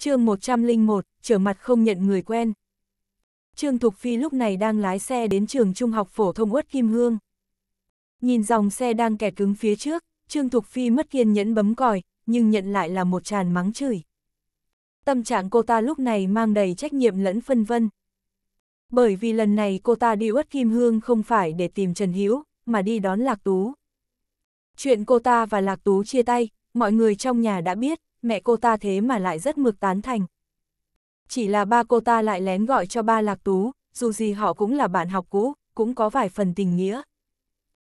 chương 101, trở mặt không nhận người quen. Trương Thục Phi lúc này đang lái xe đến trường trung học phổ thông Uất Kim Hương. Nhìn dòng xe đang kẹt cứng phía trước, Trương Thục Phi mất kiên nhẫn bấm còi, nhưng nhận lại là một tràn mắng chửi. Tâm trạng cô ta lúc này mang đầy trách nhiệm lẫn phân vân. Bởi vì lần này cô ta đi Uất Kim Hương không phải để tìm Trần Hữu mà đi đón Lạc Tú. Chuyện cô ta và Lạc Tú chia tay, mọi người trong nhà đã biết mẹ cô ta thế mà lại rất mực tán thành. Chỉ là ba cô ta lại lén gọi cho ba lạc tú, dù gì họ cũng là bạn học cũ, cũng có vài phần tình nghĩa.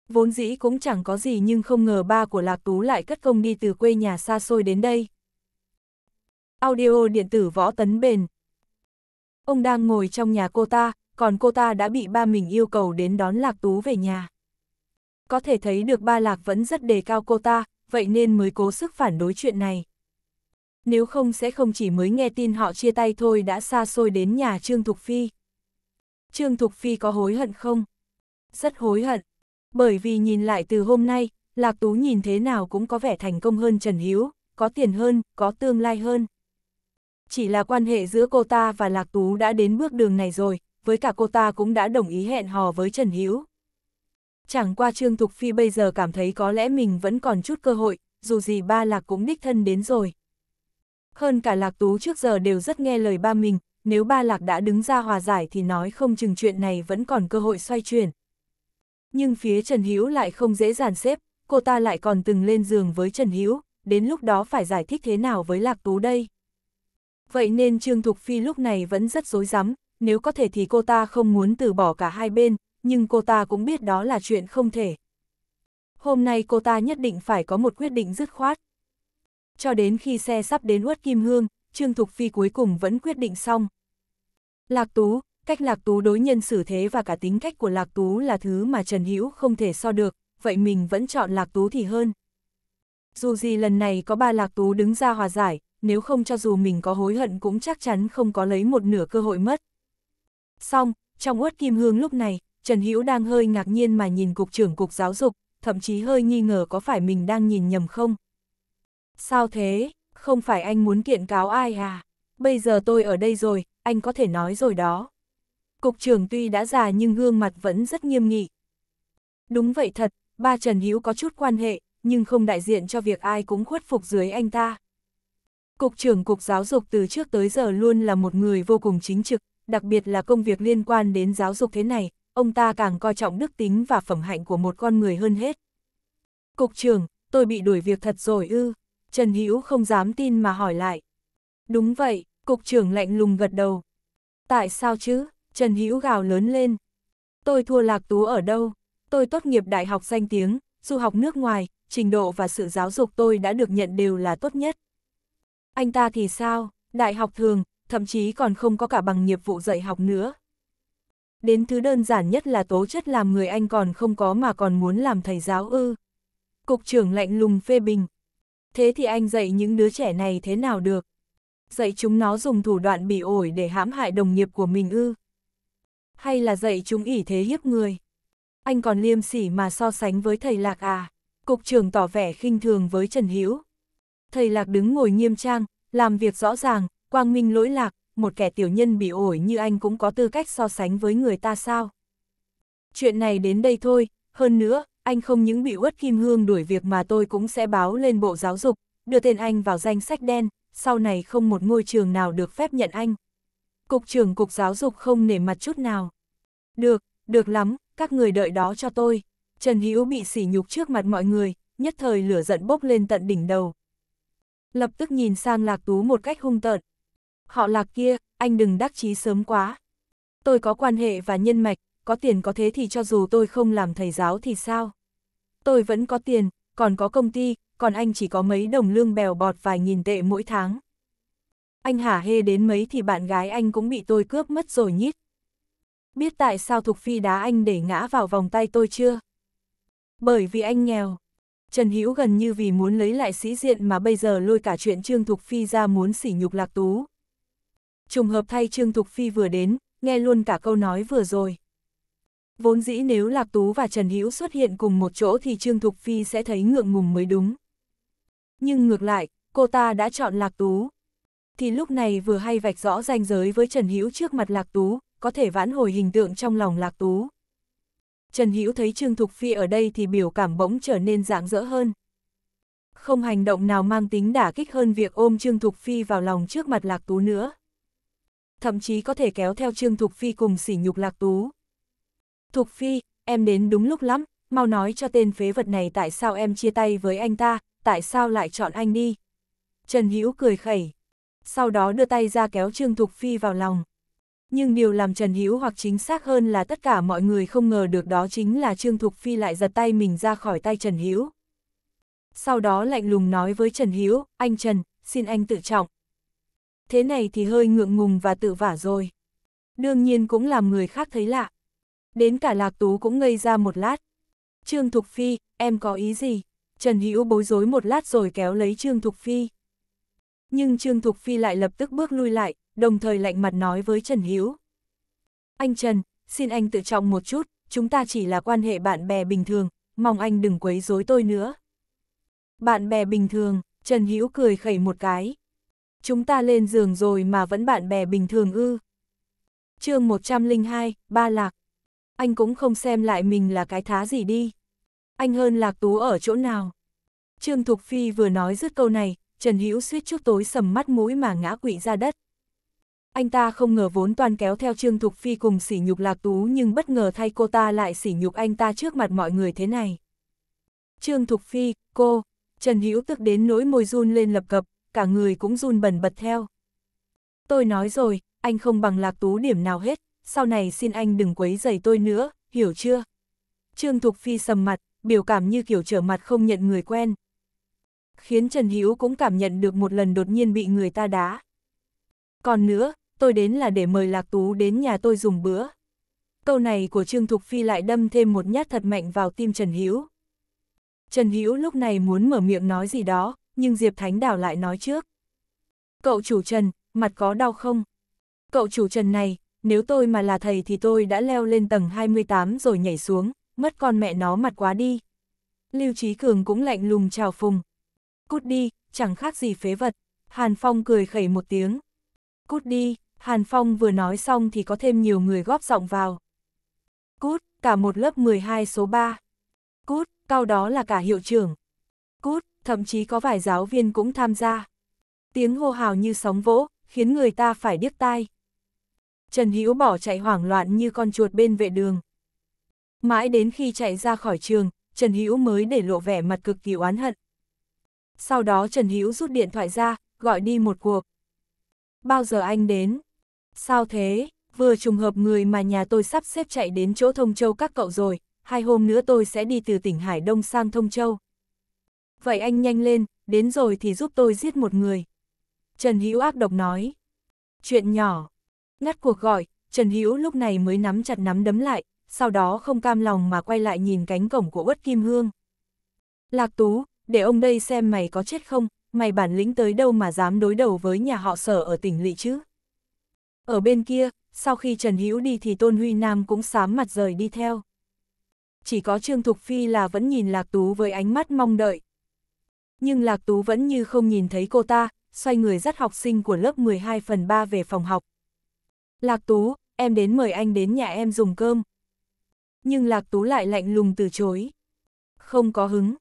Vốn dĩ cũng chẳng có gì nhưng không ngờ ba của lạc tú lại cất công đi từ quê nhà xa xôi đến đây. Audio điện tử võ tấn bền. Ông đang ngồi trong nhà cô ta, còn cô ta đã bị ba mình yêu cầu đến đón lạc tú về nhà. Có thể thấy được ba lạc vẫn rất đề cao cô ta, vậy nên mới cố sức phản đối chuyện này nếu không sẽ không chỉ mới nghe tin họ chia tay thôi đã xa xôi đến nhà Trương Thục Phi. Trương Thục Phi có hối hận không? Rất hối hận, bởi vì nhìn lại từ hôm nay, Lạc Tú nhìn thế nào cũng có vẻ thành công hơn Trần Hiếu, có tiền hơn, có tương lai hơn. Chỉ là quan hệ giữa cô ta và Lạc Tú đã đến bước đường này rồi, với cả cô ta cũng đã đồng ý hẹn hò với Trần Hiếu. Chẳng qua Trương Thục Phi bây giờ cảm thấy có lẽ mình vẫn còn chút cơ hội, dù gì ba Lạc cũng đích thân đến rồi. Hơn cả Lạc Tú trước giờ đều rất nghe lời ba mình, nếu ba Lạc đã đứng ra hòa giải thì nói không chừng chuyện này vẫn còn cơ hội xoay chuyển. Nhưng phía Trần hiếu lại không dễ dàng xếp, cô ta lại còn từng lên giường với Trần hiếu đến lúc đó phải giải thích thế nào với Lạc Tú đây? Vậy nên Trương Thục Phi lúc này vẫn rất rối rắm, nếu có thể thì cô ta không muốn từ bỏ cả hai bên, nhưng cô ta cũng biết đó là chuyện không thể. Hôm nay cô ta nhất định phải có một quyết định dứt khoát. Cho đến khi xe sắp đến Uất Kim Hương, Trương Thục Phi cuối cùng vẫn quyết định xong. Lạc Tú, cách Lạc Tú đối nhân xử thế và cả tính cách của Lạc Tú là thứ mà Trần Hữu không thể so được, vậy mình vẫn chọn Lạc Tú thì hơn. Dù gì lần này có ba Lạc Tú đứng ra hòa giải, nếu không cho dù mình có hối hận cũng chắc chắn không có lấy một nửa cơ hội mất. Xong, trong Uất Kim Hương lúc này, Trần Hữu đang hơi ngạc nhiên mà nhìn cục trưởng cục giáo dục, thậm chí hơi nghi ngờ có phải mình đang nhìn nhầm không. Sao thế, không phải anh muốn kiện cáo ai à? Bây giờ tôi ở đây rồi, anh có thể nói rồi đó. Cục trưởng tuy đã già nhưng gương mặt vẫn rất nghiêm nghị. Đúng vậy thật, ba Trần Hữu có chút quan hệ, nhưng không đại diện cho việc ai cũng khuất phục dưới anh ta. Cục trưởng Cục Giáo dục từ trước tới giờ luôn là một người vô cùng chính trực, đặc biệt là công việc liên quan đến giáo dục thế này, ông ta càng coi trọng đức tính và phẩm hạnh của một con người hơn hết. Cục trưởng, tôi bị đuổi việc thật rồi ư. Trần Hữu không dám tin mà hỏi lại. Đúng vậy, cục trưởng lạnh lùng gật đầu. Tại sao chứ? Trần Hữu gào lớn lên. Tôi thua lạc tú ở đâu? Tôi tốt nghiệp đại học danh tiếng, du học nước ngoài, trình độ và sự giáo dục tôi đã được nhận đều là tốt nhất. Anh ta thì sao? Đại học thường, thậm chí còn không có cả bằng nghiệp vụ dạy học nữa. Đến thứ đơn giản nhất là tố chất làm người anh còn không có mà còn muốn làm thầy giáo ư. Cục trưởng lạnh lùng phê bình, thế thì anh dạy những đứa trẻ này thế nào được? Dạy chúng nó dùng thủ đoạn bị ổi để hãm hại đồng nghiệp của mình ư? Hay là dạy chúng ỉ thế hiếp người? Anh còn liêm sỉ mà so sánh với thầy Lạc à? Cục trưởng tỏ vẻ khinh thường với Trần Hữu. Thầy Lạc đứng ngồi nghiêm trang, làm việc rõ ràng, quang minh lỗi lạc, một kẻ tiểu nhân bị ổi như anh cũng có tư cách so sánh với người ta sao? Chuyện này đến đây thôi, hơn nữa, anh không những bị uất kim hương đuổi việc mà tôi cũng sẽ báo lên bộ giáo dục, đưa tên anh vào danh sách đen, sau này không một ngôi trường nào được phép nhận anh. Cục trưởng cục giáo dục không nể mặt chút nào. Được, được lắm, các người đợi đó cho tôi. Trần Hữu bị sỉ nhục trước mặt mọi người, nhất thời lửa giận bốc lên tận đỉnh đầu. Lập tức nhìn sang Lạc Tú một cách hung tợn. Họ Lạc kia, anh đừng đắc chí sớm quá. Tôi có quan hệ và nhân mạch, có tiền có thế thì cho dù tôi không làm thầy giáo thì sao? Tôi vẫn có tiền, còn có công ty, còn anh chỉ có mấy đồng lương bèo bọt vài nghìn tệ mỗi tháng. Anh hả hê đến mấy thì bạn gái anh cũng bị tôi cướp mất rồi nhít. Biết tại sao Thục Phi đá anh để ngã vào vòng tay tôi chưa? Bởi vì anh nghèo. Trần Hữu gần như vì muốn lấy lại sĩ diện mà bây giờ lôi cả chuyện Trương Thục Phi ra muốn sỉ nhục Lạc Tú. Trùng hợp thay Trương Thục Phi vừa đến, nghe luôn cả câu nói vừa rồi vốn dĩ nếu Lạc Tú và Trần Hữu xuất hiện cùng một chỗ thì Trương Thục Phi sẽ thấy ngượng ngùng mới đúng. Nhưng ngược lại, cô ta đã chọn Lạc Tú. Thì lúc này vừa hay vạch rõ ranh giới với Trần Hữu trước mặt Lạc Tú, có thể vãn hồi hình tượng trong lòng Lạc Tú. Trần Hữu thấy Trương Thục Phi ở đây thì biểu cảm bỗng trở nên rạng rỡ hơn. Không hành động nào mang tính đả kích hơn việc ôm Trương Thục Phi vào lòng trước mặt Lạc Tú nữa. Thậm chí có thể kéo theo Trương Thục Phi cùng sỉ nhục Lạc Tú. Thục Phi, em đến đúng lúc lắm, mau nói cho tên phế vật này tại sao em chia tay với anh ta, tại sao lại chọn anh đi. Trần Hữu cười khẩy, sau đó đưa tay ra kéo Trương Thục Phi vào lòng. Nhưng điều làm Trần Hữu hoặc chính xác hơn là tất cả mọi người không ngờ được đó chính là Trương Thục Phi lại giật tay mình ra khỏi tay Trần Hữu. Sau đó lạnh lùng nói với Trần Hữu, anh Trần, xin anh tự trọng. Thế này thì hơi ngượng ngùng và tự vả rồi. Đương nhiên cũng làm người khác thấy lạ, Đến cả Lạc Tú cũng ngây ra một lát. Trương Thục Phi, em có ý gì? Trần Hữu bối rối một lát rồi kéo lấy Trương Thục Phi. Nhưng Trương Thục Phi lại lập tức bước lui lại, đồng thời lạnh mặt nói với Trần Hữu. Anh Trần, xin anh tự trọng một chút, chúng ta chỉ là quan hệ bạn bè bình thường, mong anh đừng quấy rối tôi nữa. Bạn bè bình thường, Trần Hữu cười khẩy một cái. Chúng ta lên giường rồi mà vẫn bạn bè bình thường ư. chương 102, Ba Lạc anh cũng không xem lại mình là cái thá gì đi. Anh hơn Lạc Tú ở chỗ nào? Trương Thục Phi vừa nói dứt câu này, Trần Hữu suýt chút tối sầm mắt mũi mà ngã quỵ ra đất. Anh ta không ngờ vốn toàn kéo theo Trương Thục Phi cùng sỉ nhục Lạc Tú nhưng bất ngờ thay cô ta lại sỉ nhục anh ta trước mặt mọi người thế này. Trương Thục Phi, cô, Trần Hữu tức đến nỗi môi run lên lập cập, cả người cũng run bẩn bật theo. Tôi nói rồi, anh không bằng Lạc Tú điểm nào hết, sau này xin anh đừng quấy dày tôi nữa, hiểu chưa? Trương Thục Phi sầm mặt, biểu cảm như kiểu trở mặt không nhận người quen. Khiến Trần Hữu cũng cảm nhận được một lần đột nhiên bị người ta đá. Còn nữa, tôi đến là để mời Lạc Tú đến nhà tôi dùng bữa. Câu này của Trương Thục Phi lại đâm thêm một nhát thật mạnh vào tim Trần Hữu. Trần Hữu lúc này muốn mở miệng nói gì đó, nhưng Diệp Thánh Đảo lại nói trước. Cậu chủ Trần, mặt có đau không? Cậu chủ Trần này, nếu tôi mà là thầy thì tôi đã leo lên tầng 28 rồi nhảy xuống, mất con mẹ nó mặt quá đi. Lưu Trí Cường cũng lạnh lùng chào phùng. Cút đi, chẳng khác gì phế vật. Hàn Phong cười khẩy một tiếng. Cút đi, Hàn Phong vừa nói xong thì có thêm nhiều người góp giọng vào. Cút, cả một lớp 12 số 3. Cút, cao đó là cả hiệu trưởng. Cút, thậm chí có vài giáo viên cũng tham gia. Tiếng hô hào như sóng vỗ, khiến người ta phải điếc tai. Trần Hữu bỏ chạy hoảng loạn như con chuột bên vệ đường. Mãi đến khi chạy ra khỏi trường, Trần Hữu mới để lộ vẻ mặt cực kỳ oán hận. Sau đó Trần Hữu rút điện thoại ra, gọi đi một cuộc. Bao giờ anh đến? Sao thế? Vừa trùng hợp người mà nhà tôi sắp xếp chạy đến chỗ Thông Châu các cậu rồi, hai hôm nữa tôi sẽ đi từ tỉnh Hải Đông sang Thông Châu. Vậy anh nhanh lên, đến rồi thì giúp tôi giết một người. Trần Hữu ác độc nói. Chuyện nhỏ, Ngắt cuộc gọi, Trần Hữu lúc này mới nắm chặt nắm đấm lại, sau đó không cam lòng mà quay lại nhìn cánh cổng của Uất Kim Hương. Lạc Tú, để ông đây xem mày có chết không, mày bản lĩnh tới đâu mà dám đối đầu với nhà họ sở ở tỉnh lỵ chứ. Ở bên kia, sau khi Trần Hữu đi thì Tôn Huy Nam cũng sám mặt rời đi theo. Chỉ có Trương Thục Phi là vẫn nhìn Lạc Tú với ánh mắt mong đợi. Nhưng Lạc Tú vẫn như không nhìn thấy cô ta, xoay người dắt học sinh của lớp 12 phần 3 về phòng học. Lạc Tú, em đến mời anh đến nhà em dùng cơm. Nhưng Lạc Tú lại lạnh lùng từ chối. Không có hứng.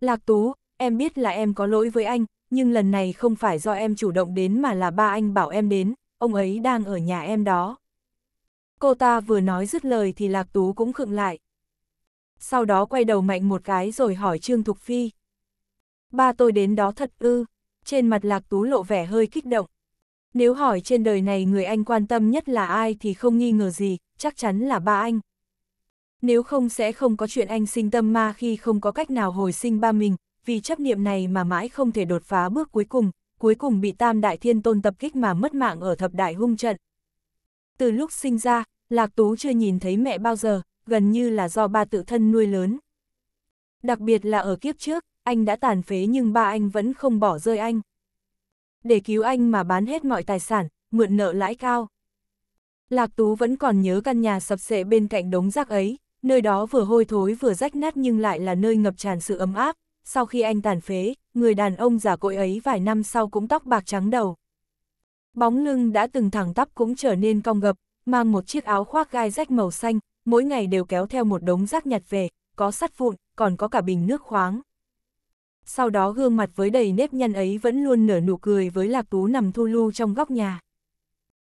Lạc Tú, em biết là em có lỗi với anh, nhưng lần này không phải do em chủ động đến mà là ba anh bảo em đến, ông ấy đang ở nhà em đó. Cô ta vừa nói dứt lời thì Lạc Tú cũng khựng lại. Sau đó quay đầu mạnh một cái rồi hỏi Trương Thục Phi. Ba tôi đến đó thật ư, trên mặt Lạc Tú lộ vẻ hơi kích động. Nếu hỏi trên đời này người anh quan tâm nhất là ai thì không nghi ngờ gì, chắc chắn là ba anh. Nếu không sẽ không có chuyện anh sinh tâm ma khi không có cách nào hồi sinh ba mình, vì chấp niệm này mà mãi không thể đột phá bước cuối cùng, cuối cùng bị Tam Đại Thiên Tôn tập kích mà mất mạng ở thập đại hung trận. Từ lúc sinh ra, Lạc Tú chưa nhìn thấy mẹ bao giờ, gần như là do ba tự thân nuôi lớn. Đặc biệt là ở kiếp trước, anh đã tàn phế nhưng ba anh vẫn không bỏ rơi anh để cứu anh mà bán hết mọi tài sản, mượn nợ lãi cao. Lạc Tú vẫn còn nhớ căn nhà sập sệ bên cạnh đống rác ấy, nơi đó vừa hôi thối vừa rách nát nhưng lại là nơi ngập tràn sự ấm áp. Sau khi anh tàn phế, người đàn ông giả cội ấy vài năm sau cũng tóc bạc trắng đầu. Bóng lưng đã từng thẳng tắp cũng trở nên cong gập, mang một chiếc áo khoác gai rách màu xanh, mỗi ngày đều kéo theo một đống rác nhặt về, có sắt vụn, còn có cả bình nước khoáng. Sau đó gương mặt với đầy nếp nhăn ấy vẫn luôn nở nụ cười với lạc tú nằm thu lưu trong góc nhà.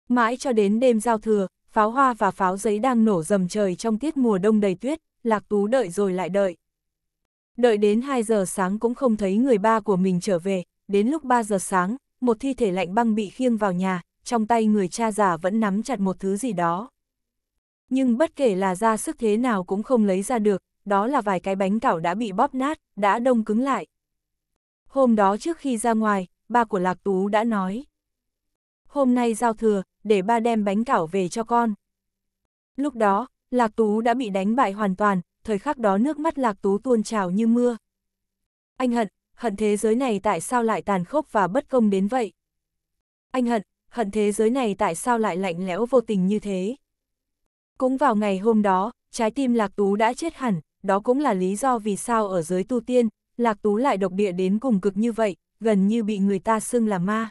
Mãi cho đến đêm giao thừa, pháo hoa và pháo giấy đang nổ rầm trời trong tiết mùa đông đầy tuyết, lạc tú đợi rồi lại đợi. Đợi đến 2 giờ sáng cũng không thấy người ba của mình trở về, đến lúc 3 giờ sáng, một thi thể lạnh băng bị khiêng vào nhà, trong tay người cha già vẫn nắm chặt một thứ gì đó. Nhưng bất kể là ra sức thế nào cũng không lấy ra được, đó là vài cái bánh cảo đã bị bóp nát, đã đông cứng lại, Hôm đó trước khi ra ngoài, ba của Lạc Tú đã nói. Hôm nay giao thừa, để ba đem bánh cảo về cho con. Lúc đó, Lạc Tú đã bị đánh bại hoàn toàn, thời khắc đó nước mắt Lạc Tú tuôn trào như mưa. Anh hận, hận thế giới này tại sao lại tàn khốc và bất công đến vậy? Anh hận, hận thế giới này tại sao lại lạnh lẽo vô tình như thế? Cũng vào ngày hôm đó, trái tim Lạc Tú đã chết hẳn, đó cũng là lý do vì sao ở giới tu tiên, Lạc Tú lại độc địa đến cùng cực như vậy, gần như bị người ta xưng là ma.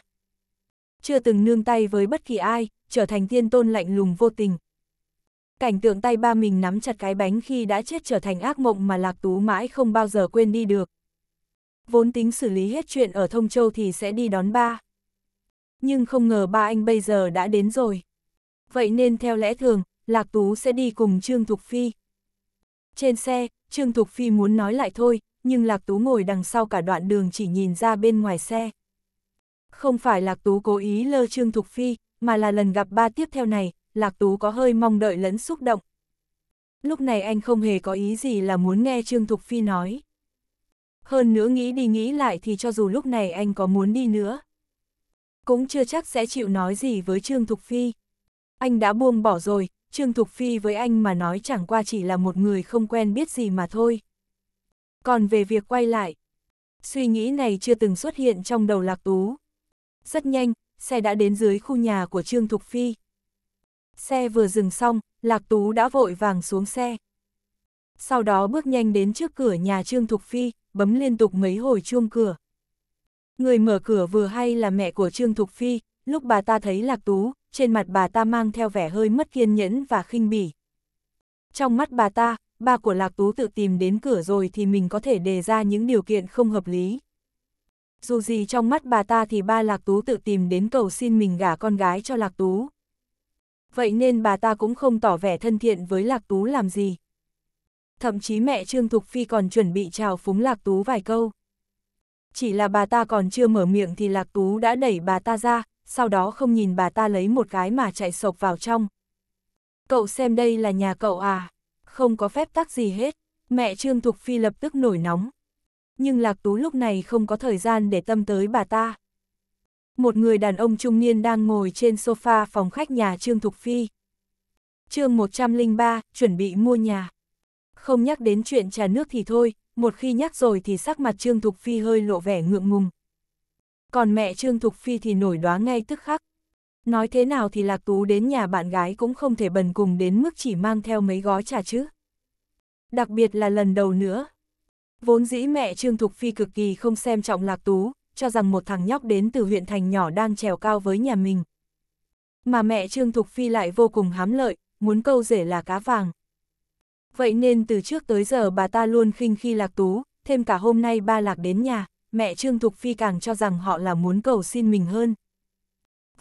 Chưa từng nương tay với bất kỳ ai, trở thành tiên tôn lạnh lùng vô tình. Cảnh tượng tay ba mình nắm chặt cái bánh khi đã chết trở thành ác mộng mà Lạc Tú mãi không bao giờ quên đi được. Vốn tính xử lý hết chuyện ở Thông Châu thì sẽ đi đón ba. Nhưng không ngờ ba anh bây giờ đã đến rồi. Vậy nên theo lẽ thường, Lạc Tú sẽ đi cùng Trương Thục Phi. Trên xe, Trương Thục Phi muốn nói lại thôi, nhưng Lạc Tú ngồi đằng sau cả đoạn đường chỉ nhìn ra bên ngoài xe. Không phải Lạc Tú cố ý lơ Trương Thục Phi, mà là lần gặp ba tiếp theo này, Lạc Tú có hơi mong đợi lẫn xúc động. Lúc này anh không hề có ý gì là muốn nghe Trương Thục Phi nói. Hơn nữa nghĩ đi nghĩ lại thì cho dù lúc này anh có muốn đi nữa. Cũng chưa chắc sẽ chịu nói gì với Trương Thục Phi. Anh đã buông bỏ rồi, Trương Thục Phi với anh mà nói chẳng qua chỉ là một người không quen biết gì mà thôi. Còn về việc quay lại, suy nghĩ này chưa từng xuất hiện trong đầu Lạc Tú. Rất nhanh, xe đã đến dưới khu nhà của Trương Thục Phi. Xe vừa dừng xong, Lạc Tú đã vội vàng xuống xe. Sau đó bước nhanh đến trước cửa nhà Trương Thục Phi, bấm liên tục mấy hồi chuông cửa. Người mở cửa vừa hay là mẹ của Trương Thục Phi, lúc bà ta thấy Lạc Tú, trên mặt bà ta mang theo vẻ hơi mất kiên nhẫn và khinh bỉ. Trong mắt bà ta, ba của Lạc Tú tự tìm đến cửa rồi thì mình có thể đề ra những điều kiện không hợp lý. Dù gì trong mắt bà ta thì ba Lạc Tú tự tìm đến cầu xin mình gả con gái cho Lạc Tú. Vậy nên bà ta cũng không tỏ vẻ thân thiện với Lạc Tú làm gì. Thậm chí mẹ Trương Thục Phi còn chuẩn bị chào phúng Lạc Tú vài câu. Chỉ là bà ta còn chưa mở miệng thì Lạc Tú đã đẩy bà ta ra, sau đó không nhìn bà ta lấy một cái mà chạy sộc vào trong. Cậu xem đây là nhà cậu à? không có phép tắc gì hết, mẹ Trương Thục Phi lập tức nổi nóng. Nhưng Lạc Tú lúc này không có thời gian để tâm tới bà ta. Một người đàn ông trung niên đang ngồi trên sofa phòng khách nhà Trương Thục Phi. chương 103, chuẩn bị mua nhà. Không nhắc đến chuyện trà nước thì thôi, một khi nhắc rồi thì sắc mặt Trương Thục Phi hơi lộ vẻ ngượng ngùng. Còn mẹ Trương Thục Phi thì nổi đoá ngay tức khắc, Nói thế nào thì Lạc Tú đến nhà bạn gái cũng không thể bần cùng đến mức chỉ mang theo mấy gói trà chứ. Đặc biệt là lần đầu nữa. Vốn dĩ mẹ Trương Thục Phi cực kỳ không xem trọng Lạc Tú, cho rằng một thằng nhóc đến từ huyện thành nhỏ đang trèo cao với nhà mình. Mà mẹ Trương Thục Phi lại vô cùng hám lợi, muốn câu rể là cá vàng. Vậy nên từ trước tới giờ bà ta luôn khinh khi Lạc Tú, thêm cả hôm nay ba Lạc đến nhà, mẹ Trương Thục Phi càng cho rằng họ là muốn cầu xin mình hơn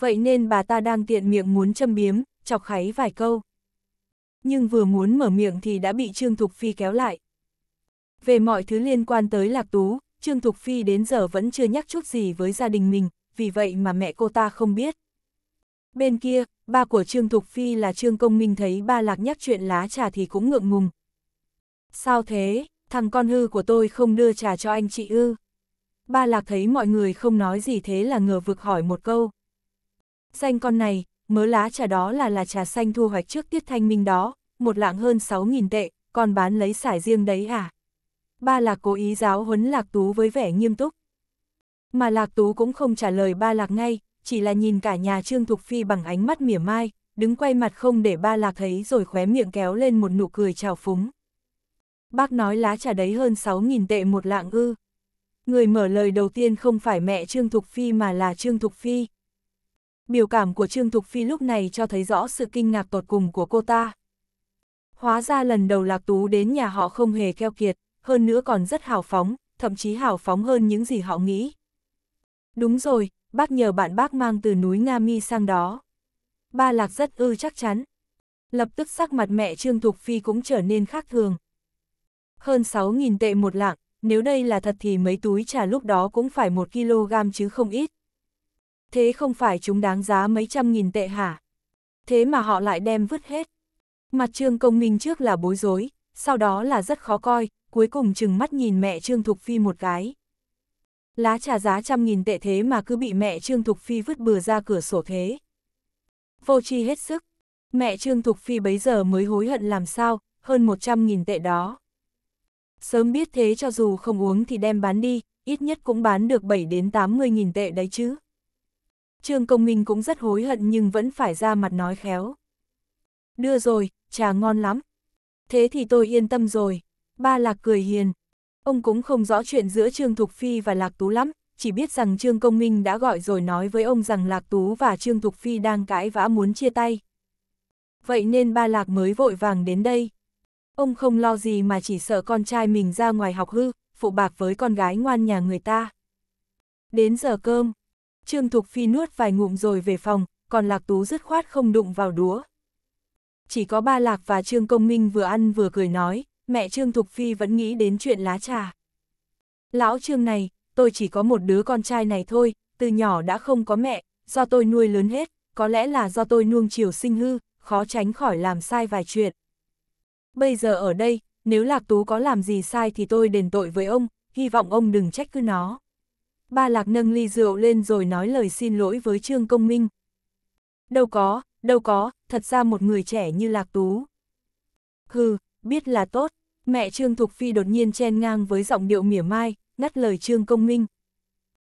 vậy nên bà ta đang tiện miệng muốn châm biếm, chọc kháy vài câu. Nhưng vừa muốn mở miệng thì đã bị Trương Thục Phi kéo lại. Về mọi thứ liên quan tới Lạc Tú, Trương Thục Phi đến giờ vẫn chưa nhắc chút gì với gia đình mình, vì vậy mà mẹ cô ta không biết. Bên kia, ba của Trương Thục Phi là Trương Công Minh thấy ba Lạc nhắc chuyện lá trà thì cũng ngượng ngùng. Sao thế, thằng con hư của tôi không đưa trà cho anh chị ư? Ba Lạc thấy mọi người không nói gì thế là ngờ vực hỏi một câu xanh con này, mớ lá trà đó là là trà xanh thu hoạch trước tiết thanh minh đó, một lạng hơn 6.000 tệ, còn bán lấy xải riêng đấy à? Ba lạc cố ý giáo huấn lạc tú với vẻ nghiêm túc. Mà lạc tú cũng không trả lời ba lạc ngay, chỉ là nhìn cả nhà Trương Thục Phi bằng ánh mắt mỉa mai, đứng quay mặt không để ba lạc thấy rồi khóe miệng kéo lên một nụ cười trào phúng. Bác nói lá trà đấy hơn 6.000 tệ một lạng ư. Người mở lời đầu tiên không phải mẹ Trương Thục Phi mà là Trương Thục Phi biểu cảm của Trương Thục Phi lúc này cho thấy rõ sự kinh ngạc tột cùng của cô ta. Hóa ra lần đầu Lạc Tú đến nhà họ không hề keo kiệt, hơn nữa còn rất hào phóng, thậm chí hào phóng hơn những gì họ nghĩ. Đúng rồi, bác nhờ bạn bác mang từ núi Nga Mi sang đó. Ba Lạc rất ư chắc chắn. Lập tức sắc mặt mẹ Trương Thục Phi cũng trở nên khác thường. Hơn 6.000 tệ một lạng, nếu đây là thật thì mấy túi trà lúc đó cũng phải 1 kg chứ không ít thế không phải chúng đáng giá mấy trăm nghìn tệ hả? Thế mà họ lại đem vứt hết. Mặt Trương Công Minh trước là bối rối, sau đó là rất khó coi, cuối cùng chừng mắt nhìn mẹ Trương Thục Phi một cái. Lá trà giá trăm nghìn tệ thế mà cứ bị mẹ Trương Thục Phi vứt bừa ra cửa sổ thế. Vô tri hết sức, mẹ Trương Thục Phi bấy giờ mới hối hận làm sao, hơn một trăm nghìn tệ đó. Sớm biết thế cho dù không uống thì đem bán đi, ít nhất cũng bán được 7 đến 80 nghìn tệ đấy chứ. Trương Công Minh cũng rất hối hận nhưng vẫn phải ra mặt nói khéo. Đưa rồi, trà ngon lắm. Thế thì tôi yên tâm rồi. Ba Lạc cười hiền. Ông cũng không rõ chuyện giữa Trương Thục Phi và Lạc Tú lắm, chỉ biết rằng Trương Công Minh đã gọi rồi nói với ông rằng Lạc Tú và Trương Thục Phi đang cãi vã muốn chia tay. Vậy nên ba Lạc mới vội vàng đến đây. Ông không lo gì mà chỉ sợ con trai mình ra ngoài học hư, phụ bạc với con gái ngoan nhà người ta. Đến giờ cơm, Trương Thục Phi nuốt vài ngụm rồi về phòng, còn Lạc Tú dứt khoát không đụng vào đúa. Chỉ có ba Lạc và Trương Công Minh vừa ăn vừa cười nói, mẹ Trương Thục Phi vẫn nghĩ đến chuyện lá trà. Lão Trương này, tôi chỉ có một đứa con trai này thôi, từ nhỏ đã không có mẹ, do tôi nuôi lớn hết, có lẽ là do tôi nuông chiều sinh hư, khó tránh khỏi làm sai vài chuyện. Bây giờ ở đây, nếu Lạc Tú có làm gì sai thì tôi đền tội với ông, hy vọng ông đừng trách cứ nó. Ba Lạc nâng ly rượu lên rồi nói lời xin lỗi với Trương Công Minh. Đâu có, đâu có, thật ra một người trẻ như Lạc Tú. Hừ, biết là tốt, mẹ Trương Thục Phi đột nhiên chen ngang với giọng điệu mỉa mai, ngắt lời Trương Công Minh.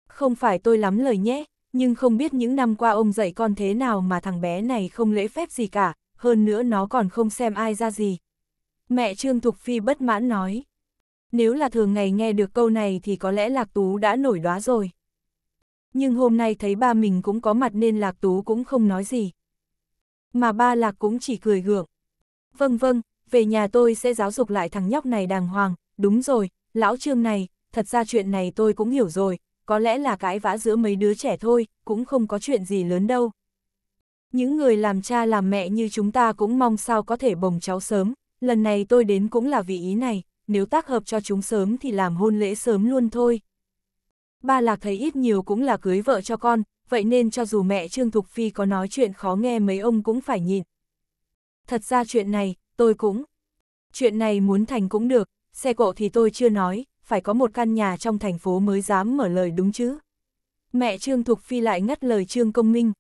Không phải tôi lắm lời nhé, nhưng không biết những năm qua ông dạy con thế nào mà thằng bé này không lễ phép gì cả, hơn nữa nó còn không xem ai ra gì. Mẹ Trương Thục Phi bất mãn nói. Nếu là thường ngày nghe được câu này thì có lẽ Lạc Tú đã nổi đoá rồi. Nhưng hôm nay thấy ba mình cũng có mặt nên Lạc Tú cũng không nói gì. Mà ba Lạc cũng chỉ cười gượng. Vâng vâng, về nhà tôi sẽ giáo dục lại thằng nhóc này đàng hoàng, đúng rồi, lão trương này, thật ra chuyện này tôi cũng hiểu rồi, có lẽ là cãi vã giữa mấy đứa trẻ thôi, cũng không có chuyện gì lớn đâu. Những người làm cha làm mẹ như chúng ta cũng mong sao có thể bồng cháu sớm, lần này tôi đến cũng là vì ý này, nếu tác hợp cho chúng sớm thì làm hôn lễ sớm luôn thôi. Ba Lạc thấy ít nhiều cũng là cưới vợ cho con, vậy nên cho dù mẹ Trương Thục Phi có nói chuyện khó nghe mấy ông cũng phải nhìn. Thật ra chuyện này, tôi cũng. Chuyện này muốn thành cũng được, xe cộ thì tôi chưa nói, phải có một căn nhà trong thành phố mới dám mở lời đúng chứ. Mẹ Trương Thục Phi lại ngắt lời Trương Công Minh.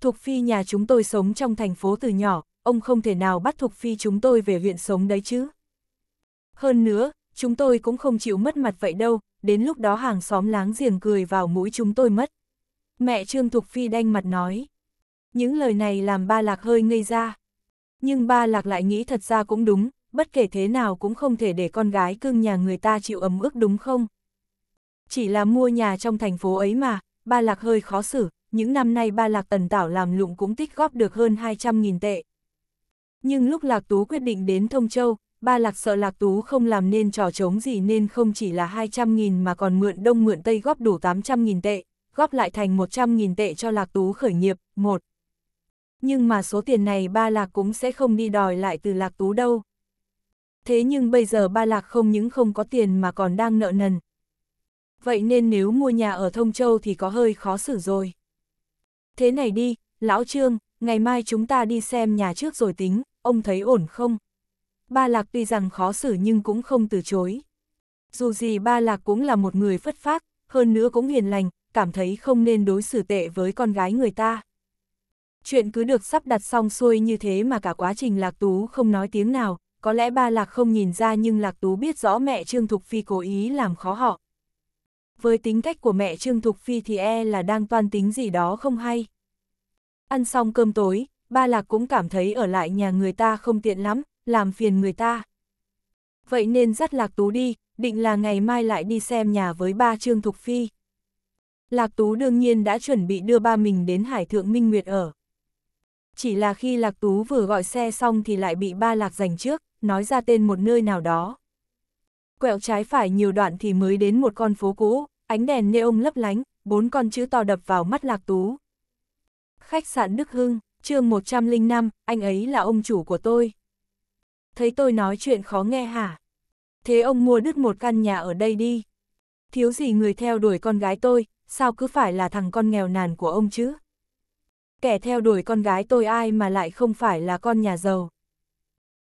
Thục Phi nhà chúng tôi sống trong thành phố từ nhỏ, ông không thể nào bắt Thục Phi chúng tôi về huyện sống đấy chứ. Hơn nữa, chúng tôi cũng không chịu mất mặt vậy đâu, đến lúc đó hàng xóm láng giềng cười vào mũi chúng tôi mất. Mẹ Trương Thục Phi đanh mặt nói. Những lời này làm ba lạc hơi ngây ra. Nhưng ba lạc lại nghĩ thật ra cũng đúng, bất kể thế nào cũng không thể để con gái cưng nhà người ta chịu ấm ức đúng không? Chỉ là mua nhà trong thành phố ấy mà, ba lạc hơi khó xử, những năm nay ba lạc tần tảo làm lụng cũng tích góp được hơn 200.000 tệ. Nhưng lúc lạc tú quyết định đến Thông Châu, ba lạc sợ lạc tú không làm nên trò trống gì nên không chỉ là 200.000 mà còn mượn đông mượn tây góp đủ 800.000 tệ, góp lại thành 100.000 tệ cho lạc tú khởi nghiệp, một. Nhưng mà số tiền này ba lạc cũng sẽ không đi đòi lại từ lạc tú đâu. Thế nhưng bây giờ ba lạc không những không có tiền mà còn đang nợ nần. Vậy nên nếu mua nhà ở Thông Châu thì có hơi khó xử rồi. Thế này đi, Lão Trương, ngày mai chúng ta đi xem nhà trước rồi tính, ông thấy ổn không? Ba Lạc tuy rằng khó xử nhưng cũng không từ chối. Dù gì Ba Lạc cũng là một người phất phác, hơn nữa cũng hiền lành, cảm thấy không nên đối xử tệ với con gái người ta. Chuyện cứ được sắp đặt xong xuôi như thế mà cả quá trình Lạc Tú không nói tiếng nào, có lẽ ba Lạc không nhìn ra nhưng Lạc Tú biết rõ mẹ Trương Thục Phi cố ý làm khó họ. Với tính cách của mẹ Trương Thục Phi thì e là đang toan tính gì đó không hay. Ăn xong cơm tối, ba Lạc cũng cảm thấy ở lại nhà người ta không tiện lắm, làm phiền người ta. Vậy nên dắt Lạc Tú đi, định là ngày mai lại đi xem nhà với ba Trương Thục Phi. Lạc Tú đương nhiên đã chuẩn bị đưa ba mình đến Hải Thượng Minh Nguyệt ở. Chỉ là khi Lạc Tú vừa gọi xe xong thì lại bị ba Lạc giành trước, nói ra tên một nơi nào đó. Quẹo trái phải nhiều đoạn thì mới đến một con phố cũ, ánh đèn neon lấp lánh, bốn con chữ to đập vào mắt Lạc Tú. Khách sạn Đức Hưng, chương 105, anh ấy là ông chủ của tôi thấy tôi nói chuyện khó nghe hả? Thế ông mua đứt một căn nhà ở đây đi. Thiếu gì người theo đuổi con gái tôi, sao cứ phải là thằng con nghèo nàn của ông chứ? Kẻ theo đuổi con gái tôi ai mà lại không phải là con nhà giàu?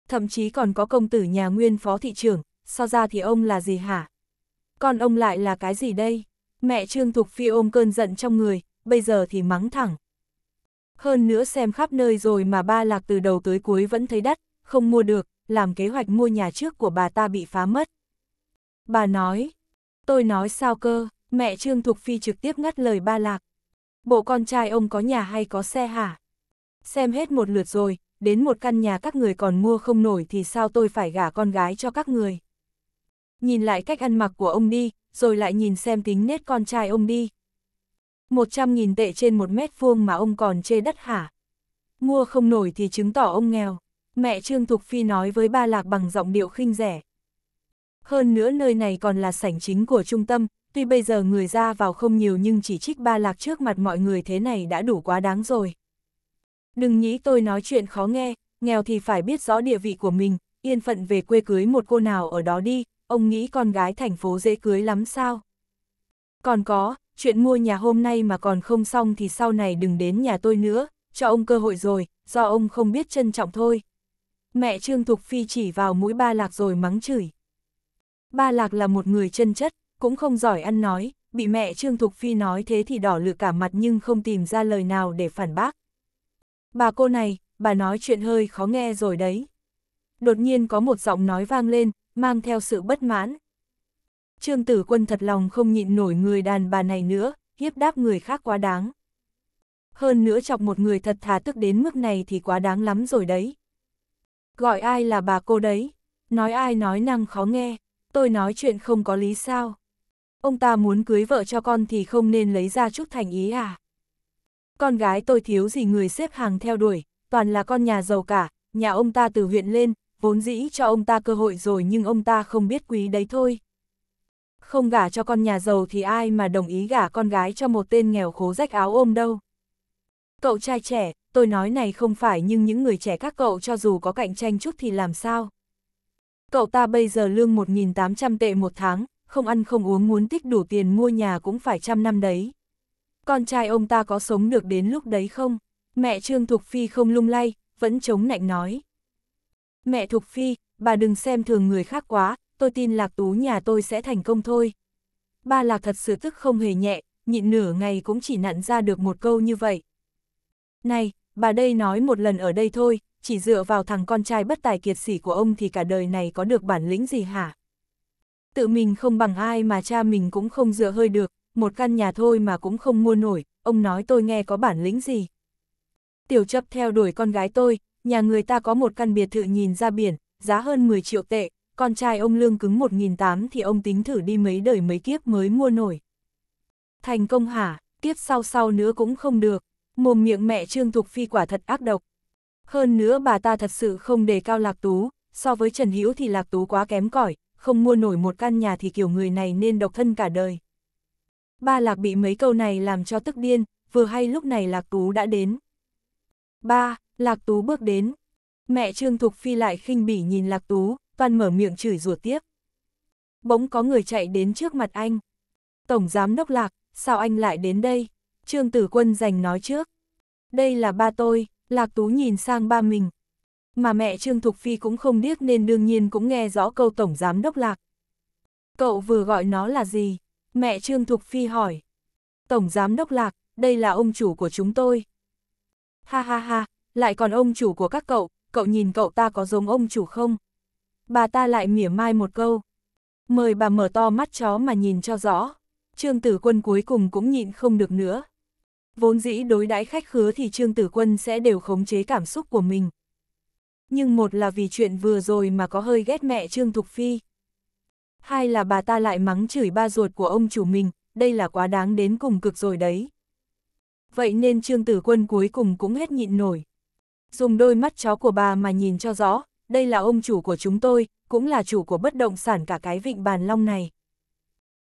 Thậm chí còn có công tử nhà nguyên phó thị trưởng, so ra thì ông là gì hả? Con ông lại là cái gì đây? Mẹ Trương Thục Phi ôm cơn giận trong người, bây giờ thì mắng thẳng. Hơn nữa xem khắp nơi rồi mà ba lạc từ đầu tới cuối vẫn thấy đắt, không mua được, làm kế hoạch mua nhà trước của bà ta bị phá mất. Bà nói, tôi nói sao cơ, mẹ Trương Thục Phi trực tiếp ngắt lời ba lạc. Bộ con trai ông có nhà hay có xe hả? Xem hết một lượt rồi, đến một căn nhà các người còn mua không nổi thì sao tôi phải gả con gái cho các người? Nhìn lại cách ăn mặc của ông đi, rồi lại nhìn xem tính nết con trai ông đi. 100.000 tệ trên một mét vuông mà ông còn chê đất hả? Mua không nổi thì chứng tỏ ông nghèo mẹ Trương Thục Phi nói với ba lạc bằng giọng điệu khinh rẻ. Hơn nữa nơi này còn là sảnh chính của trung tâm, tuy bây giờ người ra vào không nhiều nhưng chỉ trích ba lạc trước mặt mọi người thế này đã đủ quá đáng rồi. Đừng nghĩ tôi nói chuyện khó nghe, nghèo thì phải biết rõ địa vị của mình, yên phận về quê cưới một cô nào ở đó đi, ông nghĩ con gái thành phố dễ cưới lắm sao? Còn có, chuyện mua nhà hôm nay mà còn không xong thì sau này đừng đến nhà tôi nữa, cho ông cơ hội rồi, do ông không biết trân trọng thôi. Mẹ Trương Thục Phi chỉ vào mũi ba lạc rồi mắng chửi. Ba lạc là một người chân chất, cũng không giỏi ăn nói, bị mẹ Trương Thục Phi nói thế thì đỏ lửa cả mặt nhưng không tìm ra lời nào để phản bác. Bà cô này, bà nói chuyện hơi khó nghe rồi đấy. Đột nhiên có một giọng nói vang lên, mang theo sự bất mãn. Trương tử quân thật lòng không nhịn nổi người đàn bà này nữa, hiếp đáp người khác quá đáng. Hơn nữa chọc một người thật thà tức đến mức này thì quá đáng lắm rồi đấy, Gọi ai là bà cô đấy? Nói ai nói năng khó nghe, tôi nói chuyện không có lý sao? Ông ta muốn cưới vợ cho con thì không nên lấy ra chút thành ý à? Con gái tôi thiếu gì người xếp hàng theo đuổi, toàn là con nhà giàu cả, nhà ông ta từ huyện lên, vốn dĩ cho ông ta cơ hội rồi nhưng ông ta không biết quý đấy thôi. Không gả cho con nhà giàu thì ai mà đồng ý gả con gái cho một tên nghèo khố rách áo ôm đâu. Cậu trai trẻ, tôi nói này không phải nhưng những người trẻ các cậu cho dù có cạnh tranh chút thì làm sao. Cậu ta bây giờ lương 1.800 tệ một tháng, không ăn không uống muốn tích đủ tiền mua nhà cũng phải trăm năm đấy. Con trai ông ta có sống được đến lúc đấy không? Mẹ Trương Thục Phi không lung lay, vẫn chống nạnh nói. Mẹ Thục Phi, bà đừng xem thường người khác quá, tôi tin lạc tú nhà tôi sẽ thành công thôi. Ba lạc thật sự tức không hề nhẹ, nhịn nửa ngày cũng chỉ nặn ra được một câu như vậy. Này, bà đây nói một lần ở đây thôi, chỉ dựa vào thằng con trai bất tài kiệt sĩ của ông thì cả đời này có được bản lĩnh gì hả? Tự mình không bằng ai mà cha mình cũng không dựa hơi được, một căn nhà thôi mà cũng không mua nổi, ông nói tôi nghe có bản lĩnh gì? Tiểu chấp theo đuổi con gái tôi, nhà người ta có một căn biệt thự nhìn ra biển, giá hơn 10 triệu tệ, con trai ông lương cứng 1.800 thì ông tính thử đi mấy đời mấy kiếp mới mua nổi. Thành công hả, kiếp sau sau nữa cũng không được mồm miệng mẹ Trương Thục Phi quả thật ác độc. Hơn nữa bà ta thật sự không đề cao Lạc Tú, so với Trần Hữu thì Lạc Tú quá kém cỏi, không mua nổi một căn nhà thì kiểu người này nên độc thân cả đời. Ba Lạc bị mấy câu này làm cho tức điên, vừa hay lúc này Lạc Tú đã đến. Ba, Lạc Tú bước đến. Mẹ Trương Thục Phi lại khinh bỉ nhìn Lạc Tú, toàn mở miệng chửi rủa tiếp. Bỗng có người chạy đến trước mặt anh. Tổng Giám Đốc Lạc, sao anh lại đến đây? Trương Tử Quân giành nói trước. Đây là ba tôi, Lạc Tú nhìn sang ba mình. Mà mẹ Trương Thục Phi cũng không điếc nên đương nhiên cũng nghe rõ câu Tổng Giám Đốc Lạc. Cậu vừa gọi nó là gì? Mẹ Trương Thục Phi hỏi. Tổng Giám Đốc Lạc, đây là ông chủ của chúng tôi. Ha ha ha, lại còn ông chủ của các cậu, cậu nhìn cậu ta có giống ông chủ không? Bà ta lại mỉa mai một câu. Mời bà mở to mắt chó mà nhìn cho rõ. Trương Tử Quân cuối cùng cũng nhịn không được nữa. Vốn dĩ đối đãi khách khứa thì Trương Tử Quân sẽ đều khống chế cảm xúc của mình. Nhưng một là vì chuyện vừa rồi mà có hơi ghét mẹ Trương Thục Phi. Hai là bà ta lại mắng chửi ba ruột của ông chủ mình, đây là quá đáng đến cùng cực rồi đấy. Vậy nên Trương Tử Quân cuối cùng cũng hết nhịn nổi. Dùng đôi mắt chó của bà mà nhìn cho rõ, đây là ông chủ của chúng tôi, cũng là chủ của bất động sản cả cái vịnh bàn long này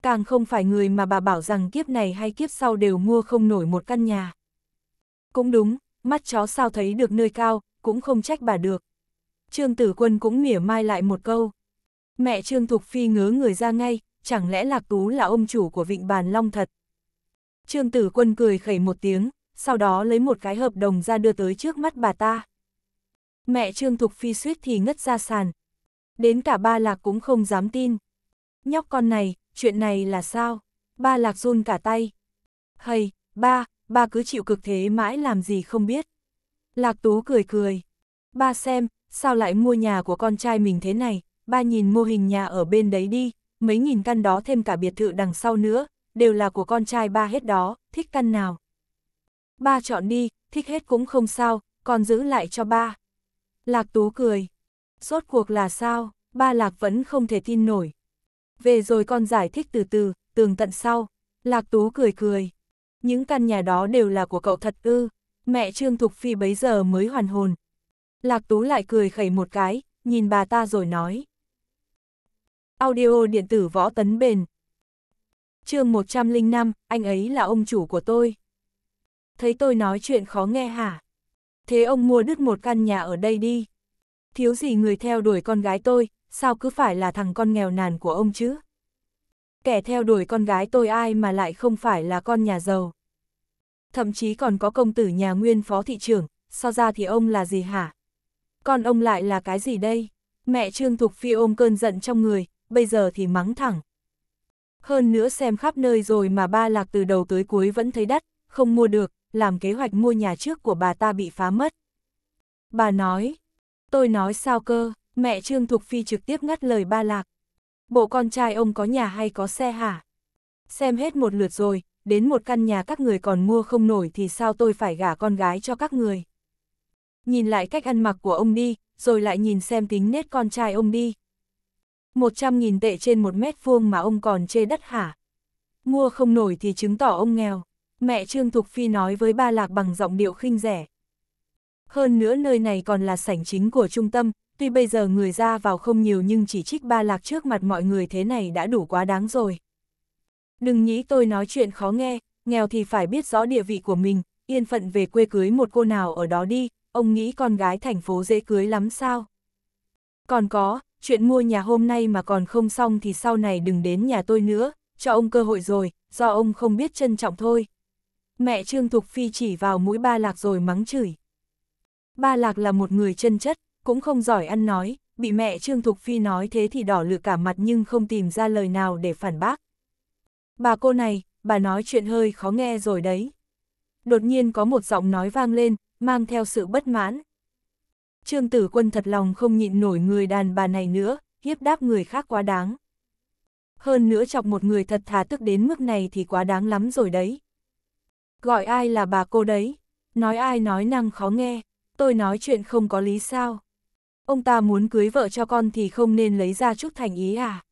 càng không phải người mà bà bảo rằng kiếp này hay kiếp sau đều mua không nổi một căn nhà. Cũng đúng, mắt chó sao thấy được nơi cao, cũng không trách bà được. Trương Tử Quân cũng mỉa mai lại một câu. Mẹ Trương Thục Phi ngớ người ra ngay, chẳng lẽ Lạc Tú là ông chủ của Vịnh Bàn Long thật. Trương Tử Quân cười khẩy một tiếng, sau đó lấy một cái hợp đồng ra đưa tới trước mắt bà ta. Mẹ Trương Thục Phi suýt thì ngất ra sàn. Đến cả ba Lạc cũng không dám tin. Nhóc con này, chuyện này là sao? Ba lạc run cả tay. Hầy, ba, ba cứ chịu cực thế mãi làm gì không biết. Lạc Tú cười cười. Ba xem, sao lại mua nhà của con trai mình thế này, ba nhìn mô hình nhà ở bên đấy đi, mấy nghìn căn đó thêm cả biệt thự đằng sau nữa, đều là của con trai ba hết đó, thích căn nào. Ba chọn đi, thích hết cũng không sao, còn giữ lại cho ba. Lạc Tú cười. Rốt cuộc là sao, ba Lạc vẫn không thể tin nổi, về rồi con giải thích từ từ, tường tận sau. Lạc Tú cười cười. Những căn nhà đó đều là của cậu thật ư. Mẹ Trương Thục Phi bấy giờ mới hoàn hồn. Lạc Tú lại cười khẩy một cái, nhìn bà ta rồi nói. Audio điện tử võ tấn bền. chương 105, anh ấy là ông chủ của tôi. Thấy tôi nói chuyện khó nghe hả? Thế ông mua đứt một căn nhà ở đây đi. Thiếu gì người theo đuổi con gái tôi, sao cứ phải là thằng con nghèo nàn của ông chứ? Kẻ theo đuổi con gái tôi ai mà lại không phải là con nhà giàu? Thậm chí còn có công tử nhà nguyên phó thị trưởng, so ra thì ông là gì hả? con ông lại là cái gì đây? Mẹ Trương Thục Phi ôm cơn giận trong người, bây giờ thì mắng thẳng. Hơn nữa xem khắp nơi rồi mà ba lạc từ đầu tới cuối vẫn thấy đắt, không mua được, làm kế hoạch mua nhà trước của bà ta bị phá mất. Bà nói, tôi nói sao cơ, mẹ Trương Thục Phi trực tiếp ngắt lời ba lạc. Bộ con trai ông có nhà hay có xe hả? Xem hết một lượt rồi, đến một căn nhà các người còn mua không nổi thì sao tôi phải gả con gái cho các người? Nhìn lại cách ăn mặc của ông đi, rồi lại nhìn xem tính nết con trai ông đi. 100.000 tệ trên một mét vuông mà ông còn chê đất hả? Mua không nổi thì chứng tỏ ông nghèo. Mẹ Trương Thục Phi nói với ba lạc bằng giọng điệu khinh rẻ. Hơn nữa nơi này còn là sảnh chính của trung tâm, Tuy bây giờ người ra vào không nhiều nhưng chỉ trích ba lạc trước mặt mọi người thế này đã đủ quá đáng rồi. Đừng nghĩ tôi nói chuyện khó nghe, nghèo thì phải biết rõ địa vị của mình, yên phận về quê cưới một cô nào ở đó đi, ông nghĩ con gái thành phố dễ cưới lắm sao? Còn có, chuyện mua nhà hôm nay mà còn không xong thì sau này đừng đến nhà tôi nữa, cho ông cơ hội rồi, do ông không biết trân trọng thôi. Mẹ Trương Thục Phi chỉ vào mũi ba lạc rồi mắng chửi. Ba lạc là một người chân chất, cũng không giỏi ăn nói, bị mẹ Trương Thục Phi nói thế thì đỏ lửa cả mặt nhưng không tìm ra lời nào để phản bác. Bà cô này, bà nói chuyện hơi khó nghe rồi đấy. Đột nhiên có một giọng nói vang lên, mang theo sự bất mãn. Trương Tử Quân thật lòng không nhịn nổi người đàn bà này nữa, hiếp đáp người khác quá đáng. Hơn nữa chọc một người thật thà tức đến mức này thì quá đáng lắm rồi đấy. Gọi ai là bà cô đấy? Nói ai nói năng khó nghe, tôi nói chuyện không có lý sao? ông ta muốn cưới vợ cho con thì không nên lấy ra chút thành ý à.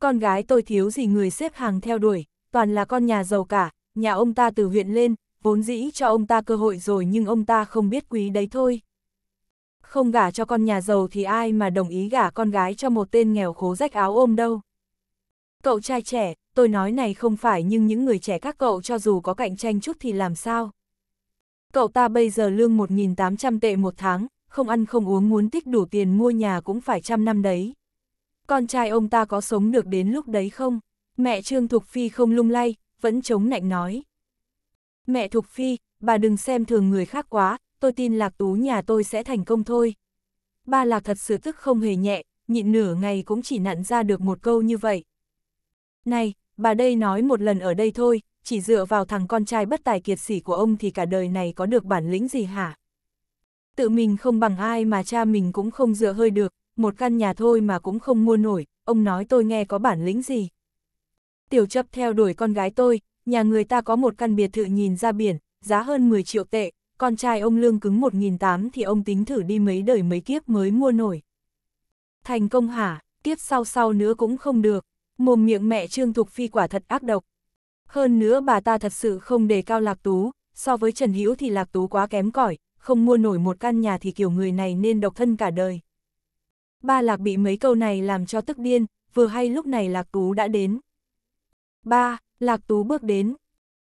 Con gái tôi thiếu gì người xếp hàng theo đuổi, toàn là con nhà giàu cả, nhà ông ta từ huyện lên, vốn dĩ cho ông ta cơ hội rồi nhưng ông ta không biết quý đấy thôi. Không gả cho con nhà giàu thì ai mà đồng ý gả con gái cho một tên nghèo khố rách áo ôm đâu. Cậu trai trẻ, tôi nói này không phải nhưng những người trẻ các cậu cho dù có cạnh tranh chút thì làm sao. Cậu ta bây giờ lương 1.800 tệ một tháng, không ăn không uống muốn tích đủ tiền mua nhà cũng phải trăm năm đấy. Con trai ông ta có sống được đến lúc đấy không? Mẹ Trương Thục Phi không lung lay, vẫn chống nạnh nói. Mẹ Thục Phi, bà đừng xem thường người khác quá, tôi tin Lạc Tú nhà tôi sẽ thành công thôi. Ba Lạc thật sự tức không hề nhẹ, nhịn nửa ngày cũng chỉ nặn ra được một câu như vậy. Này, bà đây nói một lần ở đây thôi, chỉ dựa vào thằng con trai bất tài kiệt sĩ của ông thì cả đời này có được bản lĩnh gì hả? tự mình không bằng ai mà cha mình cũng không dựa hơi được, một căn nhà thôi mà cũng không mua nổi, ông nói tôi nghe có bản lĩnh gì. Tiểu chấp theo đuổi con gái tôi, nhà người ta có một căn biệt thự nhìn ra biển, giá hơn 10 triệu tệ, con trai ông lương cứng 1.800 thì ông tính thử đi mấy đời mấy kiếp mới mua nổi. Thành công hả, kiếp sau sau nữa cũng không được, mồm miệng mẹ Trương Thục Phi quả thật ác độc. Hơn nữa bà ta thật sự không đề cao Lạc Tú, so với Trần Hữu thì Lạc Tú quá kém cỏi không mua nổi một căn nhà thì kiểu người này nên độc thân cả đời. Ba Lạc bị mấy câu này làm cho tức điên, vừa hay lúc này Lạc Tú đã đến. Ba, Lạc Tú bước đến.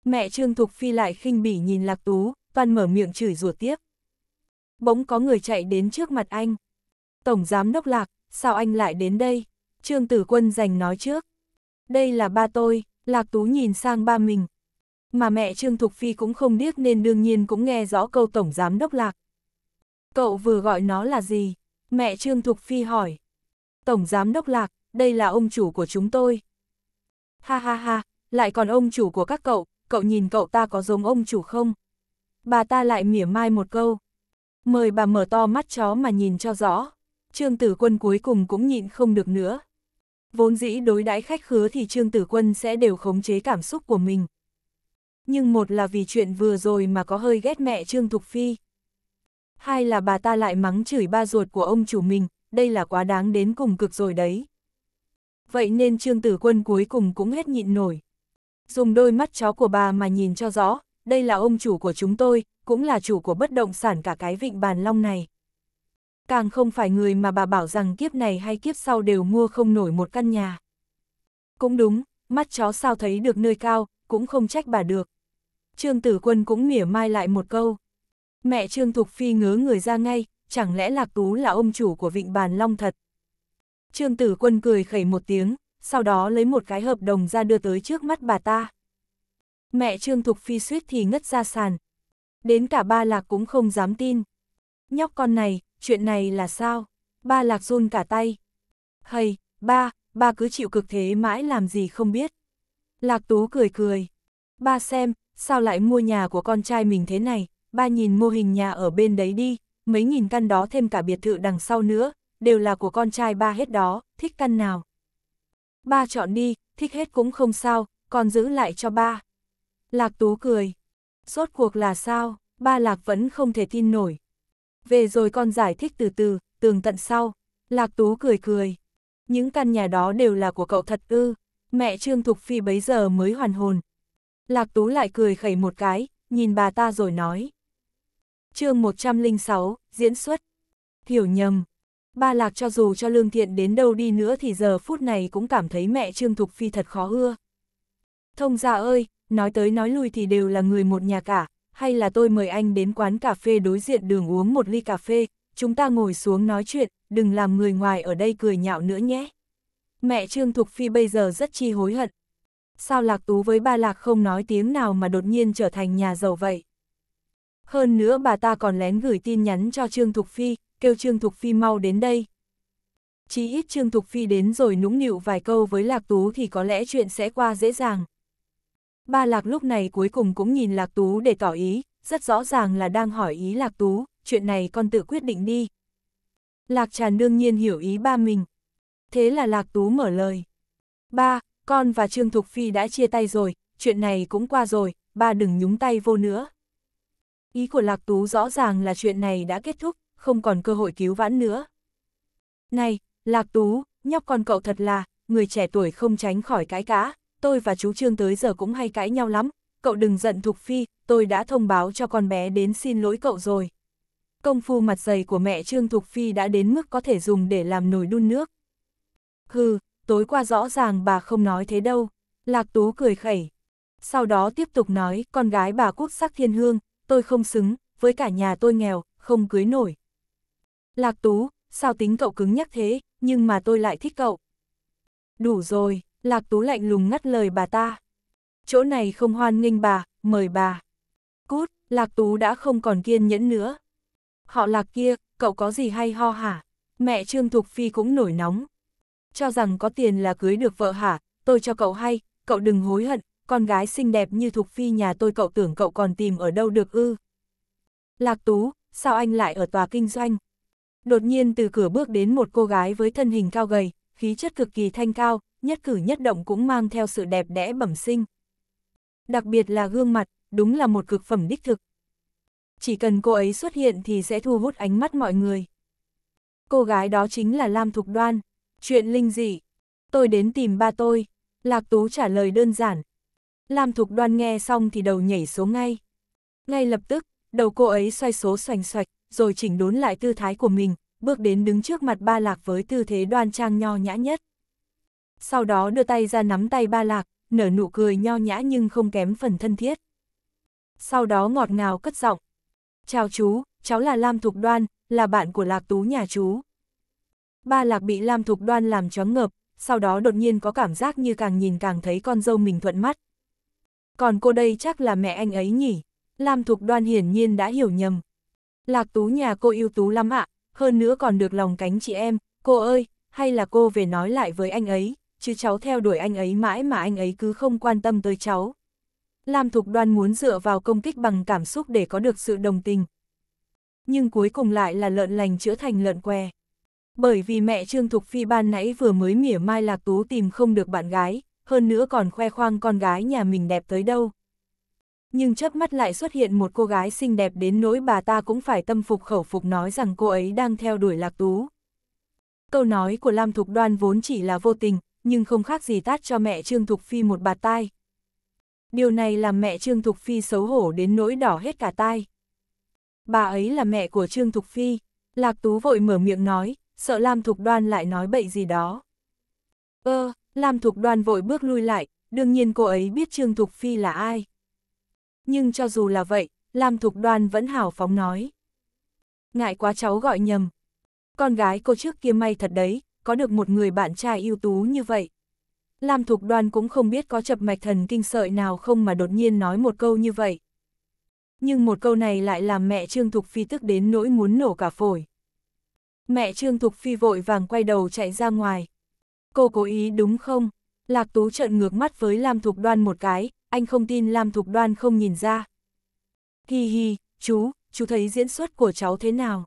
Mẹ Trương Thục Phi lại khinh bỉ nhìn Lạc Tú, toàn mở miệng chửi rủa tiếp. Bỗng có người chạy đến trước mặt anh. Tổng Giám Đốc Lạc, sao anh lại đến đây? Trương Tử Quân giành nói trước. Đây là ba tôi, Lạc Tú nhìn sang ba mình, mà mẹ Trương Thục Phi cũng không điếc nên đương nhiên cũng nghe rõ câu Tổng Giám Đốc Lạc. Cậu vừa gọi nó là gì? Mẹ Trương Thục Phi hỏi. Tổng Giám Đốc Lạc, đây là ông chủ của chúng tôi. Ha ha ha, lại còn ông chủ của các cậu, cậu nhìn cậu ta có giống ông chủ không? Bà ta lại mỉa mai một câu. Mời bà mở to mắt chó mà nhìn cho rõ. Trương Tử Quân cuối cùng cũng nhịn không được nữa. Vốn dĩ đối đãi khách khứa thì Trương Tử Quân sẽ đều khống chế cảm xúc của mình, nhưng một là vì chuyện vừa rồi mà có hơi ghét mẹ Trương Thục Phi. Hai là bà ta lại mắng chửi ba ruột của ông chủ mình, đây là quá đáng đến cùng cực rồi đấy. Vậy nên Trương Tử Quân cuối cùng cũng hết nhịn nổi. Dùng đôi mắt chó của bà mà nhìn cho rõ, đây là ông chủ của chúng tôi, cũng là chủ của bất động sản cả cái vịnh bàn long này. Càng không phải người mà bà bảo rằng kiếp này hay kiếp sau đều mua không nổi một căn nhà. Cũng đúng, mắt chó sao thấy được nơi cao, cũng không trách bà được. Trương Tử Quân cũng mỉa mai lại một câu. Mẹ Trương Thục Phi ngớ người ra ngay, chẳng lẽ Lạc Tú là ông chủ của Vịnh Bàn Long thật. Trương Tử Quân cười khẩy một tiếng, sau đó lấy một cái hợp đồng ra đưa tới trước mắt bà ta. Mẹ Trương Thục Phi suýt thì ngất ra sàn. Đến cả ba Lạc cũng không dám tin. Nhóc con này, chuyện này là sao? Ba Lạc run cả tay. Hầy, ba, ba cứ chịu cực thế mãi làm gì không biết. Lạc Tú cười cười. Ba xem, sao lại mua nhà của con trai mình thế này, ba nhìn mô hình nhà ở bên đấy đi, mấy nghìn căn đó thêm cả biệt thự đằng sau nữa, đều là của con trai ba hết đó, thích căn nào. Ba chọn đi, thích hết cũng không sao, còn giữ lại cho ba. Lạc Tú cười. Rốt cuộc là sao, ba Lạc vẫn không thể tin nổi. Về rồi con giải thích từ từ, tường tận sau. Lạc Tú cười cười. Những căn nhà đó đều là của cậu thật ư mẹ Trương Thục Phi bấy giờ mới hoàn hồn. Lạc Tú lại cười khẩy một cái, nhìn bà ta rồi nói. chương 106, diễn xuất. Hiểu nhầm. Ba Lạc cho dù cho Lương Thiện đến đâu đi nữa thì giờ phút này cũng cảm thấy mẹ Trương Thục Phi thật khó ưa. Thông gia ơi, nói tới nói lui thì đều là người một nhà cả, hay là tôi mời anh đến quán cà phê đối diện đường uống một ly cà phê, chúng ta ngồi xuống nói chuyện, đừng làm người ngoài ở đây cười nhạo nữa nhé mẹ Trương Thục Phi bây giờ rất chi hối hận. Sao Lạc Tú với ba Lạc không nói tiếng nào mà đột nhiên trở thành nhà giàu vậy? Hơn nữa bà ta còn lén gửi tin nhắn cho Trương Thục Phi, kêu Trương Thục Phi mau đến đây. Chỉ ít Trương Thục Phi đến rồi nũng nịu vài câu với Lạc Tú thì có lẽ chuyện sẽ qua dễ dàng. Ba Lạc lúc này cuối cùng cũng nhìn Lạc Tú để tỏ ý, rất rõ ràng là đang hỏi ý Lạc Tú, chuyện này con tự quyết định đi. Lạc trà đương nhiên hiểu ý ba mình, thế là Lạc Tú mở lời. Ba, con và Trương Thục Phi đã chia tay rồi, chuyện này cũng qua rồi, ba đừng nhúng tay vô nữa. Ý của Lạc Tú rõ ràng là chuyện này đã kết thúc, không còn cơ hội cứu vãn nữa. Này, Lạc Tú, nhóc con cậu thật là, người trẻ tuổi không tránh khỏi cãi cã, tôi và chú Trương tới giờ cũng hay cãi nhau lắm, cậu đừng giận Thục Phi, tôi đã thông báo cho con bé đến xin lỗi cậu rồi. Công phu mặt dày của mẹ Trương Thục Phi đã đến mức có thể dùng để làm nồi đun nước. Hừ, tối qua rõ ràng bà không nói thế đâu. Lạc Tú cười khẩy. Sau đó tiếp tục nói, con gái bà quốc sắc thiên hương, tôi không xứng, với cả nhà tôi nghèo, không cưới nổi. Lạc Tú, sao tính cậu cứng nhắc thế, nhưng mà tôi lại thích cậu. Đủ rồi, Lạc Tú lạnh lùng ngắt lời bà ta. Chỗ này không hoan nghênh bà, mời bà. Cút, Lạc Tú đã không còn kiên nhẫn nữa. Họ Lạc kia, cậu có gì hay ho hả? Mẹ Trương Thục Phi cũng nổi nóng, cho rằng có tiền là cưới được vợ hả, tôi cho cậu hay, cậu đừng hối hận, con gái xinh đẹp như Thục Phi nhà tôi cậu tưởng cậu còn tìm ở đâu được ư. Lạc Tú, sao anh lại ở tòa kinh doanh? Đột nhiên từ cửa bước đến một cô gái với thân hình cao gầy, khí chất cực kỳ thanh cao, nhất cử nhất động cũng mang theo sự đẹp đẽ bẩm sinh. Đặc biệt là gương mặt, đúng là một cực phẩm đích thực. Chỉ cần cô ấy xuất hiện thì sẽ thu hút ánh mắt mọi người. Cô gái đó chính là Lam Thục Đoan. Chuyện linh gì Tôi đến tìm ba tôi. Lạc Tú trả lời đơn giản. Lam Thục Đoan nghe xong thì đầu nhảy số ngay. Ngay lập tức, đầu cô ấy xoay số xoành xoạch, rồi chỉnh đốn lại tư thái của mình, bước đến đứng trước mặt ba lạc với tư thế đoan trang nho nhã nhất. Sau đó đưa tay ra nắm tay ba lạc, nở nụ cười nho nhã nhưng không kém phần thân thiết. Sau đó ngọt ngào cất giọng. Chào chú, cháu là Lam Thục Đoan, là bạn của Lạc Tú nhà chú. Ba lạc bị Lam Thục Đoan làm choáng ngợp, sau đó đột nhiên có cảm giác như càng nhìn càng thấy con dâu mình thuận mắt. Còn cô đây chắc là mẹ anh ấy nhỉ? Lam Thục Đoan hiển nhiên đã hiểu nhầm. Lạc Tú nhà cô yêu Tú lắm ạ, hơn nữa còn được lòng cánh chị em, cô ơi, hay là cô về nói lại với anh ấy, chứ cháu theo đuổi anh ấy mãi mà anh ấy cứ không quan tâm tới cháu. Lam Thục Đoan muốn dựa vào công kích bằng cảm xúc để có được sự đồng tình. Nhưng cuối cùng lại là lợn lành chữa thành lợn què. Bởi vì mẹ Trương Thục Phi ban nãy vừa mới mỉa Mai Lạc Tú tìm không được bạn gái, hơn nữa còn khoe khoang con gái nhà mình đẹp tới đâu. Nhưng chớp mắt lại xuất hiện một cô gái xinh đẹp đến nỗi bà ta cũng phải tâm phục khẩu phục nói rằng cô ấy đang theo đuổi Lạc Tú. Câu nói của Lam Thục Đoan vốn chỉ là vô tình, nhưng không khác gì tát cho mẹ Trương Thục Phi một bạt tai. Điều này làm mẹ Trương Thục Phi xấu hổ đến nỗi đỏ hết cả tai. Bà ấy là mẹ của Trương Thục Phi. Lạc Tú vội mở miệng nói, sợ Lam Thục Đoan lại nói bậy gì đó. Ơ, ờ, Lam Thục Đoan vội bước lui lại, đương nhiên cô ấy biết Trương Thục Phi là ai. Nhưng cho dù là vậy, Lam Thục Đoan vẫn hào phóng nói. Ngại quá cháu gọi nhầm. Con gái cô trước kia may thật đấy, có được một người bạn trai ưu tú như vậy. Lam Thục Đoan cũng không biết có chập mạch thần kinh sợi nào không mà đột nhiên nói một câu như vậy. Nhưng một câu này lại làm mẹ Trương Thục Phi tức đến nỗi muốn nổ cả phổi. Mẹ Trương Thục Phi vội vàng quay đầu chạy ra ngoài. Cô cố ý đúng không? Lạc Tú trợn ngược mắt với Lam Thục Đoan một cái, anh không tin Lam Thục Đoan không nhìn ra. Hi hi, chú, chú thấy diễn xuất của cháu thế nào?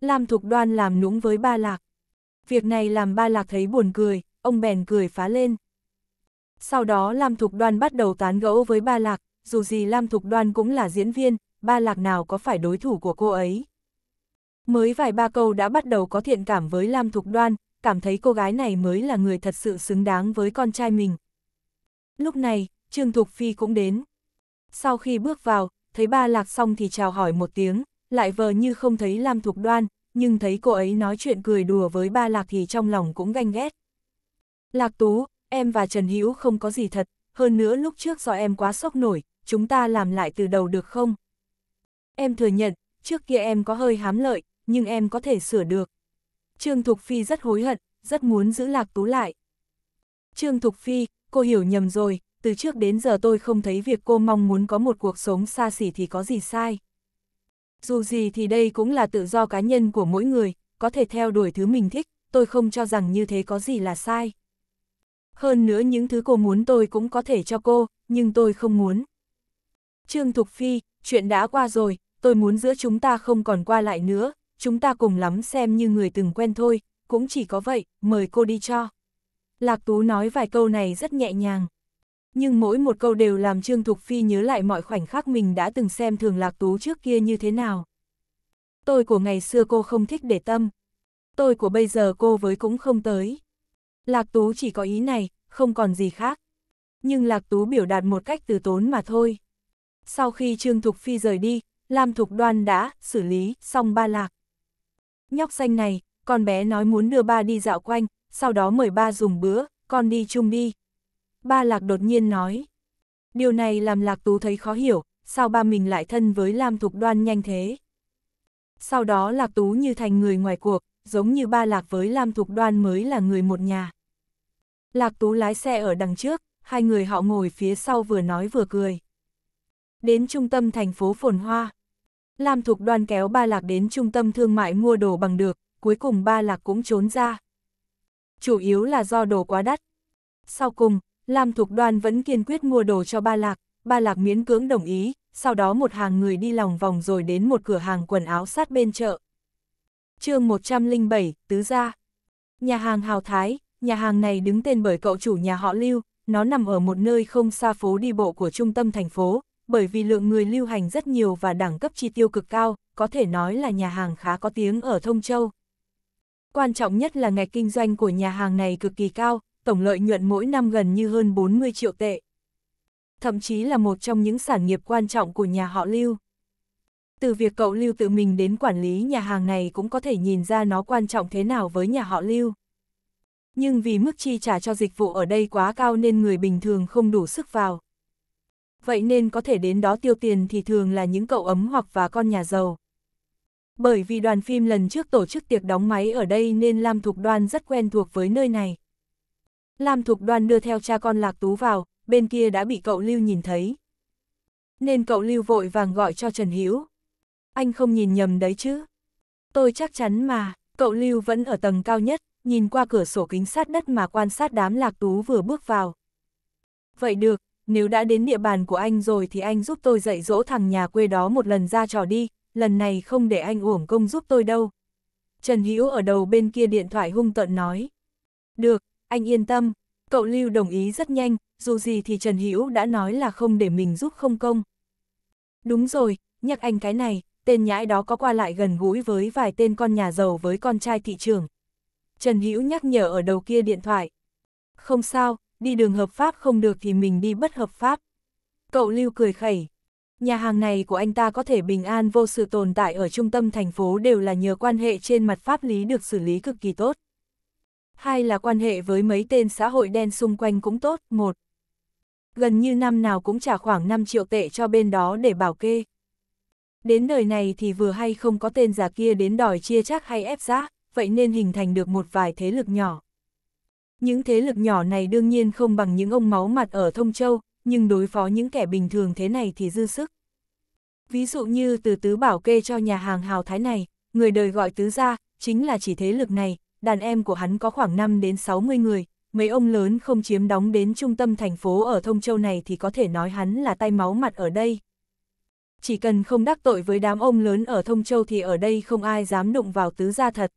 Lam Thục Đoan làm nũng với ba Lạc. Việc này làm ba Lạc thấy buồn cười, ông bèn cười phá lên. Sau đó Lam Thục Đoan bắt đầu tán gẫu với ba Lạc, dù gì Lam Thục Đoan cũng là diễn viên, ba Lạc nào có phải đối thủ của cô ấy. Mới vài ba câu đã bắt đầu có thiện cảm với Lam Thục Đoan, cảm thấy cô gái này mới là người thật sự xứng đáng với con trai mình. Lúc này, Trương Thục Phi cũng đến. Sau khi bước vào, thấy ba lạc xong thì chào hỏi một tiếng, lại vờ như không thấy Lam Thục Đoan, nhưng thấy cô ấy nói chuyện cười đùa với ba lạc thì trong lòng cũng ganh ghét. Lạc Tú, em và Trần Hữu không có gì thật, hơn nữa lúc trước do em quá sốc nổi, chúng ta làm lại từ đầu được không? Em thừa nhận, trước kia em có hơi hám lợi, nhưng em có thể sửa được. Trương Thục Phi rất hối hận, rất muốn giữ Lạc Tú lại. Trương Thục Phi, cô hiểu nhầm rồi, từ trước đến giờ tôi không thấy việc cô mong muốn có một cuộc sống xa xỉ thì có gì sai. Dù gì thì đây cũng là tự do cá nhân của mỗi người, có thể theo đuổi thứ mình thích, tôi không cho rằng như thế có gì là sai. Hơn nữa những thứ cô muốn tôi cũng có thể cho cô, nhưng tôi không muốn. Trương Thục Phi, chuyện đã qua rồi, tôi muốn giữa chúng ta không còn qua lại nữa, chúng ta cùng lắm xem như người từng quen thôi, cũng chỉ có vậy, mời cô đi cho. Lạc Tú nói vài câu này rất nhẹ nhàng. Nhưng mỗi một câu đều làm Trương Thục Phi nhớ lại mọi khoảnh khắc mình đã từng xem thường Lạc Tú trước kia như thế nào. Tôi của ngày xưa cô không thích để tâm. Tôi của bây giờ cô với cũng không tới. Lạc Tú chỉ có ý này, không còn gì khác. Nhưng Lạc Tú biểu đạt một cách từ tốn mà thôi. Sau khi Trương Thục Phi rời đi, Lam Thục Đoan đã xử lý xong ba Lạc. Nhóc xanh này, con bé nói muốn đưa ba đi dạo quanh, sau đó mời ba dùng bữa, con đi chung đi. Ba Lạc đột nhiên nói. Điều này làm Lạc Tú thấy khó hiểu, sao ba mình lại thân với Lam Thục Đoan nhanh thế. Sau đó Lạc Tú như thành người ngoài cuộc, giống như ba Lạc với Lam Thục Đoan mới là người một nhà. Lạc Tú lái xe ở đằng trước, hai người họ ngồi phía sau vừa nói vừa cười. Đến trung tâm thành phố Phồn Hoa, Lam Thục Đoan kéo Ba Lạc đến trung tâm thương mại mua đồ bằng được, cuối cùng Ba Lạc cũng trốn ra. Chủ yếu là do đồ quá đắt. Sau cùng, Lam Thục Đoan vẫn kiên quyết mua đồ cho Ba Lạc, Ba Lạc miễn cưỡng đồng ý, sau đó một hàng người đi lòng vòng rồi đến một cửa hàng quần áo sát bên chợ. chương 107, Tứ Gia Nhà hàng Hào Thái, nhà hàng này đứng tên bởi cậu chủ nhà họ Lưu, nó nằm ở một nơi không xa phố đi bộ của trung tâm thành phố, bởi vì lượng người lưu hành rất nhiều và đẳng cấp chi tiêu cực cao, có thể nói là nhà hàng khá có tiếng ở Thông Châu. Quan trọng nhất là ngạch kinh doanh của nhà hàng này cực kỳ cao, tổng lợi nhuận mỗi năm gần như hơn 40 triệu tệ. Thậm chí là một trong những sản nghiệp quan trọng của nhà họ Lưu. Từ việc cậu Lưu tự mình đến quản lý nhà hàng này cũng có thể nhìn ra nó quan trọng thế nào với nhà họ Lưu. Nhưng vì mức chi trả cho dịch vụ ở đây quá cao nên người bình thường không đủ sức vào vậy nên có thể đến đó tiêu tiền thì thường là những cậu ấm hoặc và con nhà giàu. Bởi vì đoàn phim lần trước tổ chức tiệc đóng máy ở đây nên Lam Thục Đoan rất quen thuộc với nơi này. Lam Thục Đoan đưa theo cha con Lạc Tú vào, bên kia đã bị cậu Lưu nhìn thấy. Nên cậu Lưu vội vàng gọi cho Trần Hiếu. Anh không nhìn nhầm đấy chứ. Tôi chắc chắn mà, cậu Lưu vẫn ở tầng cao nhất, nhìn qua cửa sổ kính sát đất mà quan sát đám Lạc Tú vừa bước vào. Vậy được, nếu đã đến địa bàn của anh rồi thì anh giúp tôi dạy dỗ thằng nhà quê đó một lần ra trò đi, lần này không để anh uổng công giúp tôi đâu. Trần Hữu ở đầu bên kia điện thoại hung tợn nói. Được, anh yên tâm, cậu Lưu đồng ý rất nhanh, dù gì thì Trần Hữu đã nói là không để mình giúp không công. Đúng rồi, nhắc anh cái này, tên nhãi đó có qua lại gần gũi với vài tên con nhà giàu với con trai thị trường. Trần Hữu nhắc nhở ở đầu kia điện thoại. Không sao, đi đường hợp pháp không được thì mình đi bất hợp pháp. Cậu Lưu cười khẩy. Nhà hàng này của anh ta có thể bình an vô sự tồn tại ở trung tâm thành phố đều là nhờ quan hệ trên mặt pháp lý được xử lý cực kỳ tốt. Hai là quan hệ với mấy tên xã hội đen xung quanh cũng tốt. Một, gần như năm nào cũng trả khoảng 5 triệu tệ cho bên đó để bảo kê. Đến đời này thì vừa hay không có tên giả kia đến đòi chia chác hay ép giá, vậy nên hình thành được một vài thế lực nhỏ. Những thế lực nhỏ này đương nhiên không bằng những ông máu mặt ở Thông Châu, nhưng đối phó những kẻ bình thường thế này thì dư sức. Ví dụ như từ tứ bảo kê cho nhà hàng hào thái này, người đời gọi tứ gia, chính là chỉ thế lực này, đàn em của hắn có khoảng 5 đến 60 người, mấy ông lớn không chiếm đóng đến trung tâm thành phố ở Thông Châu này thì có thể nói hắn là tay máu mặt ở đây. Chỉ cần không đắc tội với đám ông lớn ở Thông Châu thì ở đây không ai dám đụng vào tứ gia thật.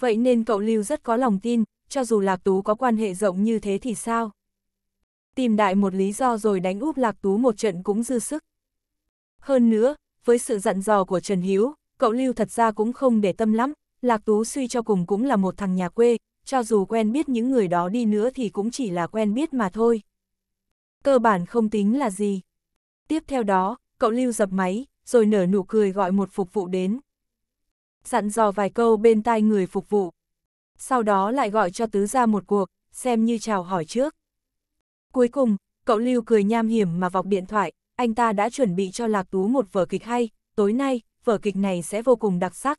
Vậy nên cậu Lưu rất có lòng tin, cho dù Lạc Tú có quan hệ rộng như thế thì sao? Tìm đại một lý do rồi đánh úp Lạc Tú một trận cũng dư sức. Hơn nữa, với sự dặn dò của Trần Hiếu, cậu Lưu thật ra cũng không để tâm lắm, Lạc Tú suy cho cùng cũng là một thằng nhà quê, cho dù quen biết những người đó đi nữa thì cũng chỉ là quen biết mà thôi. Cơ bản không tính là gì. Tiếp theo đó, cậu Lưu dập máy, rồi nở nụ cười gọi một phục vụ đến. Dặn dò vài câu bên tai người phục vụ, sau đó lại gọi cho tứ ra một cuộc, xem như chào hỏi trước. Cuối cùng, cậu Lưu cười nham hiểm mà vọc điện thoại, anh ta đã chuẩn bị cho Lạc Tú một vở kịch hay, tối nay, vở kịch này sẽ vô cùng đặc sắc.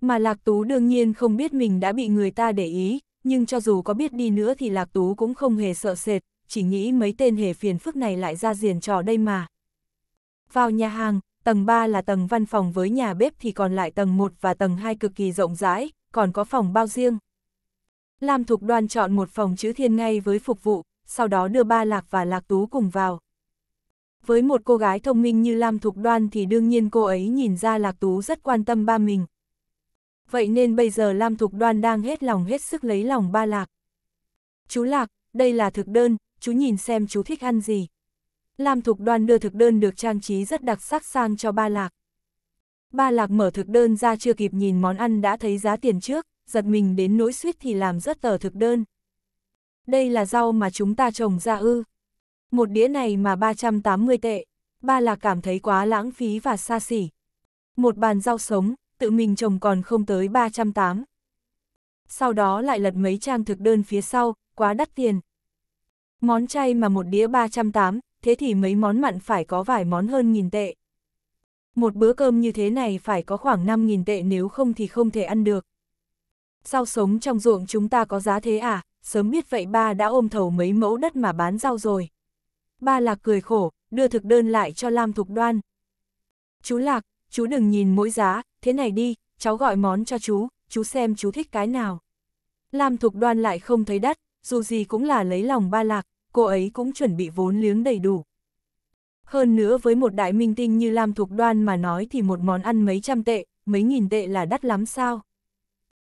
Mà Lạc Tú đương nhiên không biết mình đã bị người ta để ý, nhưng cho dù có biết đi nữa thì Lạc Tú cũng không hề sợ sệt, chỉ nghĩ mấy tên hề phiền phức này lại ra giền trò đây mà. Vào nhà hàng, tầng 3 là tầng văn phòng với nhà bếp thì còn lại tầng 1 và tầng 2 cực kỳ rộng rãi, còn có phòng bao riêng. Lam Thục Đoan chọn một phòng chữ thiên ngay với phục vụ, sau đó đưa ba Lạc và Lạc Tú cùng vào. Với một cô gái thông minh như Lam Thục Đoan thì đương nhiên cô ấy nhìn ra Lạc Tú rất quan tâm ba mình. Vậy nên bây giờ Lam Thục Đoan đang hết lòng hết sức lấy lòng ba Lạc. Chú Lạc, đây là thực đơn, chú nhìn xem chú thích ăn gì. Lam Thục Đoan đưa thực đơn được trang trí rất đặc sắc sang cho ba Lạc. Ba lạc mở thực đơn ra chưa kịp nhìn món ăn đã thấy giá tiền trước, giật mình đến nỗi suýt thì làm rớt tờ thực đơn. Đây là rau mà chúng ta trồng ra ư. Một đĩa này mà 380 tệ, ba lạc cảm thấy quá lãng phí và xa xỉ. Một bàn rau sống, tự mình trồng còn không tới 380. Sau đó lại lật mấy trang thực đơn phía sau, quá đắt tiền. Món chay mà một đĩa 380, thế thì mấy món mặn phải có vài món hơn nghìn tệ một bữa cơm như thế này phải có khoảng 5.000 tệ nếu không thì không thể ăn được. Rau sống trong ruộng chúng ta có giá thế à, sớm biết vậy ba đã ôm thầu mấy mẫu đất mà bán rau rồi. Ba Lạc cười khổ, đưa thực đơn lại cho Lam Thục Đoan. Chú Lạc, chú đừng nhìn mỗi giá, thế này đi, cháu gọi món cho chú, chú xem chú thích cái nào. Lam Thục Đoan lại không thấy đắt, dù gì cũng là lấy lòng Ba Lạc, cô ấy cũng chuẩn bị vốn liếng đầy đủ. Hơn nữa với một đại minh tinh như Lam Thục Đoan mà nói thì một món ăn mấy trăm tệ, mấy nghìn tệ là đắt lắm sao.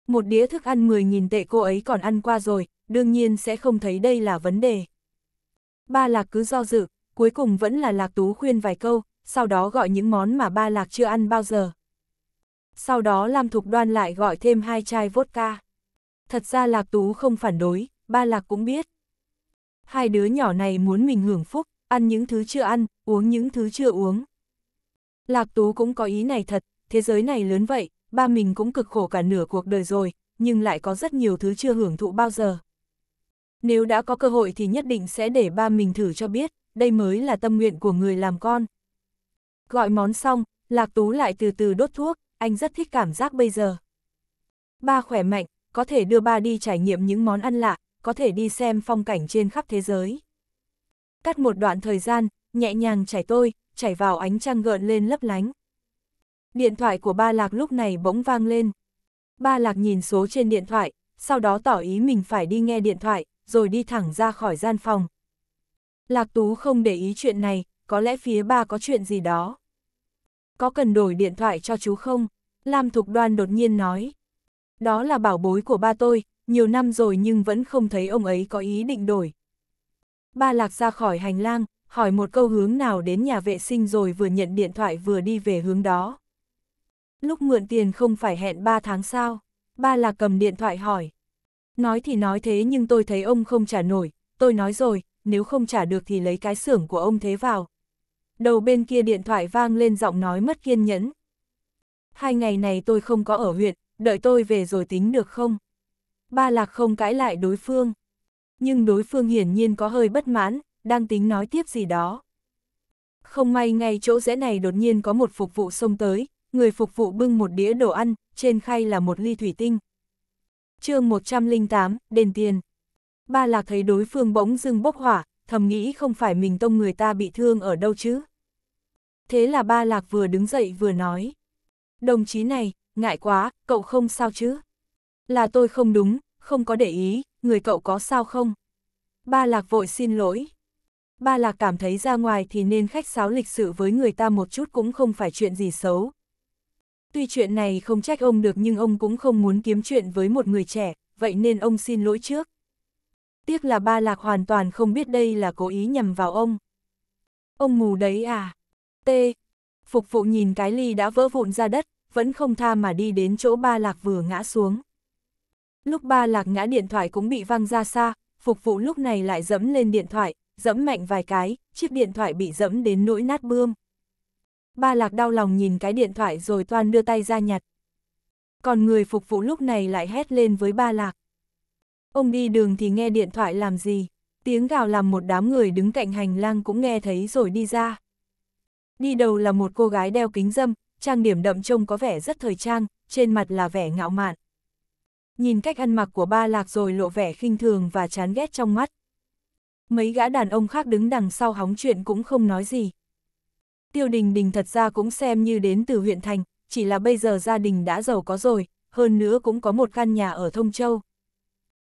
Một đĩa thức ăn 10.000 tệ cô ấy còn ăn qua rồi, đương nhiên sẽ không thấy đây là vấn đề. Ba Lạc cứ do dự, cuối cùng vẫn là Lạc Tú khuyên vài câu, sau đó gọi những món mà Ba Lạc chưa ăn bao giờ. Sau đó Lam Thục Đoan lại gọi thêm hai chai vodka. Thật ra Lạc Tú không phản đối, Ba Lạc cũng biết. Hai đứa nhỏ này muốn mình hưởng phúc, ăn những thứ chưa ăn, uống những thứ chưa uống. Lạc Tú cũng có ý này thật, thế giới này lớn vậy, ba mình cũng cực khổ cả nửa cuộc đời rồi, nhưng lại có rất nhiều thứ chưa hưởng thụ bao giờ. Nếu đã có cơ hội thì nhất định sẽ để ba mình thử cho biết, đây mới là tâm nguyện của người làm con. Gọi món xong, Lạc Tú lại từ từ đốt thuốc, anh rất thích cảm giác bây giờ. Ba khỏe mạnh, có thể đưa ba đi trải nghiệm những món ăn lạ, có thể đi xem phong cảnh trên khắp thế giới cắt một đoạn thời gian, nhẹ nhàng chảy tôi, chảy vào ánh trăng gợn lên lấp lánh. Điện thoại của ba lạc lúc này bỗng vang lên. Ba lạc nhìn số trên điện thoại, sau đó tỏ ý mình phải đi nghe điện thoại, rồi đi thẳng ra khỏi gian phòng. Lạc Tú không để ý chuyện này, có lẽ phía ba có chuyện gì đó. Có cần đổi điện thoại cho chú không? Lam Thục Đoan đột nhiên nói. Đó là bảo bối của ba tôi, nhiều năm rồi nhưng vẫn không thấy ông ấy có ý định đổi. Ba lạc ra khỏi hành lang, hỏi một câu hướng nào đến nhà vệ sinh rồi vừa nhận điện thoại vừa đi về hướng đó. Lúc mượn tiền không phải hẹn 3 tháng sao, ba lạc cầm điện thoại hỏi. Nói thì nói thế nhưng tôi thấy ông không trả nổi, tôi nói rồi, nếu không trả được thì lấy cái xưởng của ông thế vào. Đầu bên kia điện thoại vang lên giọng nói mất kiên nhẫn. Hai ngày này tôi không có ở huyện, đợi tôi về rồi tính được không? Ba lạc không cãi lại đối phương nhưng đối phương hiển nhiên có hơi bất mãn, đang tính nói tiếp gì đó. Không may ngay chỗ rẽ này đột nhiên có một phục vụ xông tới, người phục vụ bưng một đĩa đồ ăn, trên khay là một ly thủy tinh. chương 108, đền tiền. Ba lạc thấy đối phương bỗng dưng bốc hỏa, thầm nghĩ không phải mình tông người ta bị thương ở đâu chứ. Thế là ba lạc vừa đứng dậy vừa nói. Đồng chí này, ngại quá, cậu không sao chứ? Là tôi không đúng, không có để ý, người cậu có sao không? Ba Lạc vội xin lỗi. Ba Lạc cảm thấy ra ngoài thì nên khách sáo lịch sự với người ta một chút cũng không phải chuyện gì xấu. Tuy chuyện này không trách ông được nhưng ông cũng không muốn kiếm chuyện với một người trẻ, vậy nên ông xin lỗi trước. Tiếc là Ba Lạc hoàn toàn không biết đây là cố ý nhầm vào ông. Ông mù đấy à? T. Phục vụ nhìn cái ly đã vỡ vụn ra đất, vẫn không tha mà đi đến chỗ Ba Lạc vừa ngã xuống. Lúc ba lạc ngã điện thoại cũng bị văng ra xa, phục vụ lúc này lại dẫm lên điện thoại, dẫm mạnh vài cái, chiếc điện thoại bị dẫm đến nỗi nát bươm. Ba lạc đau lòng nhìn cái điện thoại rồi toan đưa tay ra nhặt. Còn người phục vụ lúc này lại hét lên với ba lạc. Ông đi đường thì nghe điện thoại làm gì, tiếng gào làm một đám người đứng cạnh hành lang cũng nghe thấy rồi đi ra. Đi đầu là một cô gái đeo kính dâm, trang điểm đậm trông có vẻ rất thời trang, trên mặt là vẻ ngạo mạn nhìn cách ăn mặc của ba lạc rồi lộ vẻ khinh thường và chán ghét trong mắt. Mấy gã đàn ông khác đứng đằng sau hóng chuyện cũng không nói gì. Tiêu đình đình thật ra cũng xem như đến từ huyện thành, chỉ là bây giờ gia đình đã giàu có rồi, hơn nữa cũng có một căn nhà ở Thông Châu.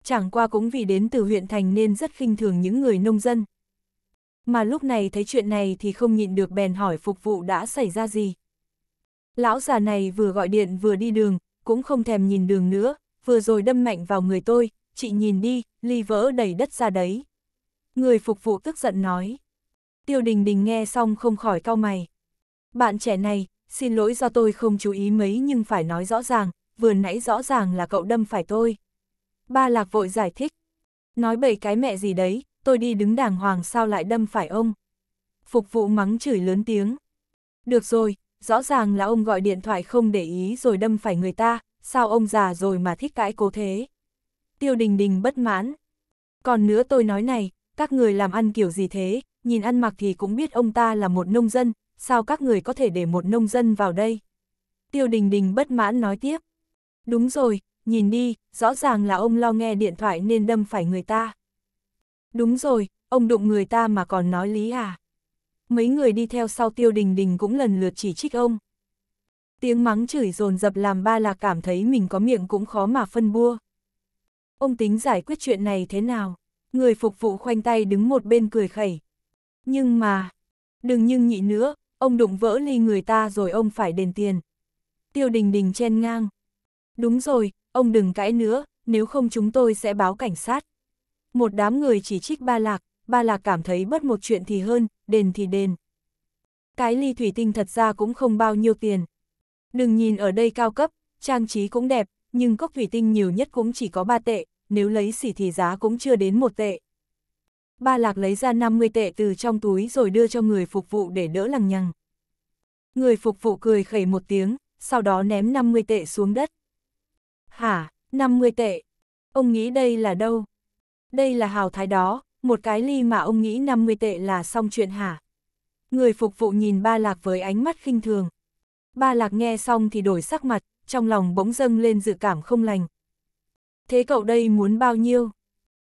Chẳng qua cũng vì đến từ huyện thành nên rất khinh thường những người nông dân. Mà lúc này thấy chuyện này thì không nhịn được bèn hỏi phục vụ đã xảy ra gì. Lão già này vừa gọi điện vừa đi đường, cũng không thèm nhìn đường nữa, vừa rồi đâm mạnh vào người tôi, chị nhìn đi, ly vỡ đầy đất ra đấy. Người phục vụ tức giận nói. Tiêu đình đình nghe xong không khỏi cau mày. Bạn trẻ này, xin lỗi do tôi không chú ý mấy nhưng phải nói rõ ràng, vừa nãy rõ ràng là cậu đâm phải tôi. Ba lạc vội giải thích. Nói bậy cái mẹ gì đấy, tôi đi đứng đàng hoàng sao lại đâm phải ông. Phục vụ mắng chửi lớn tiếng. Được rồi, rõ ràng là ông gọi điện thoại không để ý rồi đâm phải người ta, sao ông già rồi mà thích cãi cố thế? Tiêu đình đình bất mãn. Còn nữa tôi nói này, các người làm ăn kiểu gì thế, nhìn ăn mặc thì cũng biết ông ta là một nông dân, sao các người có thể để một nông dân vào đây? Tiêu đình đình bất mãn nói tiếp. Đúng rồi, nhìn đi, rõ ràng là ông lo nghe điện thoại nên đâm phải người ta. Đúng rồi, ông đụng người ta mà còn nói lý à? Mấy người đi theo sau tiêu đình đình cũng lần lượt chỉ trích ông. Tiếng mắng chửi dồn dập làm ba lạc cảm thấy mình có miệng cũng khó mà phân bua. Ông tính giải quyết chuyện này thế nào? Người phục vụ khoanh tay đứng một bên cười khẩy. Nhưng mà, đừng nhưng nhị nữa, ông đụng vỡ ly người ta rồi ông phải đền tiền. Tiêu đình đình chen ngang. Đúng rồi, ông đừng cãi nữa, nếu không chúng tôi sẽ báo cảnh sát. Một đám người chỉ trích ba lạc, ba lạc cảm thấy bất một chuyện thì hơn, đền thì đền. Cái ly thủy tinh thật ra cũng không bao nhiêu tiền, Đừng nhìn ở đây cao cấp, trang trí cũng đẹp, nhưng cốc thủy tinh nhiều nhất cũng chỉ có 3 tệ, nếu lấy xỉ thì giá cũng chưa đến 1 tệ. Ba lạc lấy ra 50 tệ từ trong túi rồi đưa cho người phục vụ để đỡ lằng nhằng. Người phục vụ cười khẩy một tiếng, sau đó ném 50 tệ xuống đất. Hả, 50 tệ? Ông nghĩ đây là đâu? Đây là hào thái đó, một cái ly mà ông nghĩ 50 tệ là xong chuyện hả? Người phục vụ nhìn ba lạc với ánh mắt khinh thường. Ba lạc nghe xong thì đổi sắc mặt, trong lòng bỗng dâng lên dự cảm không lành. Thế cậu đây muốn bao nhiêu?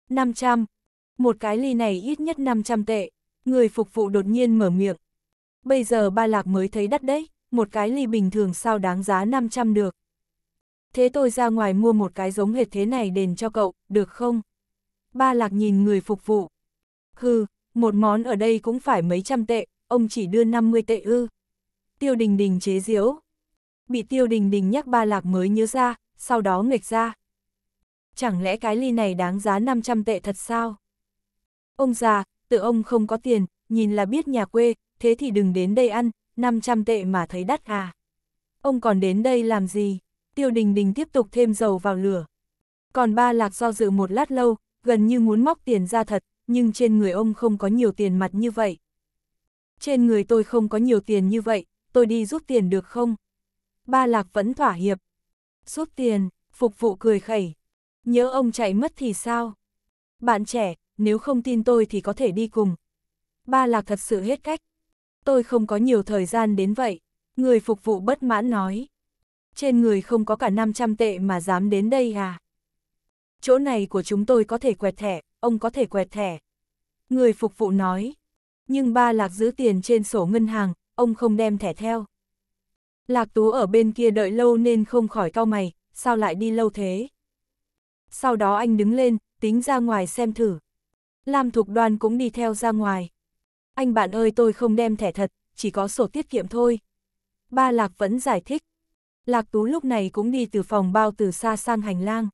500. Một cái ly này ít nhất 500 tệ. Người phục vụ đột nhiên mở miệng. Bây giờ ba lạc mới thấy đắt đấy, một cái ly bình thường sao đáng giá 500 được. Thế tôi ra ngoài mua một cái giống hệt thế này đền cho cậu, được không? Ba lạc nhìn người phục vụ. Hừ, một món ở đây cũng phải mấy trăm tệ, ông chỉ đưa 50 tệ ư tiêu đình đình chế diễu. Bị tiêu đình đình nhắc ba lạc mới nhớ ra, sau đó nghịch ra. Chẳng lẽ cái ly này đáng giá 500 tệ thật sao? Ông già, tự ông không có tiền, nhìn là biết nhà quê, thế thì đừng đến đây ăn, 500 tệ mà thấy đắt à. Ông còn đến đây làm gì? Tiêu đình đình tiếp tục thêm dầu vào lửa. Còn ba lạc do dự một lát lâu, gần như muốn móc tiền ra thật, nhưng trên người ông không có nhiều tiền mặt như vậy. Trên người tôi không có nhiều tiền như vậy, tôi đi rút tiền được không? Ba lạc vẫn thỏa hiệp. Rút tiền, phục vụ cười khẩy. Nhớ ông chạy mất thì sao? Bạn trẻ, nếu không tin tôi thì có thể đi cùng. Ba lạc thật sự hết cách. Tôi không có nhiều thời gian đến vậy. Người phục vụ bất mãn nói. Trên người không có cả 500 tệ mà dám đến đây à? Chỗ này của chúng tôi có thể quẹt thẻ, ông có thể quẹt thẻ. Người phục vụ nói. Nhưng ba lạc giữ tiền trên sổ ngân hàng, ông không đem thẻ theo. Lạc Tú ở bên kia đợi lâu nên không khỏi cau mày, sao lại đi lâu thế? Sau đó anh đứng lên, tính ra ngoài xem thử. Lam Thục Đoan cũng đi theo ra ngoài. Anh bạn ơi tôi không đem thẻ thật, chỉ có sổ tiết kiệm thôi. Ba Lạc vẫn giải thích. Lạc Tú lúc này cũng đi từ phòng bao từ xa sang hành lang.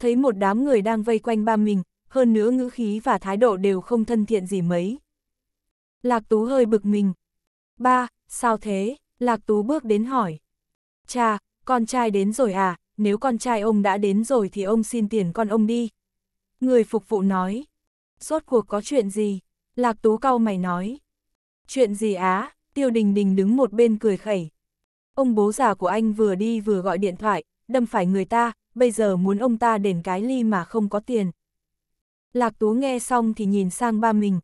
Thấy một đám người đang vây quanh ba mình, hơn nữa ngữ khí và thái độ đều không thân thiện gì mấy. Lạc Tú hơi bực mình, Ba, sao thế? Lạc Tú bước đến hỏi. Cha, con trai đến rồi à? Nếu con trai ông đã đến rồi thì ông xin tiền con ông đi. Người phục vụ nói. Rốt cuộc có chuyện gì? Lạc Tú cau mày nói. Chuyện gì á? Tiêu Đình Đình đứng một bên cười khẩy. Ông bố già của anh vừa đi vừa gọi điện thoại, đâm phải người ta, bây giờ muốn ông ta đền cái ly mà không có tiền. Lạc Tú nghe xong thì nhìn sang ba mình,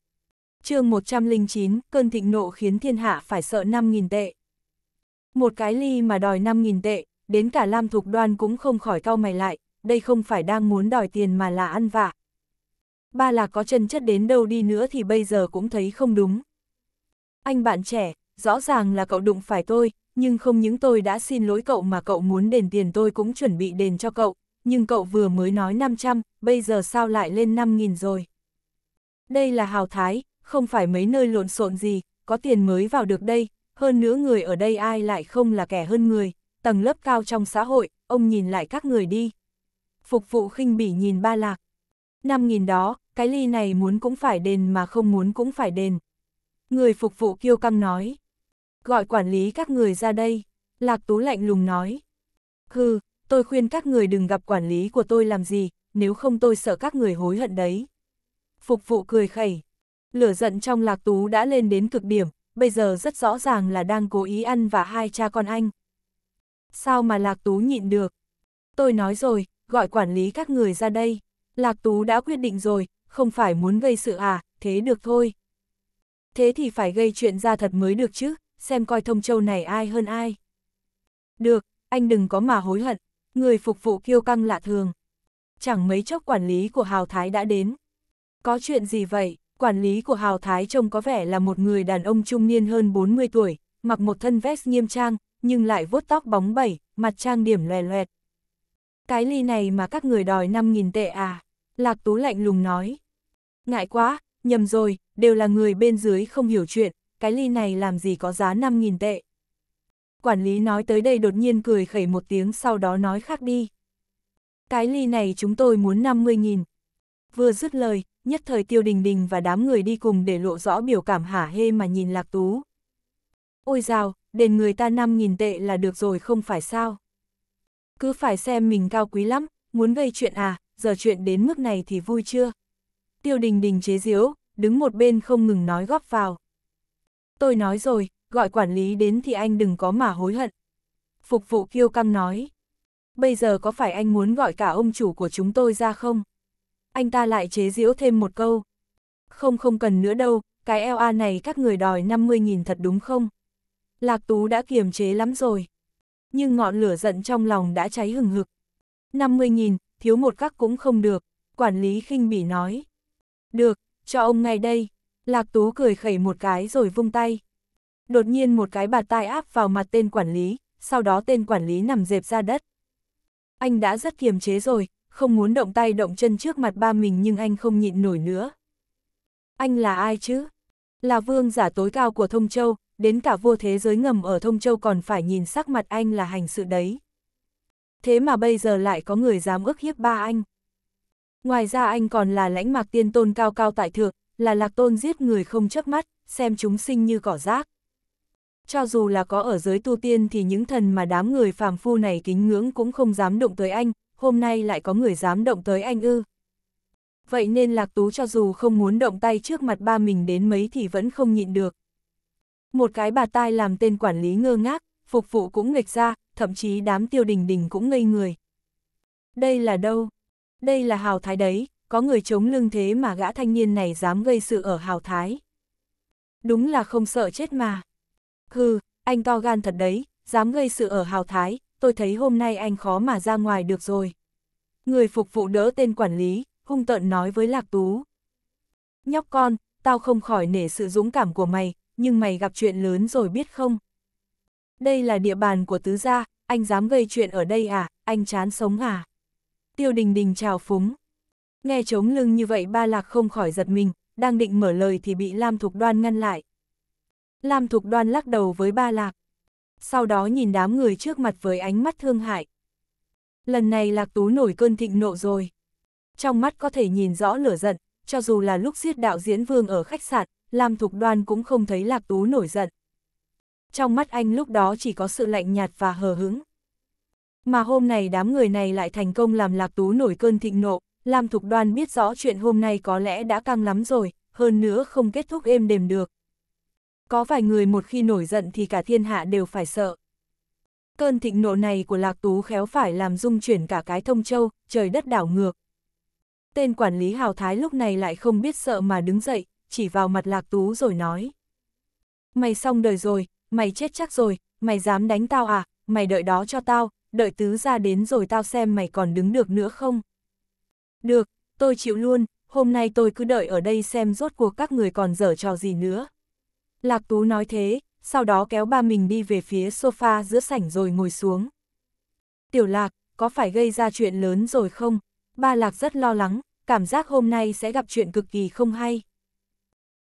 chương 109, cơn thịnh nộ khiến thiên hạ phải sợ 5.000 tệ. Một cái ly mà đòi 5.000 tệ, đến cả Lam Thục Đoan cũng không khỏi cau mày lại, đây không phải đang muốn đòi tiền mà là ăn vạ. Ba là có chân chất đến đâu đi nữa thì bây giờ cũng thấy không đúng. Anh bạn trẻ, rõ ràng là cậu đụng phải tôi, nhưng không những tôi đã xin lỗi cậu mà cậu muốn đền tiền tôi cũng chuẩn bị đền cho cậu, nhưng cậu vừa mới nói 500, bây giờ sao lại lên 5.000 rồi. Đây là hào thái, không phải mấy nơi lộn xộn gì, có tiền mới vào được đây, hơn nữa người ở đây ai lại không là kẻ hơn người, tầng lớp cao trong xã hội, ông nhìn lại các người đi. Phục vụ khinh bỉ nhìn ba lạc. Năm nghìn đó, cái ly này muốn cũng phải đền mà không muốn cũng phải đền. Người phục vụ kiêu căng nói. Gọi quản lý các người ra đây, lạc tú lạnh lùng nói. Hừ, tôi khuyên các người đừng gặp quản lý của tôi làm gì, nếu không tôi sợ các người hối hận đấy. Phục vụ cười khẩy lửa giận trong lạc tú đã lên đến cực điểm, bây giờ rất rõ ràng là đang cố ý ăn và hai cha con anh. Sao mà lạc tú nhịn được? Tôi nói rồi, gọi quản lý các người ra đây. Lạc tú đã quyết định rồi, không phải muốn gây sự à, thế được thôi. Thế thì phải gây chuyện ra thật mới được chứ, xem coi thông châu này ai hơn ai. Được, anh đừng có mà hối hận, người phục vụ kiêu căng lạ thường. Chẳng mấy chốc quản lý của Hào Thái đã đến. Có chuyện gì vậy? Quản lý của Hào Thái trông có vẻ là một người đàn ông trung niên hơn 40 tuổi, mặc một thân vest nghiêm trang, nhưng lại vuốt tóc bóng bẩy, mặt trang điểm lòe loẹt. Cái ly này mà các người đòi 5.000 tệ à? Lạc Tú lạnh lùng nói. Ngại quá, nhầm rồi, đều là người bên dưới không hiểu chuyện, cái ly này làm gì có giá 5.000 tệ. Quản lý nói tới đây đột nhiên cười khẩy một tiếng sau đó nói khác đi. Cái ly này chúng tôi muốn 50.000. Vừa dứt lời, nhất thời tiêu đình đình và đám người đi cùng để lộ rõ biểu cảm hả hê mà nhìn lạc tú. Ôi rào, đền người ta 5.000 tệ là được rồi không phải sao? Cứ phải xem mình cao quý lắm, muốn gây chuyện à, giờ chuyện đến mức này thì vui chưa? Tiêu đình đình chế diễu, đứng một bên không ngừng nói góp vào. Tôi nói rồi, gọi quản lý đến thì anh đừng có mà hối hận. Phục vụ kiêu căng nói. Bây giờ có phải anh muốn gọi cả ông chủ của chúng tôi ra không? anh ta lại chế giễu thêm một câu. Không không cần nữa đâu, cái LA này các người đòi 50.000 thật đúng không? Lạc Tú đã kiềm chế lắm rồi. Nhưng ngọn lửa giận trong lòng đã cháy hừng hực. 50.000, thiếu một khắc cũng không được, quản lý khinh bỉ nói. Được, cho ông ngay đây. Lạc Tú cười khẩy một cái rồi vung tay. Đột nhiên một cái bạt tai áp vào mặt tên quản lý, sau đó tên quản lý nằm dẹp ra đất. Anh đã rất kiềm chế rồi, không muốn động tay động chân trước mặt ba mình nhưng anh không nhịn nổi nữa. Anh là ai chứ? Là vương giả tối cao của Thông Châu, đến cả vua thế giới ngầm ở Thông Châu còn phải nhìn sắc mặt anh là hành sự đấy. Thế mà bây giờ lại có người dám ức hiếp ba anh. Ngoài ra anh còn là lãnh mạc tiên tôn cao cao tại thượng, là lạc tôn giết người không chớp mắt, xem chúng sinh như cỏ rác. Cho dù là có ở giới tu tiên thì những thần mà đám người phàm phu này kính ngưỡng cũng không dám động tới anh, hôm nay lại có người dám động tới anh ư. Vậy nên Lạc Tú cho dù không muốn động tay trước mặt ba mình đến mấy thì vẫn không nhịn được. Một cái bà tai làm tên quản lý ngơ ngác, phục vụ cũng nghịch ra, thậm chí đám tiêu đình đình cũng ngây người. Đây là đâu? Đây là Hào Thái đấy, có người chống lưng thế mà gã thanh niên này dám gây sự ở Hào Thái. Đúng là không sợ chết mà. Hừ, anh to gan thật đấy, dám gây sự ở Hào Thái, tôi thấy hôm nay anh khó mà ra ngoài được rồi. Người phục vụ đỡ tên quản lý, hung tợn nói với Lạc Tú. Nhóc con, tao không khỏi nể sự dũng cảm của mày, nhưng mày gặp chuyện lớn rồi biết không? Đây là địa bàn của tứ gia, anh dám gây chuyện ở đây à, anh chán sống à? Tiêu đình đình chào phúng. Nghe chống lưng như vậy ba lạc không khỏi giật mình, đang định mở lời thì bị Lam Thục Đoan ngăn lại. Lam Thục Đoan lắc đầu với ba lạc sau đó nhìn đám người trước mặt với ánh mắt thương hại. Lần này Lạc Tú nổi cơn thịnh nộ rồi. Trong mắt có thể nhìn rõ lửa giận, cho dù là lúc giết đạo diễn vương ở khách sạn, Lam Thục Đoan cũng không thấy Lạc Tú nổi giận. Trong mắt anh lúc đó chỉ có sự lạnh nhạt và hờ hững. Mà hôm nay đám người này lại thành công làm Lạc Tú nổi cơn thịnh nộ, Lam Thục Đoan biết rõ chuyện hôm nay có lẽ đã căng lắm rồi, hơn nữa không kết thúc êm đềm được. Có vài người một khi nổi giận thì cả thiên hạ đều phải sợ. Cơn thịnh nộ này của Lạc Tú khéo phải làm rung chuyển cả cái thông châu, trời đất đảo ngược. Tên quản lý Hào Thái lúc này lại không biết sợ mà đứng dậy, chỉ vào mặt Lạc Tú rồi nói. Mày xong đời rồi, mày chết chắc rồi, mày dám đánh tao à, mày đợi đó cho tao, đợi tứ ra đến rồi tao xem mày còn đứng được nữa không. Được, tôi chịu luôn, hôm nay tôi cứ đợi ở đây xem rốt cuộc các người còn dở trò gì nữa. Lạc Tú nói thế, sau đó kéo ba mình đi về phía sofa giữa sảnh rồi ngồi xuống. Tiểu Lạc, có phải gây ra chuyện lớn rồi không? Ba Lạc rất lo lắng, cảm giác hôm nay sẽ gặp chuyện cực kỳ không hay.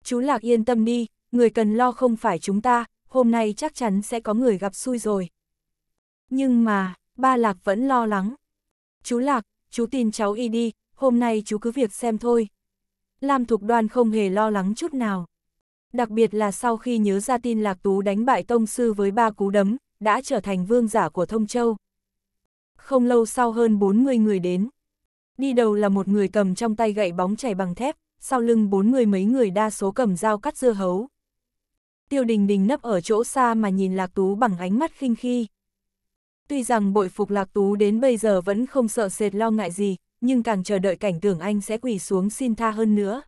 Chú Lạc yên tâm đi, người cần lo không phải chúng ta, hôm nay chắc chắn sẽ có người gặp xui rồi. Nhưng mà, ba Lạc vẫn lo lắng. Chú Lạc, chú tin cháu y đi, hôm nay chú cứ việc xem thôi. Lam Thục Đoan không hề lo lắng chút nào đặc biệt là sau khi nhớ ra tin Lạc Tú đánh bại Tông Sư với ba cú đấm, đã trở thành vương giả của Thông Châu. Không lâu sau hơn 40 người đến. Đi đầu là một người cầm trong tay gậy bóng chảy bằng thép, sau lưng bốn người mấy người đa số cầm dao cắt dưa hấu. Tiêu đình đình nấp ở chỗ xa mà nhìn Lạc Tú bằng ánh mắt khinh khi. Tuy rằng bội phục Lạc Tú đến bây giờ vẫn không sợ sệt lo ngại gì, nhưng càng chờ đợi cảnh tưởng anh sẽ quỳ xuống xin tha hơn nữa.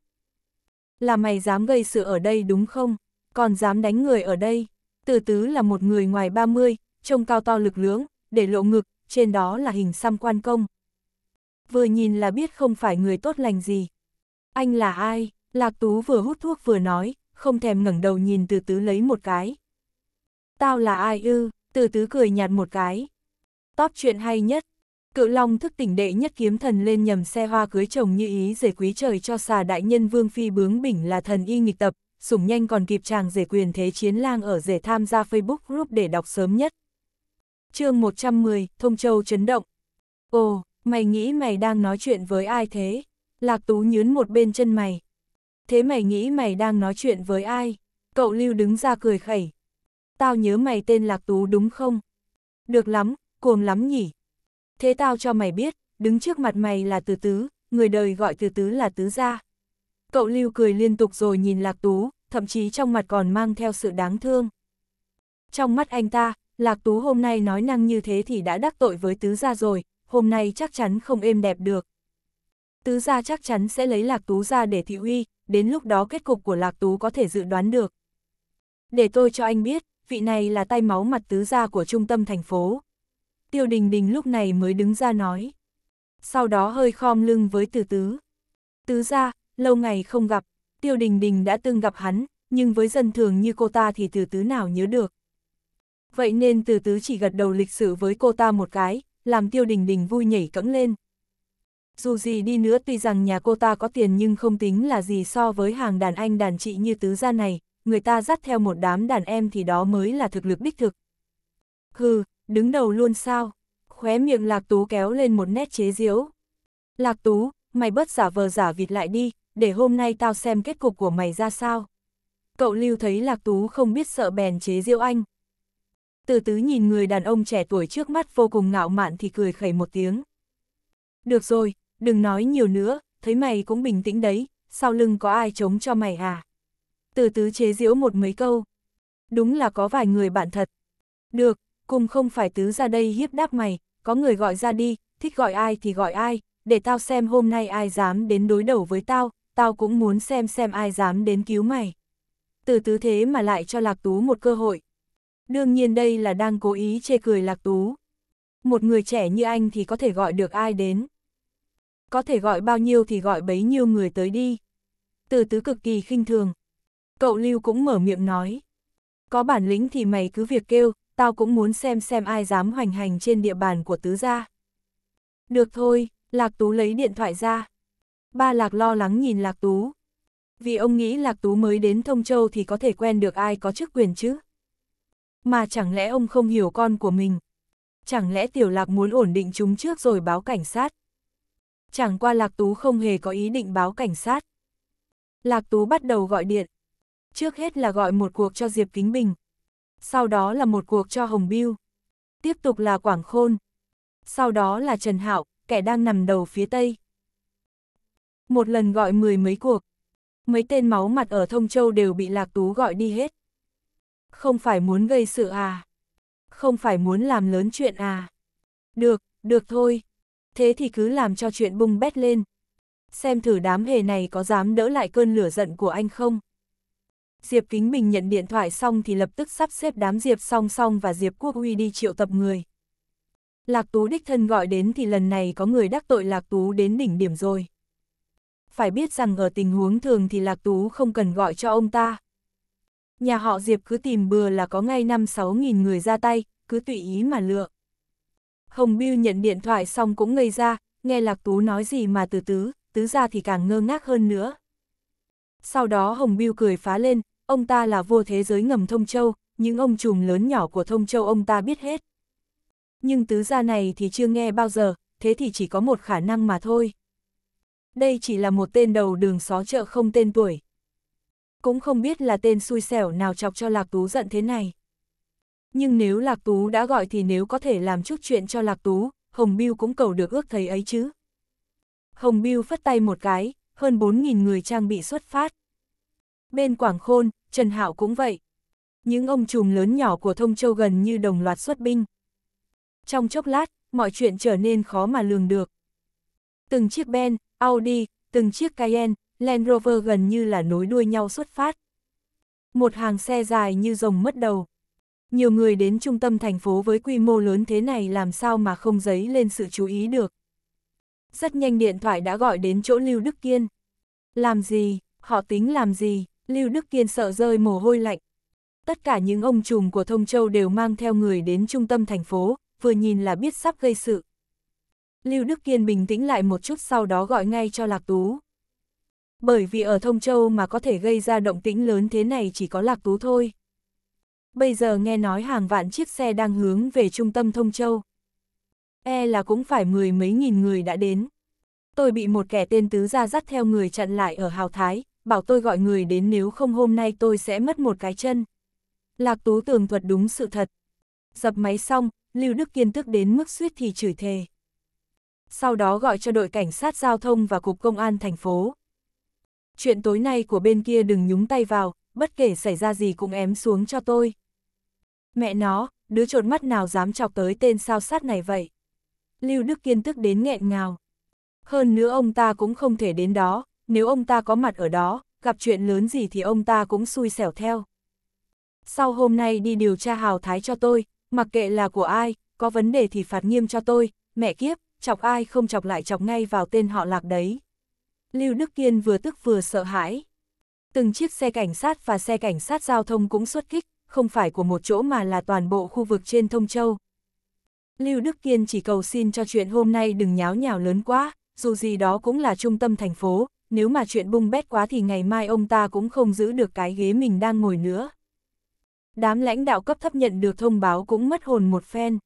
Là mày dám gây sự ở đây đúng không? Còn dám đánh người ở đây? Từ tứ là một người ngoài 30, trông cao to lực lưỡng, để lộ ngực, trên đó là hình xăm quan công. Vừa nhìn là biết không phải người tốt lành gì. Anh là ai? Lạc Tú vừa hút thuốc vừa nói, không thèm ngẩng đầu nhìn từ tứ lấy một cái. Tao là ai ư? Từ tứ cười nhạt một cái. Top chuyện hay nhất, Cự Long thức tỉnh đệ nhất kiếm thần lên nhầm xe hoa cưới chồng như ý rể quý trời cho xà đại nhân Vương Phi bướng bỉnh là thần y nghịch tập, sủng nhanh còn kịp chàng rể quyền thế chiến lang ở rể tham gia Facebook group để đọc sớm nhất. chương 110, Thông Châu chấn động. Ồ, mày nghĩ mày đang nói chuyện với ai thế? Lạc Tú nhướn một bên chân mày. Thế mày nghĩ mày đang nói chuyện với ai? Cậu Lưu đứng ra cười khẩy. Tao nhớ mày tên Lạc Tú đúng không? Được lắm, cuồng lắm nhỉ, Thế tao cho mày biết, đứng trước mặt mày là từ tứ, người đời gọi từ tứ là tứ gia. Cậu lưu cười liên tục rồi nhìn lạc tú, thậm chí trong mặt còn mang theo sự đáng thương. Trong mắt anh ta, lạc tú hôm nay nói năng như thế thì đã đắc tội với tứ gia rồi, hôm nay chắc chắn không êm đẹp được. Tứ gia chắc chắn sẽ lấy lạc tú ra để thị uy, đến lúc đó kết cục của lạc tú có thể dự đoán được. Để tôi cho anh biết, vị này là tay máu mặt tứ gia của trung tâm thành phố. Tiêu Đình Đình lúc này mới đứng ra nói. Sau đó hơi khom lưng với Từ Tứ. Tứ ra, lâu ngày không gặp, Tiêu Đình Đình đã từng gặp hắn, nhưng với dân thường như cô ta thì Từ Tứ nào nhớ được. Vậy nên Từ Tứ chỉ gật đầu lịch sự với cô ta một cái, làm Tiêu Đình Đình vui nhảy cẫng lên. Dù gì đi nữa tuy rằng nhà cô ta có tiền nhưng không tính là gì so với hàng đàn anh đàn chị như Tứ gia này, người ta dắt theo một đám đàn em thì đó mới là thực lực đích thực. Hừ, đứng đầu luôn sao? Khóe miệng Lạc Tú kéo lên một nét chế giễu. Lạc Tú, mày bớt giả vờ giả vịt lại đi, để hôm nay tao xem kết cục của mày ra sao. Cậu Lưu thấy Lạc Tú không biết sợ bèn chế giễu anh. Từ tứ nhìn người đàn ông trẻ tuổi trước mắt vô cùng ngạo mạn thì cười khẩy một tiếng. Được rồi, đừng nói nhiều nữa, thấy mày cũng bình tĩnh đấy, sau lưng có ai chống cho mày à? Từ tứ chế giễu một mấy câu. Đúng là có vài người bạn thật. Được, cùng không phải tứ ra đây hiếp đáp mày, có người gọi ra đi, thích gọi ai thì gọi ai, để tao xem hôm nay ai dám đến đối đầu với tao, tao cũng muốn xem xem ai dám đến cứu mày. Từ tứ thế mà lại cho Lạc Tú một cơ hội. Đương nhiên đây là đang cố ý chê cười Lạc Tú. Một người trẻ như anh thì có thể gọi được ai đến. Có thể gọi bao nhiêu thì gọi bấy nhiêu người tới đi. Từ tứ cực kỳ khinh thường. Cậu Lưu cũng mở miệng nói. Có bản lĩnh thì mày cứ việc kêu, tao cũng muốn xem xem ai dám hoành hành trên địa bàn của tứ gia. Được thôi, Lạc Tú lấy điện thoại ra. Ba Lạc lo lắng nhìn Lạc Tú. Vì ông nghĩ Lạc Tú mới đến Thông Châu thì có thể quen được ai có chức quyền chứ. Mà chẳng lẽ ông không hiểu con của mình? Chẳng lẽ Tiểu Lạc muốn ổn định chúng trước rồi báo cảnh sát? Chẳng qua Lạc Tú không hề có ý định báo cảnh sát. Lạc Tú bắt đầu gọi điện. Trước hết là gọi một cuộc cho Diệp Kính Bình, sau đó là một cuộc cho Hồng Biêu. Tiếp tục là Quảng Khôn. Sau đó là Trần Hạo, kẻ đang nằm đầu phía Tây. Một lần gọi mười mấy cuộc. Mấy tên máu mặt ở Thông Châu đều bị Lạc Tú gọi đi hết. Không phải muốn gây sự à? Không phải muốn làm lớn chuyện à? Được, được thôi. Thế thì cứ làm cho chuyện bung bét lên. Xem thử đám hề này có dám đỡ lại cơn lửa giận của anh không? Diệp Kính Bình nhận điện thoại xong thì lập tức sắp xếp đám Diệp song song và Diệp Quốc Huy đi triệu tập người. Lạc Tú đích thân gọi đến thì lần này có người đắc tội Lạc Tú đến đỉnh điểm rồi. Phải biết rằng ở tình huống thường thì Lạc Tú không cần gọi cho ông ta. Nhà họ Diệp cứ tìm bừa là có ngay 5-6 nghìn người ra tay, cứ tùy ý mà lựa. Hồng Biêu nhận điện thoại xong cũng ngây ra, nghe Lạc Tú nói gì mà từ tứ, tứ ra thì càng ngơ ngác hơn nữa. Sau đó Hồng Biêu cười phá lên, Ông ta là vua thế giới ngầm Thông Châu, những ông trùm lớn nhỏ của Thông Châu ông ta biết hết. Nhưng tứ gia này thì chưa nghe bao giờ, thế thì chỉ có một khả năng mà thôi. Đây chỉ là một tên đầu đường xó chợ không tên tuổi. Cũng không biết là tên xui xẻo nào chọc cho Lạc Tú giận thế này. Nhưng nếu Lạc Tú đã gọi thì nếu có thể làm chút chuyện cho Lạc Tú, Hồng Biêu cũng cầu được ước thấy ấy chứ. Hồng Biêu phất tay một cái, hơn 4.000 người trang bị xuất phát bên Quảng Khôn, Trần Hạo cũng vậy. Những ông trùm lớn nhỏ của Thông Châu gần như đồng loạt xuất binh. Trong chốc lát, mọi chuyện trở nên khó mà lường được. Từng chiếc Ben, Audi, từng chiếc Cayenne, Land Rover gần như là nối đuôi nhau xuất phát. Một hàng xe dài như rồng mất đầu. Nhiều người đến trung tâm thành phố với quy mô lớn thế này làm sao mà không giấy lên sự chú ý được. Rất nhanh điện thoại đã gọi đến chỗ Lưu Đức Kiên. Làm gì, họ tính làm gì? Lưu Đức Kiên sợ rơi mồ hôi lạnh. Tất cả những ông trùm của Thông Châu đều mang theo người đến trung tâm thành phố, vừa nhìn là biết sắp gây sự. Lưu Đức Kiên bình tĩnh lại một chút sau đó gọi ngay cho Lạc Tú. Bởi vì ở Thông Châu mà có thể gây ra động tĩnh lớn thế này chỉ có Lạc Tú thôi. Bây giờ nghe nói hàng vạn chiếc xe đang hướng về trung tâm Thông Châu. E là cũng phải mười mấy nghìn người đã đến. Tôi bị một kẻ tên tứ ra dắt theo người chặn lại ở Hào Thái, bảo tôi gọi người đến nếu không hôm nay tôi sẽ mất một cái chân. Lạc Tú tường thuật đúng sự thật. Dập máy xong, Lưu Đức Kiên tức đến mức suýt thì chửi thề. Sau đó gọi cho đội cảnh sát giao thông và cục công an thành phố. Chuyện tối nay của bên kia đừng nhúng tay vào, bất kể xảy ra gì cũng ém xuống cho tôi. Mẹ nó, đứa trộn mắt nào dám chọc tới tên sao sát này vậy? Lưu Đức Kiên tức đến nghẹn ngào. Hơn nữa ông ta cũng không thể đến đó, nếu ông ta có mặt ở đó, gặp chuyện lớn gì thì ông ta cũng xui xẻo theo. Sau hôm nay đi điều tra hào thái cho tôi, mặc kệ là của ai, có vấn đề thì phạt nghiêm cho tôi, mẹ kiếp, chọc ai không chọc lại chọc ngay vào tên họ lạc đấy. Lưu Đức Kiên vừa tức vừa sợ hãi. Từng chiếc xe cảnh sát và xe cảnh sát giao thông cũng xuất kích, không phải của một chỗ mà là toàn bộ khu vực trên Thông Châu. Lưu Đức Kiên chỉ cầu xin cho chuyện hôm nay đừng nháo nhào lớn quá, dù gì đó cũng là trung tâm thành phố, nếu mà chuyện bung bét quá thì ngày mai ông ta cũng không giữ được cái ghế mình đang ngồi nữa. Đám lãnh đạo cấp thấp nhận được thông báo cũng mất hồn một phen.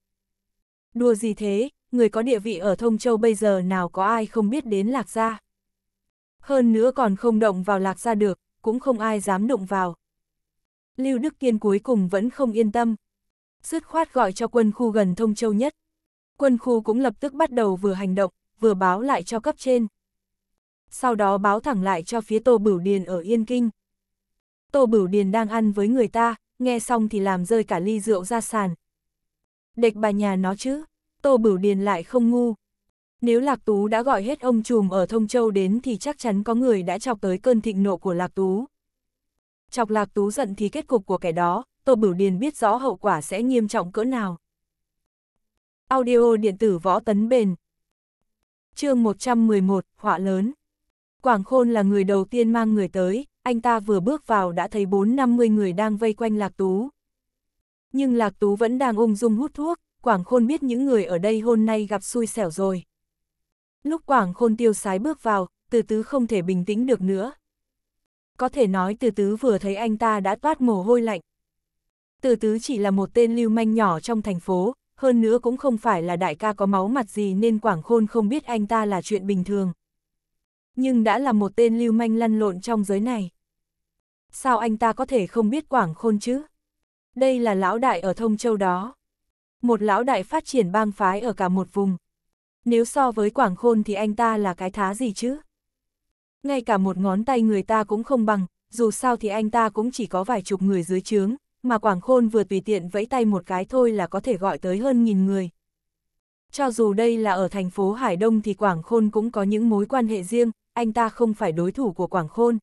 Đùa gì thế, người có địa vị ở Thông Châu bây giờ nào có ai không biết đến Lạc Gia. Hơn nữa còn không động vào Lạc Gia được, cũng không ai dám động vào. Lưu Đức Kiên cuối cùng vẫn không yên tâm. Sứt khoát gọi cho quân khu gần Thông Châu nhất. Quân khu cũng lập tức bắt đầu vừa hành động, vừa báo lại cho cấp trên sau đó báo thẳng lại cho phía Tô Bửu Điền ở Yên Kinh. Tô Bửu Điền đang ăn với người ta, nghe xong thì làm rơi cả ly rượu ra sàn. Địch bà nhà nó chứ, Tô Bửu Điền lại không ngu. Nếu Lạc Tú đã gọi hết ông trùm ở Thông Châu đến thì chắc chắn có người đã chọc tới cơn thịnh nộ của Lạc Tú. Chọc Lạc Tú giận thì kết cục của kẻ đó, Tô Bửu Điền biết rõ hậu quả sẽ nghiêm trọng cỡ nào. Audio điện tử võ tấn bền. Chương 111, họa lớn. Quảng Khôn là người đầu tiên mang người tới, anh ta vừa bước vào đã thấy 4-50 người đang vây quanh Lạc Tú. Nhưng Lạc Tú vẫn đang ung dung hút thuốc, Quảng Khôn biết những người ở đây hôm nay gặp xui xẻo rồi. Lúc Quảng Khôn tiêu sái bước vào, từ tứ không thể bình tĩnh được nữa. Có thể nói từ tứ vừa thấy anh ta đã toát mồ hôi lạnh. Từ tứ chỉ là một tên lưu manh nhỏ trong thành phố, hơn nữa cũng không phải là đại ca có máu mặt gì nên Quảng Khôn không biết anh ta là chuyện bình thường nhưng đã là một tên lưu manh lăn lộn trong giới này. Sao anh ta có thể không biết Quảng Khôn chứ? Đây là lão đại ở Thông Châu đó. Một lão đại phát triển bang phái ở cả một vùng. Nếu so với Quảng Khôn thì anh ta là cái thá gì chứ? Ngay cả một ngón tay người ta cũng không bằng, dù sao thì anh ta cũng chỉ có vài chục người dưới trướng, mà Quảng Khôn vừa tùy tiện vẫy tay một cái thôi là có thể gọi tới hơn nghìn người, cho dù đây là ở thành phố Hải Đông thì Quảng Khôn cũng có những mối quan hệ riêng, anh ta không phải đối thủ của Quảng Khôn.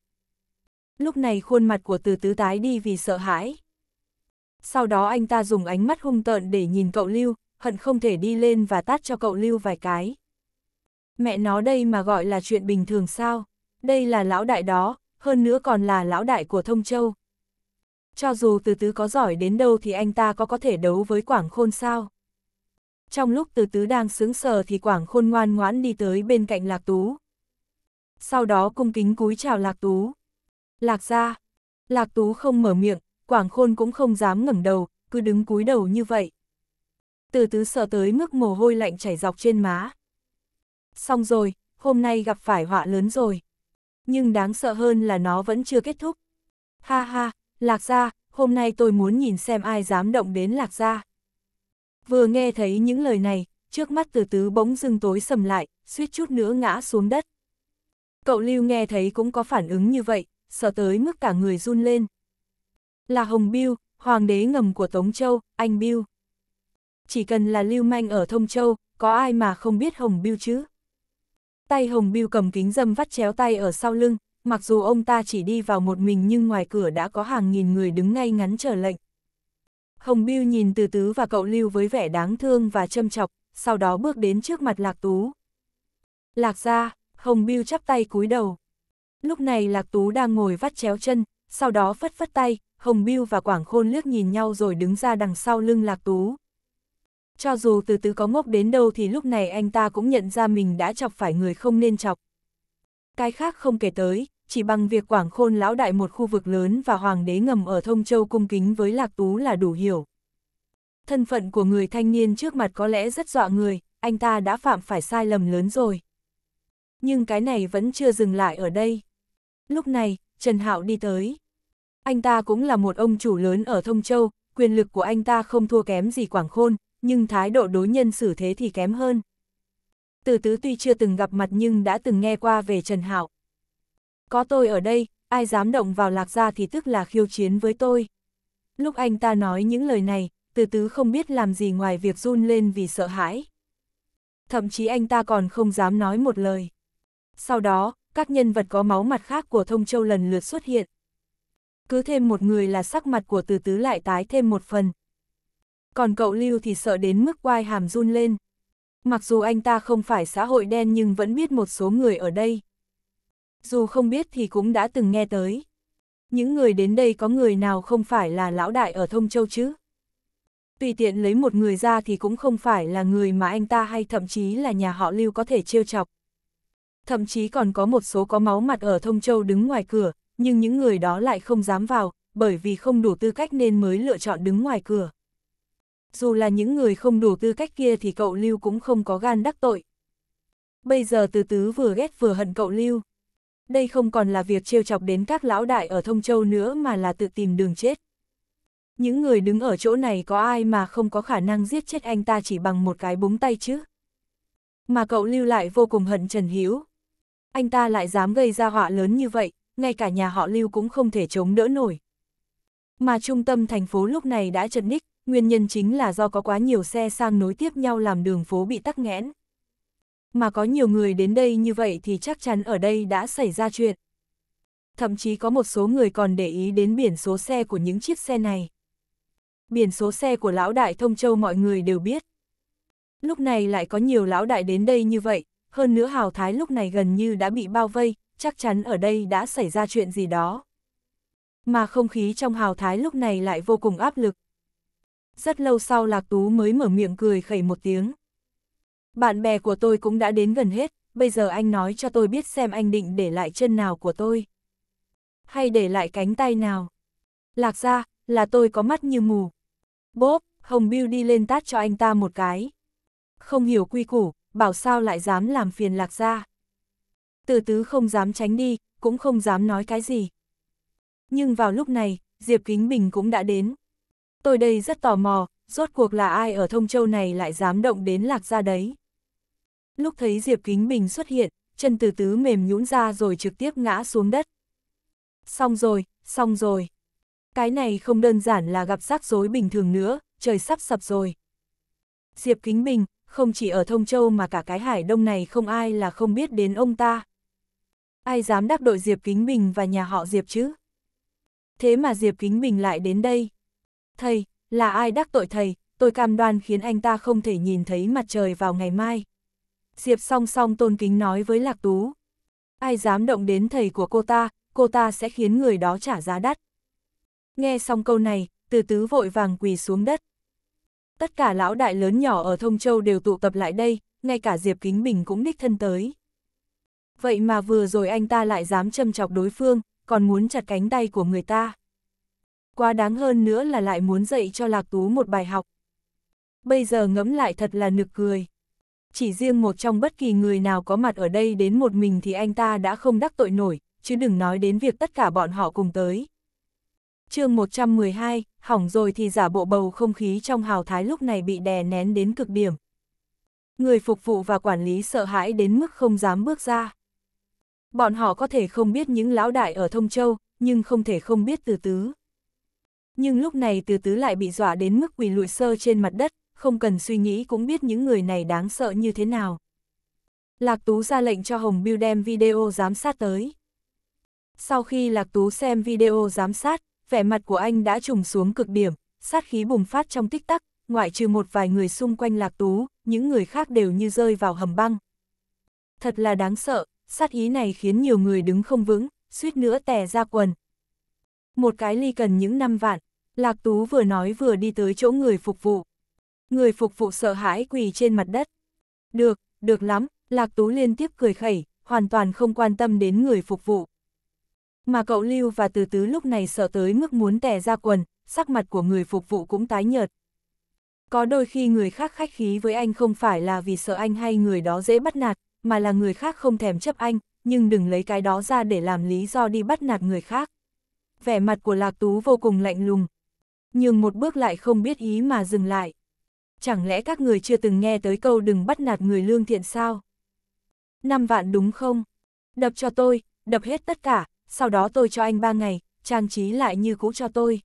Lúc này khuôn mặt của từ tứ tái đi vì sợ hãi. Sau đó anh ta dùng ánh mắt hung tợn để nhìn cậu Lưu, hận không thể đi lên và tát cho cậu Lưu vài cái. Mẹ nó đây mà gọi là chuyện bình thường sao? Đây là lão đại đó, hơn nữa còn là lão đại của Thông Châu. Cho dù từ tứ có giỏi đến đâu thì anh ta có có thể đấu với Quảng Khôn sao? Trong lúc từ tứ đang sướng sờ thì Quảng Khôn ngoan ngoãn đi tới bên cạnh Lạc Tú. Sau đó cung kính cúi chào Lạc Tú. Lạc ra. Lạc Tú không mở miệng, Quảng Khôn cũng không dám ngẩng đầu, cứ đứng cúi đầu như vậy. Từ tứ sợ tới mức mồ hôi lạnh chảy dọc trên má. Xong rồi, hôm nay gặp phải họa lớn rồi. Nhưng đáng sợ hơn là nó vẫn chưa kết thúc. Ha ha, Lạc ra, hôm nay tôi muốn nhìn xem ai dám động đến Lạc ra. Vừa nghe thấy những lời này, trước mắt từ tứ bỗng dưng tối sầm lại, suýt chút nữa ngã xuống đất. Cậu Lưu nghe thấy cũng có phản ứng như vậy, sợ tới mức cả người run lên. Là Hồng Biêu, hoàng đế ngầm của Tống Châu, anh Biêu. Chỉ cần là Lưu Manh ở Thông Châu, có ai mà không biết Hồng Biêu chứ? Tay Hồng Biêu cầm kính dâm vắt chéo tay ở sau lưng, mặc dù ông ta chỉ đi vào một mình nhưng ngoài cửa đã có hàng nghìn người đứng ngay ngắn chờ lệnh. Hồng Biêu nhìn từ tứ và cậu Lưu với vẻ đáng thương và châm chọc, sau đó bước đến trước mặt Lạc Tú. Lạc ra, Hồng Biêu chắp tay cúi đầu. Lúc này Lạc Tú đang ngồi vắt chéo chân, sau đó phất phất tay, Hồng Biêu và Quảng Khôn liếc nhìn nhau rồi đứng ra đằng sau lưng Lạc Tú. Cho dù từ tứ có ngốc đến đâu thì lúc này anh ta cũng nhận ra mình đã chọc phải người không nên chọc. Cái khác không kể tới, chỉ bằng việc Quảng Khôn lão đại một khu vực lớn và hoàng đế ngầm ở Thông Châu cung kính với Lạc Tú là đủ hiểu. Thân phận của người thanh niên trước mặt có lẽ rất dọa người, anh ta đã phạm phải sai lầm lớn rồi. Nhưng cái này vẫn chưa dừng lại ở đây. Lúc này, Trần Hạo đi tới. Anh ta cũng là một ông chủ lớn ở Thông Châu, quyền lực của anh ta không thua kém gì Quảng Khôn, nhưng thái độ đối nhân xử thế thì kém hơn. Từ tứ tuy chưa từng gặp mặt nhưng đã từng nghe qua về Trần Hạo. Có tôi ở đây, ai dám động vào lạc gia thì tức là khiêu chiến với tôi. Lúc anh ta nói những lời này, từ tứ không biết làm gì ngoài việc run lên vì sợ hãi. Thậm chí anh ta còn không dám nói một lời. Sau đó, các nhân vật có máu mặt khác của Thông Châu lần lượt xuất hiện. Cứ thêm một người là sắc mặt của từ tứ lại tái thêm một phần. Còn cậu Lưu thì sợ đến mức quai hàm run lên. Mặc dù anh ta không phải xã hội đen nhưng vẫn biết một số người ở đây dù không biết thì cũng đã từng nghe tới. Những người đến đây có người nào không phải là lão đại ở Thông Châu chứ? Tùy tiện lấy một người ra thì cũng không phải là người mà anh ta hay thậm chí là nhà họ lưu có thể trêu chọc. Thậm chí còn có một số có máu mặt ở Thông Châu đứng ngoài cửa, nhưng những người đó lại không dám vào, bởi vì không đủ tư cách nên mới lựa chọn đứng ngoài cửa. Dù là những người không đủ tư cách kia thì cậu Lưu cũng không có gan đắc tội. Bây giờ từ tứ vừa ghét vừa hận cậu Lưu đây không còn là việc trêu chọc đến các lão đại ở Thông Châu nữa mà là tự tìm đường chết. Những người đứng ở chỗ này có ai mà không có khả năng giết chết anh ta chỉ bằng một cái búng tay chứ? Mà cậu lưu lại vô cùng hận Trần Hiếu. Anh ta lại dám gây ra họa lớn như vậy, ngay cả nhà họ lưu cũng không thể chống đỡ nổi. Mà trung tâm thành phố lúc này đã chật ních, nguyên nhân chính là do có quá nhiều xe sang nối tiếp nhau làm đường phố bị tắc nghẽn. Mà có nhiều người đến đây như vậy thì chắc chắn ở đây đã xảy ra chuyện. Thậm chí có một số người còn để ý đến biển số xe của những chiếc xe này. Biển số xe của lão đại thông châu mọi người đều biết. Lúc này lại có nhiều lão đại đến đây như vậy, hơn nữa hào thái lúc này gần như đã bị bao vây, chắc chắn ở đây đã xảy ra chuyện gì đó. Mà không khí trong hào thái lúc này lại vô cùng áp lực. Rất lâu sau Lạc Tú mới mở miệng cười khẩy một tiếng bạn bè của tôi cũng đã đến gần hết, bây giờ anh nói cho tôi biết xem anh định để lại chân nào của tôi. Hay để lại cánh tay nào. Lạc ra, là tôi có mắt như mù. Bốp, Hồng Biêu đi lên tát cho anh ta một cái. Không hiểu quy củ, bảo sao lại dám làm phiền lạc ra. Từ tứ không dám tránh đi, cũng không dám nói cái gì. Nhưng vào lúc này, Diệp Kính Bình cũng đã đến. Tôi đây rất tò mò, rốt cuộc là ai ở thông châu này lại dám động đến lạc ra đấy lúc thấy Diệp Kính Bình xuất hiện, chân từ tứ mềm nhũn ra rồi trực tiếp ngã xuống đất. Xong rồi, xong rồi. Cái này không đơn giản là gặp rắc rối bình thường nữa, trời sắp sập rồi. Diệp Kính Bình, không chỉ ở Thông Châu mà cả cái hải đông này không ai là không biết đến ông ta. Ai dám đắc đội Diệp Kính Bình và nhà họ Diệp chứ? Thế mà Diệp Kính Bình lại đến đây. Thầy, là ai đắc tội thầy, tôi cam đoan khiến anh ta không thể nhìn thấy mặt trời vào ngày mai. Diệp song song tôn kính nói với Lạc Tú. Ai dám động đến thầy của cô ta, cô ta sẽ khiến người đó trả giá đắt. Nghe xong câu này, từ tứ vội vàng quỳ xuống đất. Tất cả lão đại lớn nhỏ ở Thông Châu đều tụ tập lại đây, ngay cả Diệp Kính Bình cũng đích thân tới. Vậy mà vừa rồi anh ta lại dám châm chọc đối phương, còn muốn chặt cánh tay của người ta. Quá đáng hơn nữa là lại muốn dạy cho Lạc Tú một bài học. Bây giờ ngẫm lại thật là nực cười chỉ riêng một trong bất kỳ người nào có mặt ở đây đến một mình thì anh ta đã không đắc tội nổi, chứ đừng nói đến việc tất cả bọn họ cùng tới. chương 112, hỏng rồi thì giả bộ bầu không khí trong hào thái lúc này bị đè nén đến cực điểm. Người phục vụ và quản lý sợ hãi đến mức không dám bước ra. Bọn họ có thể không biết những lão đại ở Thông Châu, nhưng không thể không biết từ tứ. Nhưng lúc này từ tứ lại bị dọa đến mức quỳ lụi sơ trên mặt đất, không cần suy nghĩ cũng biết những người này đáng sợ như thế nào. Lạc Tú ra lệnh cho Hồng Biêu đem video giám sát tới. Sau khi Lạc Tú xem video giám sát, vẻ mặt của anh đã trùng xuống cực điểm, sát khí bùng phát trong tích tắc, ngoại trừ một vài người xung quanh Lạc Tú, những người khác đều như rơi vào hầm băng. Thật là đáng sợ, sát ý này khiến nhiều người đứng không vững, suýt nữa tè ra quần. Một cái ly cần những năm vạn, Lạc Tú vừa nói vừa đi tới chỗ người phục vụ. Người phục vụ sợ hãi quỳ trên mặt đất. Được, được lắm, Lạc Tú liên tiếp cười khẩy, hoàn toàn không quan tâm đến người phục vụ. Mà cậu Lưu và Từ Tứ lúc này sợ tới mức muốn tè ra quần, sắc mặt của người phục vụ cũng tái nhợt. Có đôi khi người khác khách khí với anh không phải là vì sợ anh hay người đó dễ bắt nạt, mà là người khác không thèm chấp anh, nhưng đừng lấy cái đó ra để làm lý do đi bắt nạt người khác. Vẻ mặt của Lạc Tú vô cùng lạnh lùng. Nhưng một bước lại không biết ý mà dừng lại chẳng lẽ các người chưa từng nghe tới câu đừng bắt nạt người lương thiện sao? năm vạn đúng không? Đập cho tôi, đập hết tất cả, sau đó tôi cho anh ba ngày, trang trí lại như cũ cho tôi.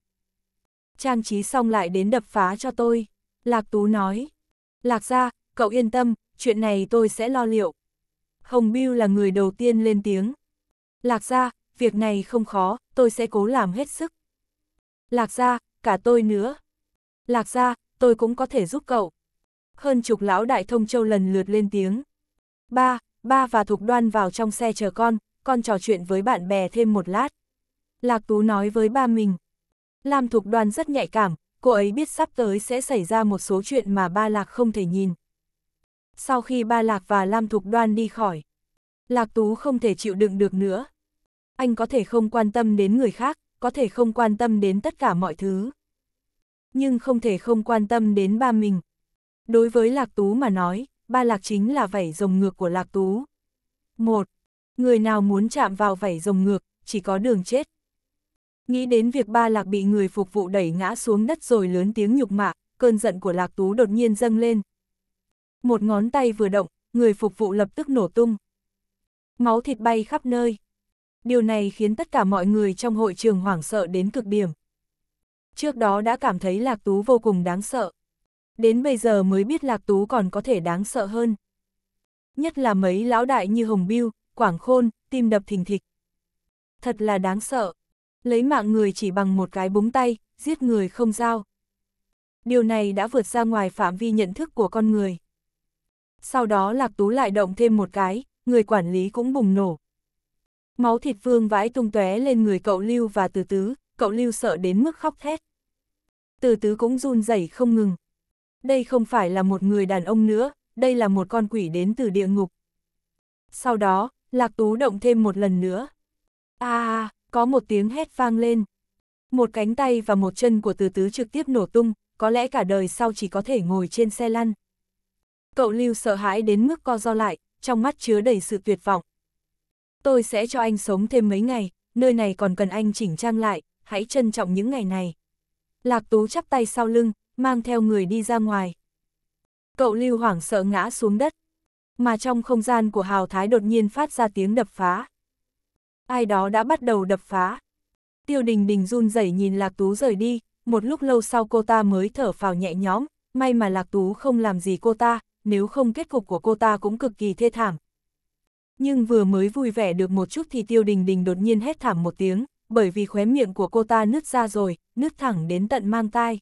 Trang trí xong lại đến đập phá cho tôi. Lạc Tú nói. Lạc ra, cậu yên tâm, chuyện này tôi sẽ lo liệu. Hồng Biêu là người đầu tiên lên tiếng. Lạc ra, việc này không khó, tôi sẽ cố làm hết sức. Lạc ra, cả tôi nữa. Lạc ra, tôi cũng có thể giúp cậu. Hơn chục lão đại thông châu lần lượt lên tiếng. Ba, ba và Thục Đoan vào trong xe chờ con, con trò chuyện với bạn bè thêm một lát. Lạc Tú nói với ba mình. Lam Thục Đoan rất nhạy cảm, cô ấy biết sắp tới sẽ xảy ra một số chuyện mà ba Lạc không thể nhìn. Sau khi ba Lạc và Lam Thục Đoan đi khỏi, Lạc Tú không thể chịu đựng được nữa. Anh có thể không quan tâm đến người khác, có thể không quan tâm đến tất cả mọi thứ nhưng không thể không quan tâm đến ba mình. Đối với Lạc Tú mà nói, ba Lạc chính là vảy rồng ngược của Lạc Tú. một Người nào muốn chạm vào vảy rồng ngược, chỉ có đường chết. Nghĩ đến việc ba Lạc bị người phục vụ đẩy ngã xuống đất rồi lớn tiếng nhục mạ, cơn giận của Lạc Tú đột nhiên dâng lên. Một ngón tay vừa động, người phục vụ lập tức nổ tung. Máu thịt bay khắp nơi. Điều này khiến tất cả mọi người trong hội trường hoảng sợ đến cực điểm. Trước đó đã cảm thấy Lạc Tú vô cùng đáng sợ. Đến bây giờ mới biết Lạc Tú còn có thể đáng sợ hơn. Nhất là mấy lão đại như Hồng Biêu, Quảng Khôn, tim đập thình thịch. Thật là đáng sợ. Lấy mạng người chỉ bằng một cái búng tay, giết người không dao. Điều này đã vượt ra ngoài phạm vi nhận thức của con người. Sau đó Lạc Tú lại động thêm một cái, người quản lý cũng bùng nổ. Máu thịt vương vãi tung tóe lên người cậu Lưu và từ tứ, cậu lưu sợ đến mức khóc thét. Từ tứ cũng run rẩy không ngừng. Đây không phải là một người đàn ông nữa, đây là một con quỷ đến từ địa ngục. Sau đó, Lạc Tú động thêm một lần nữa. À, có một tiếng hét vang lên. Một cánh tay và một chân của từ tứ trực tiếp nổ tung, có lẽ cả đời sau chỉ có thể ngồi trên xe lăn. Cậu lưu sợ hãi đến mức co do lại, trong mắt chứa đầy sự tuyệt vọng. Tôi sẽ cho anh sống thêm mấy ngày, nơi này còn cần anh chỉnh trang lại, hãy trân trọng những ngày này. Lạc Tú chắp tay sau lưng, mang theo người đi ra ngoài. Cậu lưu hoảng sợ ngã xuống đất, mà trong không gian của Hào Thái đột nhiên phát ra tiếng đập phá. Ai đó đã bắt đầu đập phá. Tiêu đình đình run rẩy nhìn Lạc Tú rời đi, một lúc lâu sau cô ta mới thở phào nhẹ nhõm, may mà Lạc Tú không làm gì cô ta, nếu không kết cục của cô ta cũng cực kỳ thê thảm. Nhưng vừa mới vui vẻ được một chút thì Tiêu Đình Đình đột nhiên hét thảm một tiếng, bởi vì khóe miệng của cô ta nứt ra rồi, nứt thẳng đến tận mang tai.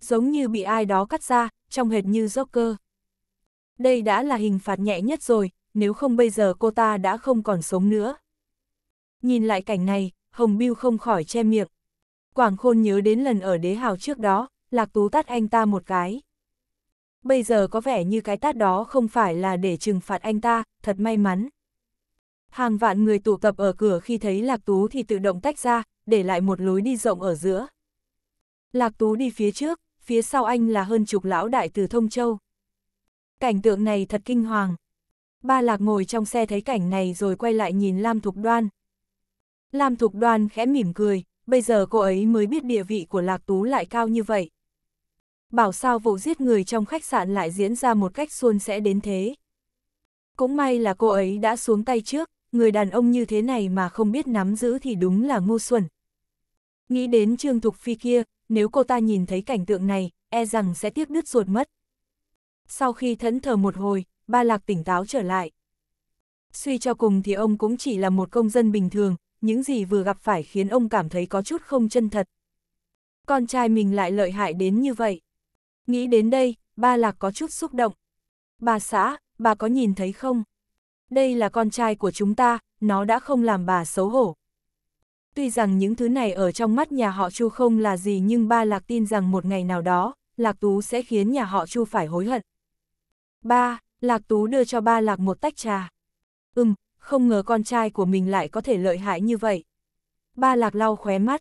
Giống như bị ai đó cắt ra, trong hệt như Joker. Đây đã là hình phạt nhẹ nhất rồi, nếu không bây giờ cô ta đã không còn sống nữa. Nhìn lại cảnh này, Hồng Biêu không khỏi che miệng. Quảng Khôn nhớ đến lần ở đế hào trước đó, Lạc Tú tát anh ta một cái. Bây giờ có vẻ như cái tát đó không phải là để trừng phạt anh ta, thật may mắn. Hàng vạn người tụ tập ở cửa khi thấy Lạc Tú thì tự động tách ra, để lại một lối đi rộng ở giữa. Lạc Tú đi phía trước, phía sau anh là hơn chục lão đại từ Thông Châu. Cảnh tượng này thật kinh hoàng. Ba Lạc ngồi trong xe thấy cảnh này rồi quay lại nhìn Lam Thục Đoan. Lam Thục Đoan khẽ mỉm cười, bây giờ cô ấy mới biết địa vị của Lạc Tú lại cao như vậy. Bảo sao vụ giết người trong khách sạn lại diễn ra một cách suôn sẽ đến thế. Cũng may là cô ấy đã xuống tay trước, người đàn ông như thế này mà không biết nắm giữ thì đúng là ngu xuẩn. Nghĩ đến Trương Thục Phi kia, nếu cô ta nhìn thấy cảnh tượng này, e rằng sẽ tiếc đứt ruột mất. Sau khi thẫn thờ một hồi, ba lạc tỉnh táo trở lại. Suy cho cùng thì ông cũng chỉ là một công dân bình thường, những gì vừa gặp phải khiến ông cảm thấy có chút không chân thật. Con trai mình lại lợi hại đến như vậy. Nghĩ đến đây, ba lạc có chút xúc động. Bà xã, bà có nhìn thấy không? đây là con trai của chúng ta, nó đã không làm bà xấu hổ. Tuy rằng những thứ này ở trong mắt nhà họ Chu không là gì nhưng ba Lạc tin rằng một ngày nào đó, Lạc Tú sẽ khiến nhà họ Chu phải hối hận. Ba, Lạc Tú đưa cho ba Lạc một tách trà. Ừm, không ngờ con trai của mình lại có thể lợi hại như vậy. Ba Lạc lau khóe mắt.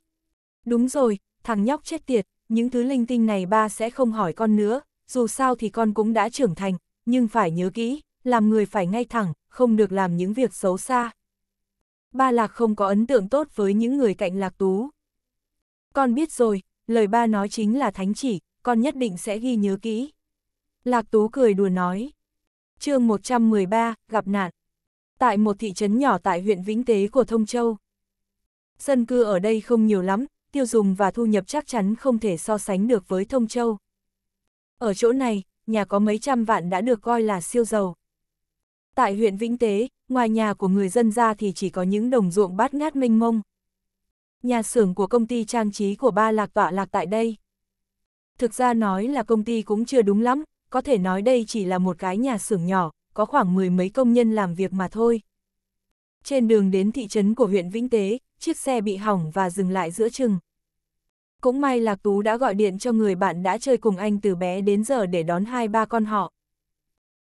Đúng rồi, thằng nhóc chết tiệt, những thứ linh tinh này ba sẽ không hỏi con nữa, dù sao thì con cũng đã trưởng thành, nhưng phải nhớ kỹ, làm người phải ngay thẳng, không được làm những việc xấu xa. Ba Lạc không có ấn tượng tốt với những người cạnh Lạc Tú. Con biết rồi, lời ba nói chính là thánh chỉ, con nhất định sẽ ghi nhớ kỹ. Lạc Tú cười đùa nói. chương 113, gặp nạn. Tại một thị trấn nhỏ tại huyện Vĩnh Tế của Thông Châu. Dân cư ở đây không nhiều lắm, tiêu dùng và thu nhập chắc chắn không thể so sánh được với Thông Châu. Ở chỗ này, nhà có mấy trăm vạn đã được coi là siêu giàu. Tại huyện Vĩnh Tế, ngoài nhà của người dân ra thì chỉ có những đồng ruộng bát ngát mênh mông. Nhà xưởng của công ty trang trí của ba lạc tọa lạc tại đây. Thực ra nói là công ty cũng chưa đúng lắm, có thể nói đây chỉ là một cái nhà xưởng nhỏ, có khoảng mười mấy công nhân làm việc mà thôi. Trên đường đến thị trấn của huyện Vĩnh Tế, chiếc xe bị hỏng và dừng lại giữa chừng. Cũng may Lạc Tú đã gọi điện cho người bạn đã chơi cùng anh từ bé đến giờ để đón hai ba con họ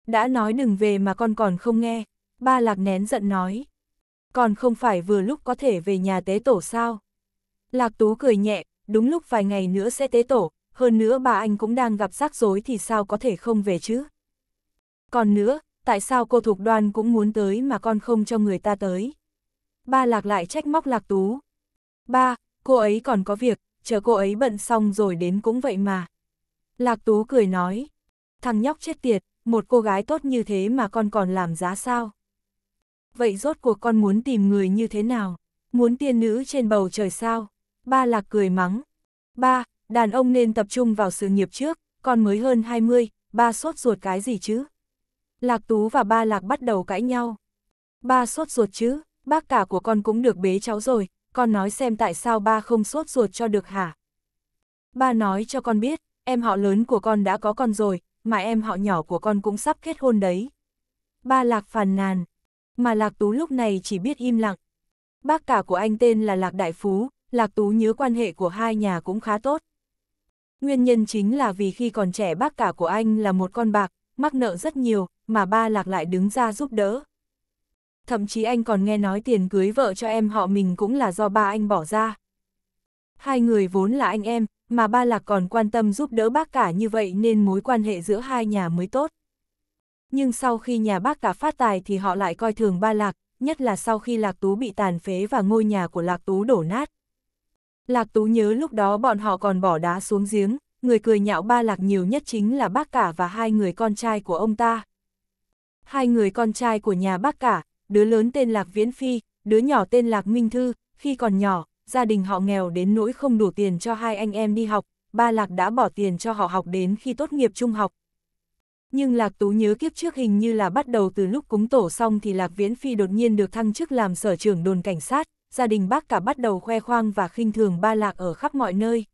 đã nói đừng về mà con còn không nghe, ba lạc nén giận nói. Còn không phải vừa lúc có thể về nhà tế tổ sao? Lạc Tú cười nhẹ, đúng lúc vài ngày nữa sẽ tế tổ, hơn nữa bà anh cũng đang gặp rắc rối thì sao có thể không về chứ? Còn nữa, tại sao cô thuộc đoàn cũng muốn tới mà con không cho người ta tới? Ba Lạc lại trách móc Lạc Tú. Ba, cô ấy còn có việc, chờ cô ấy bận xong rồi đến cũng vậy mà. Lạc Tú cười nói, thằng nhóc chết tiệt, một cô gái tốt như thế mà con còn làm giá sao? Vậy rốt cuộc con muốn tìm người như thế nào? Muốn tiên nữ trên bầu trời sao? Ba lạc cười mắng. Ba, đàn ông nên tập trung vào sự nghiệp trước, con mới hơn 20, ba sốt ruột cái gì chứ? Lạc Tú và ba lạc bắt đầu cãi nhau. Ba sốt ruột chứ, bác cả của con cũng được bế cháu rồi, con nói xem tại sao ba không sốt ruột cho được hả? Ba nói cho con biết, em họ lớn của con đã có con rồi, mà em họ nhỏ của con cũng sắp kết hôn đấy. Ba Lạc phàn nàn, mà Lạc Tú lúc này chỉ biết im lặng. Bác cả của anh tên là Lạc Đại Phú, Lạc Tú nhớ quan hệ của hai nhà cũng khá tốt. Nguyên nhân chính là vì khi còn trẻ bác cả của anh là một con bạc, mắc nợ rất nhiều, mà ba Lạc lại đứng ra giúp đỡ. Thậm chí anh còn nghe nói tiền cưới vợ cho em họ mình cũng là do ba anh bỏ ra. Hai người vốn là anh em, mà Ba Lạc còn quan tâm giúp đỡ bác cả như vậy nên mối quan hệ giữa hai nhà mới tốt. Nhưng sau khi nhà bác cả phát tài thì họ lại coi thường Ba Lạc, nhất là sau khi Lạc Tú bị tàn phế và ngôi nhà của Lạc Tú đổ nát. Lạc Tú nhớ lúc đó bọn họ còn bỏ đá xuống giếng, người cười nhạo Ba Lạc nhiều nhất chính là bác cả và hai người con trai của ông ta. Hai người con trai của nhà bác cả, đứa lớn tên Lạc Viễn Phi, đứa nhỏ tên Lạc Minh Thư, khi còn nhỏ, gia đình họ nghèo đến nỗi không đủ tiền cho hai anh em đi học, ba Lạc đã bỏ tiền cho họ học đến khi tốt nghiệp trung học. Nhưng Lạc Tú nhớ kiếp trước hình như là bắt đầu từ lúc cúng tổ xong thì Lạc Viễn Phi đột nhiên được thăng chức làm sở trưởng đồn cảnh sát, gia đình bác cả bắt đầu khoe khoang và khinh thường ba Lạc ở khắp mọi nơi.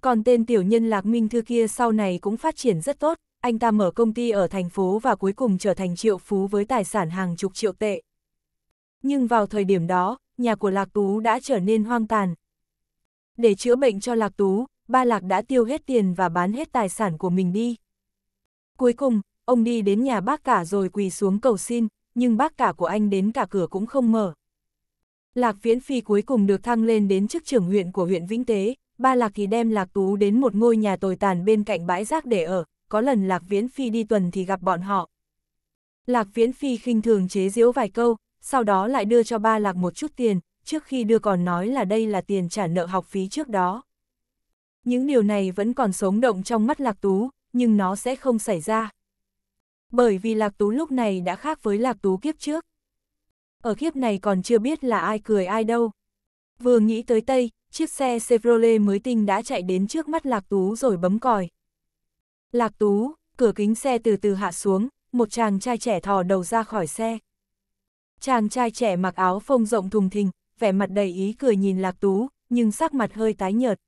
Còn tên tiểu nhân Lạc Minh Thư kia sau này cũng phát triển rất tốt, anh ta mở công ty ở thành phố và cuối cùng trở thành triệu phú với tài sản hàng chục triệu tệ. Nhưng vào thời điểm đó, nhà của Lạc Tú đã trở nên hoang tàn. Để chữa bệnh cho Lạc Tú, ba Lạc đã tiêu hết tiền và bán hết tài sản của mình đi. Cuối cùng, ông đi đến nhà bác cả rồi quỳ xuống cầu xin, nhưng bác cả của anh đến cả cửa cũng không mở. Lạc Viễn Phi cuối cùng được thăng lên đến chức trưởng huyện của huyện Vĩnh Tế, ba Lạc thì đem Lạc Tú đến một ngôi nhà tồi tàn bên cạnh bãi rác để ở, có lần Lạc Viễn Phi đi tuần thì gặp bọn họ. Lạc Viễn Phi khinh thường chế giễu vài câu, sau đó lại đưa cho ba lạc một chút tiền, trước khi đưa còn nói là đây là tiền trả nợ học phí trước đó. Những điều này vẫn còn sống động trong mắt Lạc Tú, nhưng nó sẽ không xảy ra. Bởi vì Lạc Tú lúc này đã khác với Lạc Tú kiếp trước. Ở kiếp này còn chưa biết là ai cười ai đâu. Vừa nghĩ tới Tây, chiếc xe Chevrolet mới tinh đã chạy đến trước mắt Lạc Tú rồi bấm còi. Lạc Tú, cửa kính xe từ từ hạ xuống, một chàng trai trẻ thò đầu ra khỏi xe. Chàng trai trẻ mặc áo phông rộng thùng thình, vẻ mặt đầy ý cười nhìn Lạc Tú, nhưng sắc mặt hơi tái nhợt.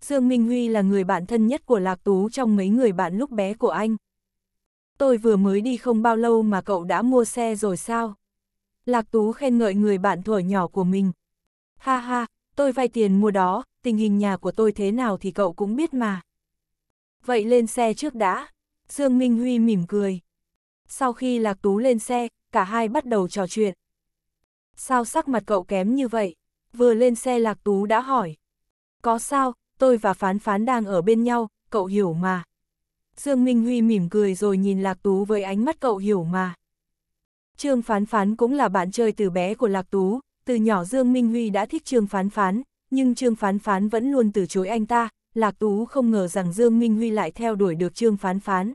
Dương Minh Huy là người bạn thân nhất của Lạc Tú trong mấy người bạn lúc bé của anh. Tôi vừa mới đi không bao lâu mà cậu đã mua xe rồi sao? Lạc Tú khen ngợi người bạn thuở nhỏ của mình. Ha ha, tôi vay tiền mua đó, tình hình nhà của tôi thế nào thì cậu cũng biết mà. Vậy lên xe trước đã. Dương Minh Huy mỉm cười. Sau khi Lạc Tú lên xe, cả hai bắt đầu trò chuyện. Sao sắc mặt cậu kém như vậy? Vừa lên xe Lạc Tú đã hỏi. Có sao, tôi và Phán Phán đang ở bên nhau, cậu hiểu mà. Dương Minh Huy mỉm cười rồi nhìn Lạc Tú với ánh mắt cậu hiểu mà. Trương Phán Phán cũng là bạn chơi từ bé của Lạc Tú, từ nhỏ Dương Minh Huy đã thích Trương Phán Phán, nhưng Trương Phán Phán vẫn luôn từ chối anh ta, Lạc Tú không ngờ rằng Dương Minh Huy lại theo đuổi được Trương Phán Phán.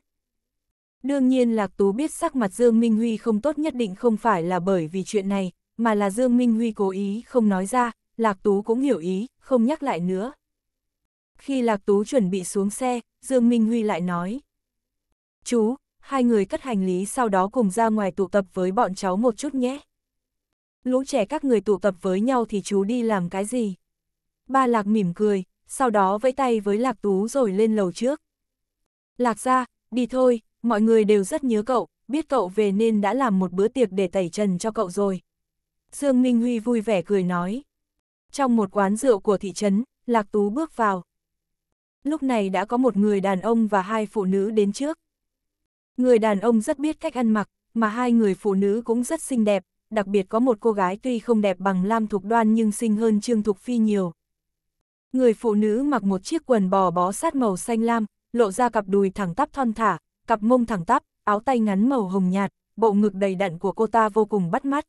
Đương nhiên Lạc Tú biết sắc mặt Dương Minh Huy không tốt nhất định không phải là bởi vì chuyện này, mà là Dương Minh Huy cố ý không nói ra, Lạc Tú cũng hiểu ý, không nhắc lại nữa. Khi Lạc Tú chuẩn bị xuống xe, Dương Minh Huy lại nói. Chú, hai người cất hành lý sau đó cùng ra ngoài tụ tập với bọn cháu một chút nhé. Lũ trẻ các người tụ tập với nhau thì chú đi làm cái gì? Ba Lạc mỉm cười, sau đó vẫy tay với Lạc Tú rồi lên lầu trước. Lạc ra, đi thôi, mọi người đều rất nhớ cậu, biết cậu về nên đã làm một bữa tiệc để tẩy trần cho cậu rồi. Dương Minh Huy vui vẻ cười nói. Trong một quán rượu của thị trấn, Lạc Tú bước vào. Lúc này đã có một người đàn ông và hai phụ nữ đến trước. Người đàn ông rất biết cách ăn mặc, mà hai người phụ nữ cũng rất xinh đẹp, đặc biệt có một cô gái tuy không đẹp bằng Lam Thục Đoan nhưng xinh hơn Trương Thục Phi nhiều. Người phụ nữ mặc một chiếc quần bò bó sát màu xanh lam, lộ ra cặp đùi thẳng tắp thon thả, cặp mông thẳng tắp, áo tay ngắn màu hồng nhạt, bộ ngực đầy đặn của cô ta vô cùng bắt mắt.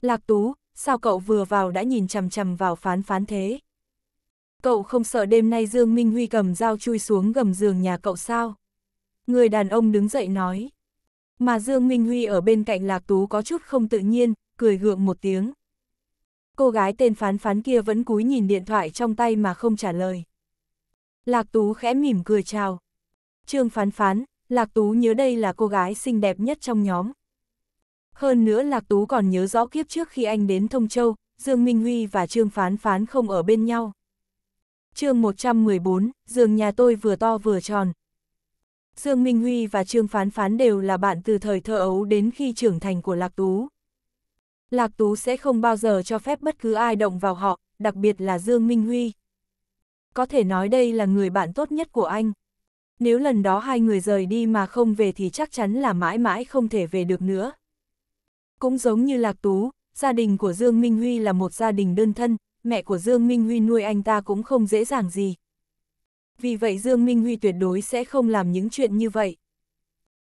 Lạc Tú, sao cậu vừa vào đã nhìn chằm chằm vào phán phán thế? Cậu không sợ đêm nay Dương Minh Huy cầm dao chui xuống gầm giường nhà cậu sao? Người đàn ông đứng dậy nói. Mà Dương Minh Huy ở bên cạnh Lạc Tú có chút không tự nhiên, cười gượng một tiếng. Cô gái tên phán phán kia vẫn cúi nhìn điện thoại trong tay mà không trả lời. Lạc Tú khẽ mỉm cười chào, Trương Phán Phán, Lạc Tú nhớ đây là cô gái xinh đẹp nhất trong nhóm. Hơn nữa Lạc Tú còn nhớ rõ kiếp trước khi anh đến Thông Châu, Dương Minh Huy và Trương Phán Phán không ở bên nhau. chương 114, giường nhà tôi vừa to vừa tròn. Dương Minh Huy và Trương Phán Phán đều là bạn từ thời thơ ấu đến khi trưởng thành của Lạc Tú. Lạc Tú sẽ không bao giờ cho phép bất cứ ai động vào họ, đặc biệt là Dương Minh Huy. Có thể nói đây là người bạn tốt nhất của anh nếu lần đó hai người rời đi mà không về thì chắc chắn là mãi mãi không thể về được nữa. Cũng giống như Lạc Tú, gia đình của Dương Minh Huy là một gia đình đơn thân, mẹ của Dương Minh Huy nuôi anh ta cũng không dễ dàng gì. Vì vậy Dương Minh Huy tuyệt đối sẽ không làm những chuyện như vậy.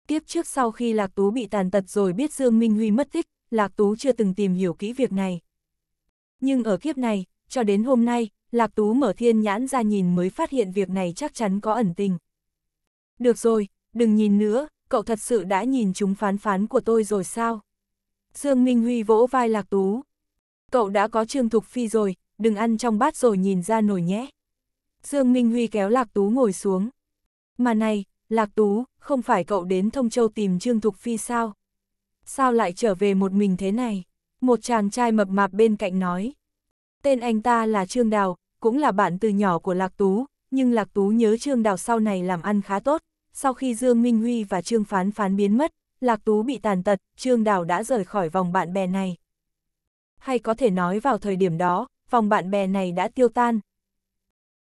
Tiếp trước sau khi Lạc Tú bị tàn tật rồi biết Dương Minh Huy mất tích, Lạc Tú chưa từng tìm hiểu kỹ việc này. Nhưng ở kiếp này, cho đến hôm nay, Lạc Tú mở thiên nhãn ra nhìn mới phát hiện việc này chắc chắn có ẩn tình. Được rồi, đừng nhìn nữa, cậu thật sự đã nhìn chúng phán phán của tôi rồi sao? Dương Minh Huy vỗ vai Lạc Tú. Cậu đã có Trương Thục Phi rồi, đừng ăn trong bát rồi nhìn ra nổi nhé. Dương Minh Huy kéo Lạc Tú ngồi xuống. Mà này, Lạc Tú, không phải cậu đến Thông Châu tìm Trương Thục Phi sao? Sao lại trở về một mình thế này? Một chàng trai mập mạp bên cạnh nói. Tên anh ta là Trương Đào, cũng là bạn từ nhỏ của Lạc Tú, nhưng Lạc Tú nhớ Trương Đào sau này làm ăn khá tốt, sau khi Dương Minh Huy và Trương Phán Phán biến mất, Lạc Tú bị tàn tật, Trương Đào đã rời khỏi vòng bạn bè này. Hay có thể nói vào thời điểm đó, vòng bạn bè này đã tiêu tan.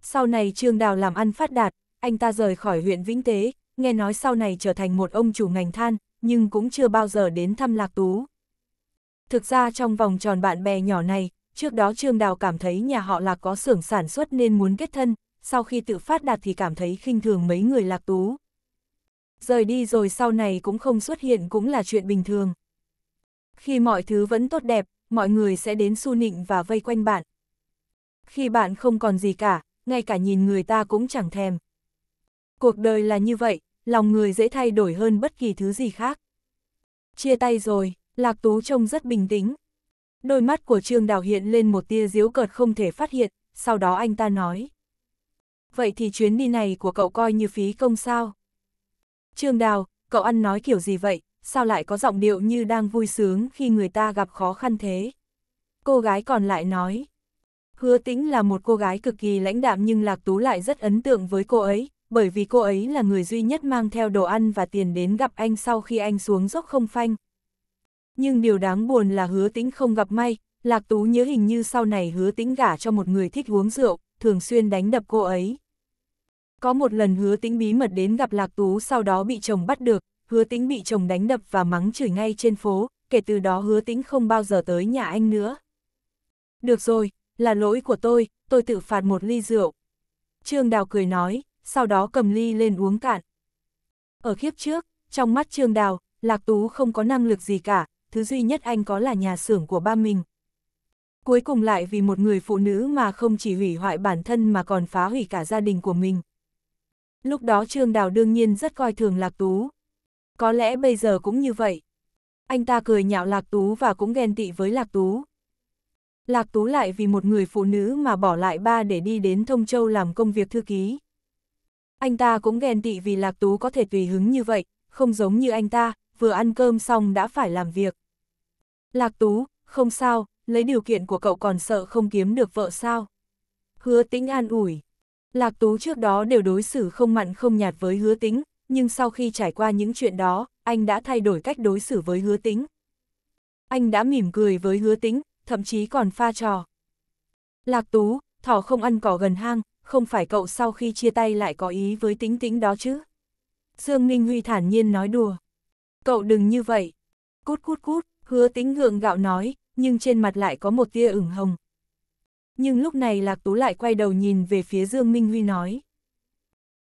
Sau này Trương Đào làm ăn phát đạt, anh ta rời khỏi huyện Vĩnh Tế, nghe nói sau này trở thành một ông chủ ngành than, nhưng cũng chưa bao giờ đến thăm Lạc Tú. Thực ra trong vòng tròn bạn bè nhỏ này, trước đó Trương Đào cảm thấy nhà họ Lạc có xưởng sản xuất nên muốn kết thân, sau khi tự phát đạt thì cảm thấy khinh thường mấy người lạc tú. Rời đi rồi sau này cũng không xuất hiện cũng là chuyện bình thường. Khi mọi thứ vẫn tốt đẹp, mọi người sẽ đến su nịnh và vây quanh bạn. Khi bạn không còn gì cả, ngay cả nhìn người ta cũng chẳng thèm. Cuộc đời là như vậy, lòng người dễ thay đổi hơn bất kỳ thứ gì khác. Chia tay rồi, Lạc Tú trông rất bình tĩnh. Đôi mắt của Trương Đào hiện lên một tia diếu cợt không thể phát hiện, sau đó anh ta nói vậy thì chuyến đi này của cậu coi như phí công sao? Trương Đào, cậu ăn nói kiểu gì vậy, sao lại có giọng điệu như đang vui sướng khi người ta gặp khó khăn thế? Cô gái còn lại nói. Hứa tĩnh là một cô gái cực kỳ lãnh đạm nhưng Lạc Tú lại rất ấn tượng với cô ấy, bởi vì cô ấy là người duy nhất mang theo đồ ăn và tiền đến gặp anh sau khi anh xuống dốc không phanh. Nhưng điều đáng buồn là hứa tĩnh không gặp may, Lạc Tú nhớ hình như sau này hứa tĩnh gả cho một người thích uống rượu, thường xuyên đánh đập cô ấy. Có một lần hứa tĩnh bí mật đến gặp Lạc Tú sau đó bị chồng bắt được, hứa tĩnh bị chồng đánh đập và mắng chửi ngay trên phố, kể từ đó hứa tĩnh không bao giờ tới nhà anh nữa. Được rồi, là lỗi của tôi, tôi tự phạt một ly rượu. Trương Đào cười nói, sau đó cầm ly lên uống cạn. Ở kiếp trước, trong mắt Trương Đào, Lạc Tú không có năng lực gì cả, thứ duy nhất anh có là nhà xưởng của ba mình. Cuối cùng lại vì một người phụ nữ mà không chỉ hủy hoại bản thân mà còn phá hủy cả gia đình của mình. Lúc đó Trương Đào đương nhiên rất coi thường Lạc Tú. Có lẽ bây giờ cũng như vậy. Anh ta cười nhạo Lạc Tú và cũng ghen tị với Lạc Tú. Lạc Tú lại vì một người phụ nữ mà bỏ lại ba để đi đến Thông Châu làm công việc thư ký. Anh ta cũng ghen tị vì Lạc Tú có thể tùy hứng như vậy, không giống như anh ta, vừa ăn cơm xong đã phải làm việc. Lạc Tú, không sao, lấy điều kiện của cậu còn sợ không kiếm được vợ sao. Hứa tĩnh an ủi. Lạc Tú trước đó đều đối xử không mặn không nhạt với hứa tính, nhưng sau khi trải qua những chuyện đó, anh đã thay đổi cách đối xử với hứa tính. Anh đã mỉm cười với hứa tính, thậm chí còn pha trò. Lạc Tú, thỏ không ăn cỏ gần hang, không phải cậu sau khi chia tay lại có ý với tính tính đó chứ. Dương Minh Huy thản nhiên nói đùa. Cậu đừng như vậy. Cút cút cút, hứa tính ngượng gạo nói, nhưng trên mặt lại có một tia ửng hồng, nhưng lúc này Lạc Tú lại quay đầu nhìn về phía Dương Minh Huy nói.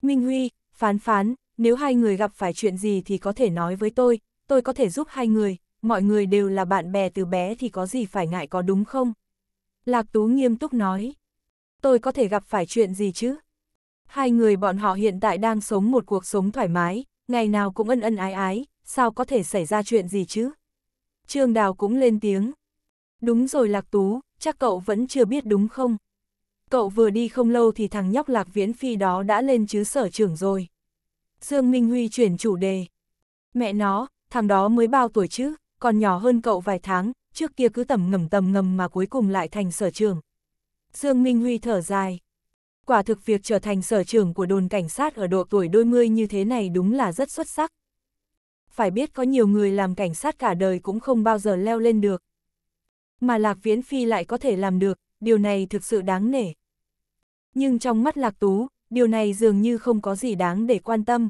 Minh Huy, phán phán, nếu hai người gặp phải chuyện gì thì có thể nói với tôi, tôi có thể giúp hai người, mọi người đều là bạn bè từ bé thì có gì phải ngại có đúng không? Lạc Tú nghiêm túc nói. Tôi có thể gặp phải chuyện gì chứ? Hai người bọn họ hiện tại đang sống một cuộc sống thoải mái, ngày nào cũng ân ân ái ái, sao có thể xảy ra chuyện gì chứ? Trương Đào cũng lên tiếng. Đúng rồi Lạc Tú, chắc cậu vẫn chưa biết đúng không? Cậu vừa đi không lâu thì thằng nhóc lạc viễn phi đó đã lên chứ sở trưởng rồi. Dương Minh Huy chuyển chủ đề. Mẹ nó, thằng đó mới bao tuổi chứ, còn nhỏ hơn cậu vài tháng, trước kia cứ tầm ngầm tầm ngầm mà cuối cùng lại thành sở trưởng. Dương Minh Huy thở dài. Quả thực việc trở thành sở trưởng của đồn cảnh sát ở độ tuổi đôi mươi như thế này đúng là rất xuất sắc. Phải biết có nhiều người làm cảnh sát cả đời cũng không bao giờ leo lên được mà Lạc Viễn Phi lại có thể làm được, điều này thực sự đáng nể. Nhưng trong mắt Lạc Tú, điều này dường như không có gì đáng để quan tâm.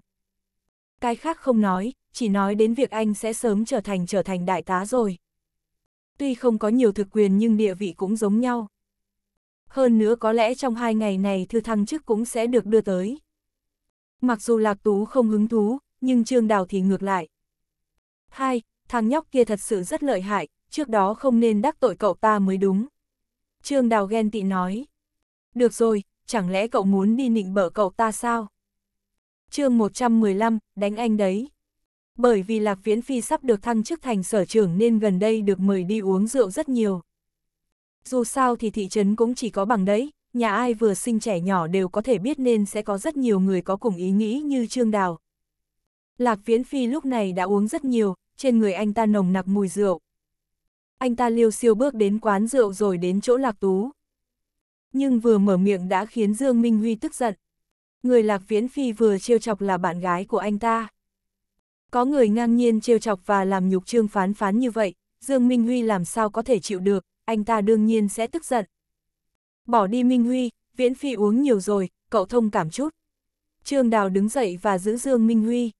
Cái khác không nói, chỉ nói đến việc anh sẽ sớm trở thành trở thành đại tá rồi. Tuy không có nhiều thực quyền nhưng địa vị cũng giống nhau. Hơn nữa có lẽ trong hai ngày này thư thăng chức cũng sẽ được đưa tới. Mặc dù Lạc Tú không hứng thú, nhưng Trương Đào thì ngược lại. Hai, thằng nhóc kia thật sự rất lợi hại, trước đó không nên đắc tội cậu ta mới đúng. Trương Đào ghen tị nói. Được rồi, chẳng lẽ cậu muốn đi nịnh bợ cậu ta sao? chương 115, đánh anh đấy. Bởi vì Lạc Viễn Phi sắp được thăng chức thành sở trưởng nên gần đây được mời đi uống rượu rất nhiều. Dù sao thì thị trấn cũng chỉ có bằng đấy, nhà ai vừa sinh trẻ nhỏ đều có thể biết nên sẽ có rất nhiều người có cùng ý nghĩ như Trương Đào. Lạc Viễn Phi lúc này đã uống rất nhiều, trên người anh ta nồng nặc mùi rượu. Anh ta liêu siêu bước đến quán rượu rồi đến chỗ Lạc Tú. Nhưng vừa mở miệng đã khiến Dương Minh Huy tức giận. Người Lạc Viễn Phi vừa trêu chọc là bạn gái của anh ta. Có người ngang nhiên trêu chọc và làm nhục trương phán phán như vậy, Dương Minh Huy làm sao có thể chịu được, anh ta đương nhiên sẽ tức giận. Bỏ đi Minh Huy, Viễn Phi uống nhiều rồi, cậu thông cảm chút. Trương Đào đứng dậy và giữ Dương Minh Huy.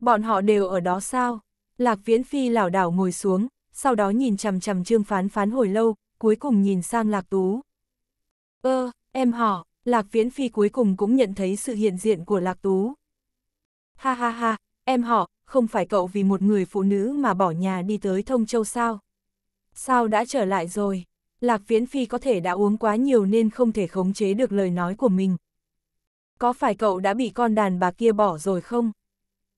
Bọn họ đều ở đó sao? Lạc Viễn Phi lảo đảo ngồi xuống, sau đó nhìn chằm chằm Trương Phán Phán hồi lâu, cuối cùng nhìn sang Lạc Tú. Ơ, ờ, em họ, Lạc Viễn Phi cuối cùng cũng nhận thấy sự hiện diện của Lạc Tú. Ha ha ha, em họ, không phải cậu vì một người phụ nữ mà bỏ nhà đi tới Thông Châu sao? Sao đã trở lại rồi? Lạc Viễn Phi có thể đã uống quá nhiều nên không thể khống chế được lời nói của mình. Có phải cậu đã bị con đàn bà kia bỏ rồi không?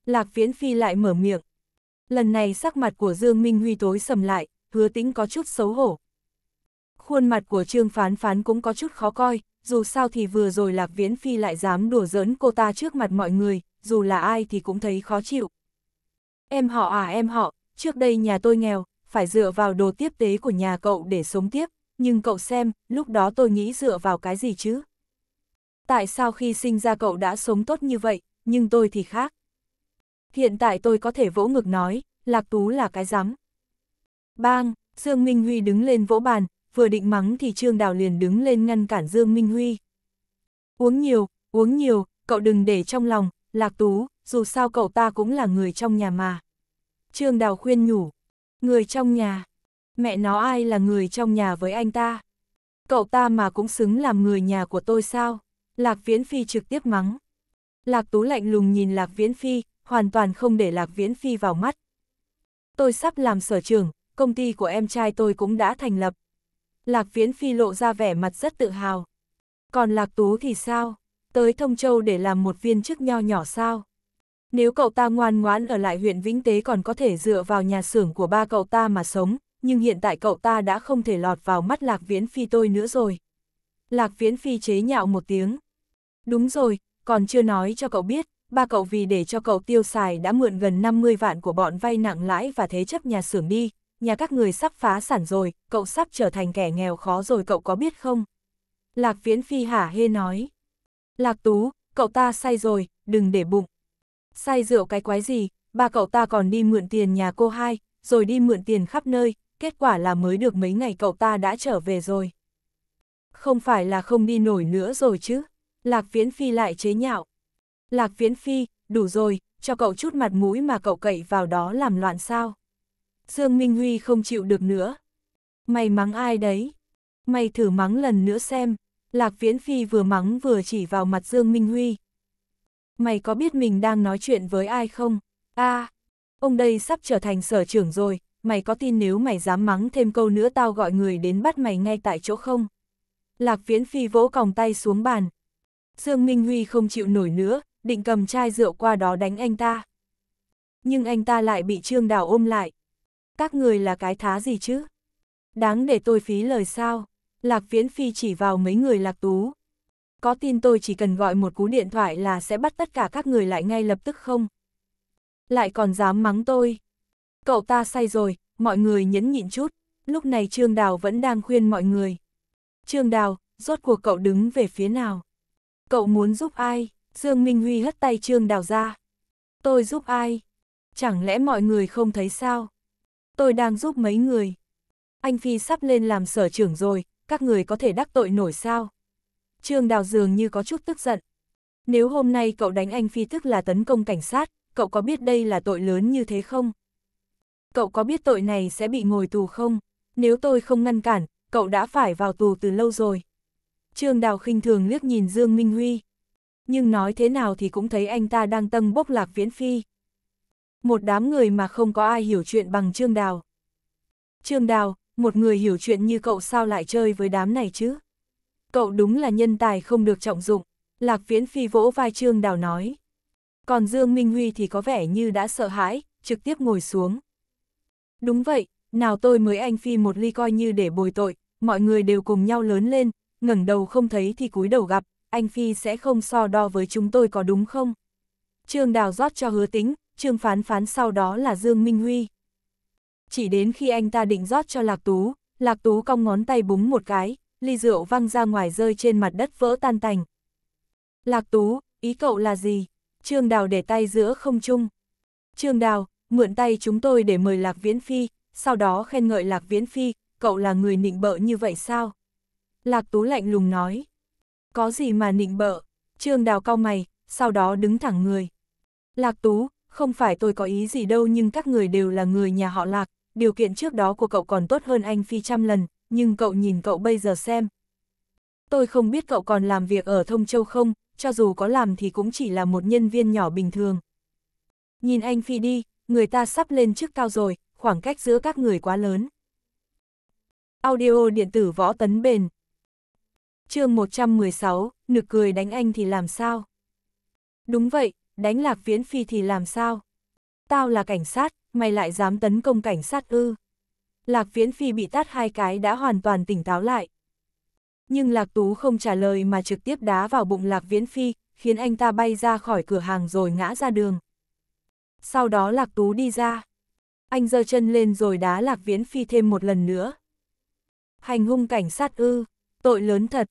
Lạc Viễn Phi lại mở miệng. Lần này sắc mặt của Dương Minh Huy tối sầm lại, hứa tĩnh có chút xấu hổ. Khuôn mặt của Trương Phán Phán cũng có chút khó coi, dù sao thì vừa rồi Lạc Viễn Phi lại dám đùa giỡn cô ta trước mặt mọi người, dù là ai thì cũng thấy khó chịu. Em họ à em họ, trước đây nhà tôi nghèo, phải dựa vào đồ tiếp tế của nhà cậu để sống tiếp, nhưng cậu xem, lúc đó tôi nghĩ dựa vào cái gì chứ? Tại sao khi sinh ra cậu đã sống tốt như vậy, nhưng tôi thì khác? hiện tại tôi có thể vỗ ngực nói, Lạc Tú là cái rắm. Bang, Dương Minh Huy đứng lên vỗ bàn, vừa định mắng thì Trương Đào liền đứng lên ngăn cản Dương Minh Huy. Uống nhiều, uống nhiều, cậu đừng để trong lòng, Lạc Tú, dù sao cậu ta cũng là người trong nhà mà. Trương Đào khuyên nhủ, người trong nhà, mẹ nó ai là người trong nhà với anh ta? Cậu ta mà cũng xứng làm người nhà của tôi sao? Lạc Viễn Phi trực tiếp mắng. Lạc Tú lạnh lùng nhìn Lạc Viễn Phi, hoàn toàn không để Lạc Viễn Phi vào mắt. Tôi sắp làm sở trưởng, công ty của em trai tôi cũng đã thành lập. Lạc Viễn Phi lộ ra vẻ mặt rất tự hào. Còn Lạc Tú thì sao? Tới Thông Châu để làm một viên chức nho nhỏ sao? Nếu cậu ta ngoan ngoãn ở lại huyện Vĩnh Tế còn có thể dựa vào nhà xưởng của ba cậu ta mà sống, nhưng hiện tại cậu ta đã không thể lọt vào mắt Lạc Viễn Phi tôi nữa rồi. Lạc Viễn Phi chế nhạo một tiếng. Đúng rồi, còn chưa nói cho cậu biết, ba cậu vì để cho cậu tiêu xài đã mượn gần 50 vạn của bọn vay nặng lãi và thế chấp nhà xưởng đi, nhà các người sắp phá sản rồi, cậu sắp trở thành kẻ nghèo khó rồi cậu có biết không? Lạc Viễn Phi hả hê nói. Lạc Tú, cậu ta say rồi, đừng để bụng. Say rượu cái quái gì, ba cậu ta còn đi mượn tiền nhà cô hai, rồi đi mượn tiền khắp nơi, kết quả là mới được mấy ngày cậu ta đã trở về rồi. Không phải là không đi nổi nữa rồi chứ, Lạc Viễn Phi lại chế nhạo. Lạc Viễn Phi, đủ rồi, cho cậu chút mặt mũi mà cậu cậy vào đó làm loạn sao. Dương Minh Huy không chịu được nữa. Mày mắng ai đấy? Mày thử mắng lần nữa xem. Lạc Viễn Phi vừa mắng vừa chỉ vào mặt Dương Minh Huy. Mày có biết mình đang nói chuyện với ai không? a à, ông đây sắp trở thành sở trưởng rồi, mày có tin nếu mày dám mắng thêm câu nữa tao gọi người đến bắt mày ngay tại chỗ không? Lạc Viễn Phi vỗ còng tay xuống bàn. Dương Minh Huy không chịu nổi nữa, định cầm chai rượu qua đó đánh anh ta. Nhưng anh ta lại bị Trương Đào ôm lại. Các người là cái thá gì chứ? Đáng để tôi phí lời sao? Lạc Viễn Phi chỉ vào mấy người Lạc Tú. Có tin tôi chỉ cần gọi một cú điện thoại là sẽ bắt tất cả các người lại ngay lập tức không? Lại còn dám mắng tôi. Cậu ta say rồi, mọi người nhẫn nhịn chút. Lúc này Trương Đào vẫn đang khuyên mọi người. Trương Đào, rốt cuộc cậu đứng về phía nào? Cậu muốn giúp ai? Dương Minh Huy hất tay Trương Đào ra. Tôi giúp ai? Chẳng lẽ mọi người không thấy sao? Tôi đang giúp mấy người. Anh Phi sắp lên làm sở trưởng rồi, các người có thể đắc tội nổi sao? Trương Đào dường như có chút tức giận. Nếu hôm nay cậu đánh anh Phi tức là tấn công cảnh sát, cậu có biết đây là tội lớn như thế không? Cậu có biết tội này sẽ bị ngồi tù không? Nếu tôi không ngăn cản, cậu đã phải vào tù từ lâu rồi. Trương Đào khinh thường liếc nhìn Dương Minh Huy nhưng nói thế nào thì cũng thấy anh ta đang tâng bốc lạc viễn phi. Một đám người mà không có ai hiểu chuyện bằng Trương Đào. Trương Đào, một người hiểu chuyện như cậu sao lại chơi với đám này chứ? Cậu đúng là nhân tài không được trọng dụng, Lạc Viễn Phi vỗ vai Trương Đào nói. Còn Dương Minh Huy thì có vẻ như đã sợ hãi, trực tiếp ngồi xuống. Đúng vậy, nào tôi mới anh Phi một ly coi như để bồi tội, mọi người đều cùng nhau lớn lên, ngẩng đầu không thấy thì cúi đầu gặp, anh Phi sẽ không so đo với chúng tôi có đúng không? Trương Đào rót cho hứa tính, Trương Phán Phán sau đó là Dương Minh Huy. Chỉ đến khi anh ta định rót cho Lạc Tú, Lạc Tú cong ngón tay búng một cái, ly rượu văng ra ngoài rơi trên mặt đất vỡ tan tành. Lạc Tú, ý cậu là gì? Trương Đào để tay giữa không chung. Trương Đào, mượn tay chúng tôi để mời Lạc Viễn Phi, sau đó khen ngợi Lạc Viễn Phi, cậu là người nịnh bợ như vậy sao? Lạc Tú lạnh lùng nói. Có gì mà nịnh bợ? Trương Đào cau mày, sau đó đứng thẳng người. Lạc Tú, không phải tôi có ý gì đâu nhưng các người đều là người nhà họ Lạc, điều kiện trước đó của cậu còn tốt hơn anh phi trăm lần, nhưng cậu nhìn cậu bây giờ xem. Tôi không biết cậu còn làm việc ở Thông Châu không, cho dù có làm thì cũng chỉ là một nhân viên nhỏ bình thường. Nhìn anh phi đi, người ta sắp lên chức cao rồi, khoảng cách giữa các người quá lớn. Audio điện tử võ tấn bền, chương 116, nực cười đánh anh thì làm sao? Đúng vậy, đánh lạc viễn phi thì làm sao? Tao là cảnh sát, mày lại dám tấn công cảnh sát ư? Lạc viễn phi bị tát hai cái đã hoàn toàn tỉnh táo lại. Nhưng Lạc Tú không trả lời mà trực tiếp đá vào bụng Lạc Viễn Phi, khiến anh ta bay ra khỏi cửa hàng rồi ngã ra đường. Sau đó Lạc Tú đi ra. Anh giơ chân lên rồi đá Lạc Viễn Phi thêm một lần nữa. Hành hung cảnh sát ư, tội lớn thật,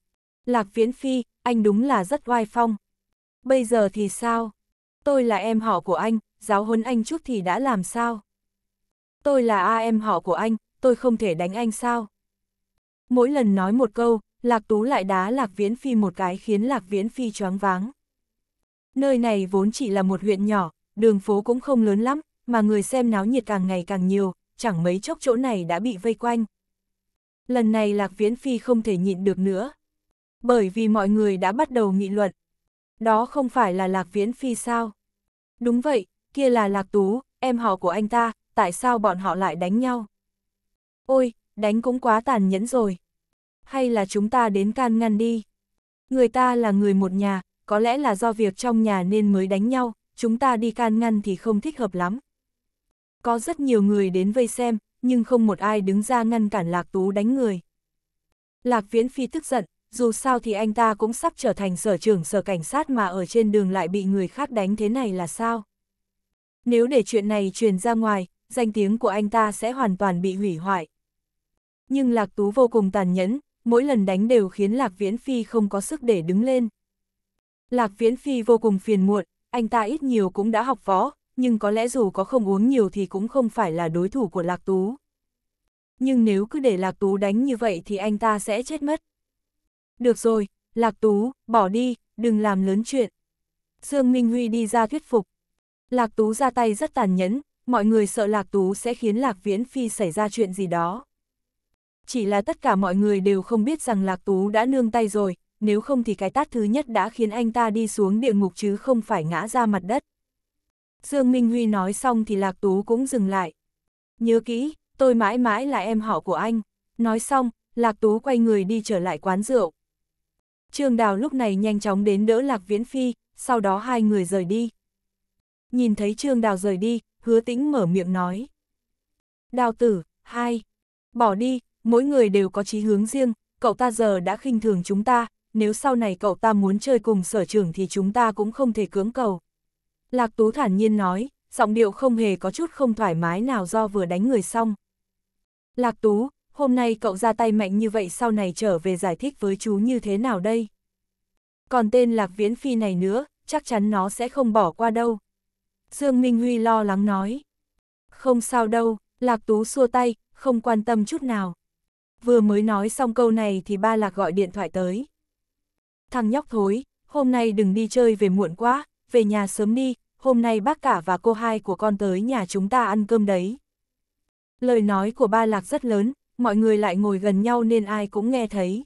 Lạc Viễn Phi, anh đúng là rất oai phong. Bây giờ thì sao? Tôi là em họ của anh, giáo huấn anh chút thì đã làm sao? Tôi là a em họ của anh, tôi không thể đánh anh sao? Mỗi lần nói một câu, Lạc Tú lại đá Lạc Viễn Phi một cái khiến Lạc Viễn Phi choáng váng. Nơi này vốn chỉ là một huyện nhỏ, đường phố cũng không lớn lắm, mà người xem náo nhiệt càng ngày càng nhiều, chẳng mấy chốc chỗ này đã bị vây quanh. Lần này Lạc Viễn Phi không thể nhịn được nữa, bởi vì mọi người đã bắt đầu nghị luận. Đó không phải là Lạc Viễn Phi sao? Đúng vậy, kia là Lạc Tú, em họ của anh ta, tại sao bọn họ lại đánh nhau? Ôi, đánh cũng quá tàn nhẫn rồi. Hay là chúng ta đến can ngăn đi? Người ta là người một nhà, có lẽ là do việc trong nhà nên mới đánh nhau, chúng ta đi can ngăn thì không thích hợp lắm. Có rất nhiều người đến vây xem, nhưng không một ai đứng ra ngăn cản Lạc Tú đánh người. Lạc Viễn Phi tức giận, dù sao thì anh ta cũng sắp trở thành sở trưởng sở cảnh sát mà ở trên đường lại bị người khác đánh thế này là sao? Nếu để chuyện này truyền ra ngoài, danh tiếng của anh ta sẽ hoàn toàn bị hủy hoại. Nhưng Lạc Tú vô cùng tàn nhẫn, mỗi lần đánh đều khiến Lạc Viễn Phi không có sức để đứng lên. Lạc Viễn Phi vô cùng phiền muộn, anh ta ít nhiều cũng đã học võ, nhưng có lẽ dù có không uống nhiều thì cũng không phải là đối thủ của Lạc Tú. Nhưng nếu cứ để Lạc Tú đánh như vậy thì anh ta sẽ chết mất. Được rồi, Lạc Tú, bỏ đi, đừng làm lớn chuyện. Dương Minh Huy đi ra thuyết phục. Lạc Tú ra tay rất tàn nhẫn, mọi người sợ Lạc Tú sẽ khiến Lạc Viễn Phi xảy ra chuyện gì đó. Chỉ là tất cả mọi người đều không biết rằng Lạc Tú đã nương tay rồi, nếu không thì cái tát thứ nhất đã khiến anh ta đi xuống địa ngục chứ không phải ngã ra mặt đất. Dương Minh Huy nói xong thì Lạc Tú cũng dừng lại. Nhớ kỹ, tôi mãi mãi là em họ của anh. Nói xong, Lạc Tú quay người đi trở lại quán rượu. Trương Đào lúc này nhanh chóng đến đỡ Lạc Viễn Phi, sau đó hai người rời đi. Nhìn thấy Trương Đào rời đi, hứa tĩnh mở miệng nói. Đào tử, hai, bỏ đi, mỗi người đều có chí hướng riêng, cậu ta giờ đã khinh thường chúng ta, nếu sau này cậu ta muốn chơi cùng sở trưởng thì chúng ta cũng không thể cưỡng cầu. Lạc Tú thản nhiên nói, giọng điệu không hề có chút không thoải mái nào do vừa đánh người xong. Lạc Tú, hôm nay cậu ra tay mạnh như vậy sau này trở về giải thích với chú như thế nào đây? Còn tên Lạc Viễn Phi này nữa, chắc chắn nó sẽ không bỏ qua đâu. Dương Minh Huy lo lắng nói. Không sao đâu, Lạc Tú xua tay, không quan tâm chút nào. Vừa mới nói xong câu này thì ba Lạc gọi điện thoại tới. Thằng nhóc thối, hôm nay đừng đi chơi về muộn quá, về nhà sớm đi, hôm nay bác cả và cô hai của con tới nhà chúng ta ăn cơm đấy. Lời nói của ba Lạc rất lớn, mọi người lại ngồi gần nhau nên ai cũng nghe thấy.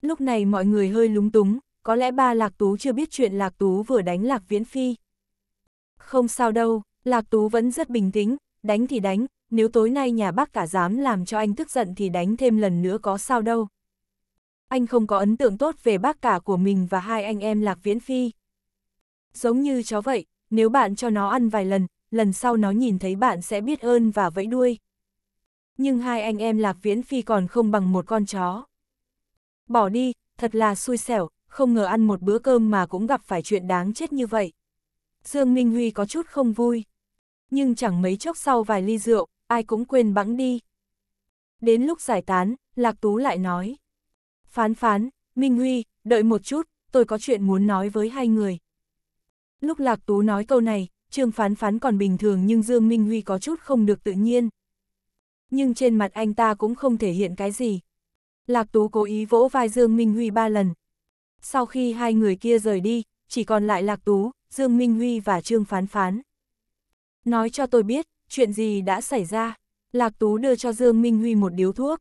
Lúc này mọi người hơi lúng túng, có lẽ ba Lạc Tú chưa biết chuyện Lạc Tú vừa đánh Lạc Viễn Phi. Không sao đâu, Lạc Tú vẫn rất bình tĩnh, đánh thì đánh, nếu tối nay nhà bác cả dám làm cho anh tức giận thì đánh thêm lần nữa có sao đâu. Anh không có ấn tượng tốt về bác cả của mình và hai anh em Lạc Viễn Phi. Giống như chó vậy, nếu bạn cho nó ăn vài lần, lần sau nó nhìn thấy bạn sẽ biết ơn và vẫy đuôi nhưng hai anh em Lạc Viễn Phi còn không bằng một con chó. Bỏ đi, thật là xui xẻo, không ngờ ăn một bữa cơm mà cũng gặp phải chuyện đáng chết như vậy. Dương Minh Huy có chút không vui, nhưng chẳng mấy chốc sau vài ly rượu, ai cũng quên bẵng đi. Đến lúc giải tán, Lạc Tú lại nói. Phán phán, Minh Huy, đợi một chút, tôi có chuyện muốn nói với hai người. Lúc Lạc Tú nói câu này, Trương Phán Phán còn bình thường nhưng Dương Minh Huy có chút không được tự nhiên nhưng trên mặt anh ta cũng không thể hiện cái gì. Lạc Tú cố ý vỗ vai Dương Minh Huy ba lần. Sau khi hai người kia rời đi, chỉ còn lại Lạc Tú, Dương Minh Huy và Trương Phán Phán. Nói cho tôi biết, chuyện gì đã xảy ra. Lạc Tú đưa cho Dương Minh Huy một điếu thuốc.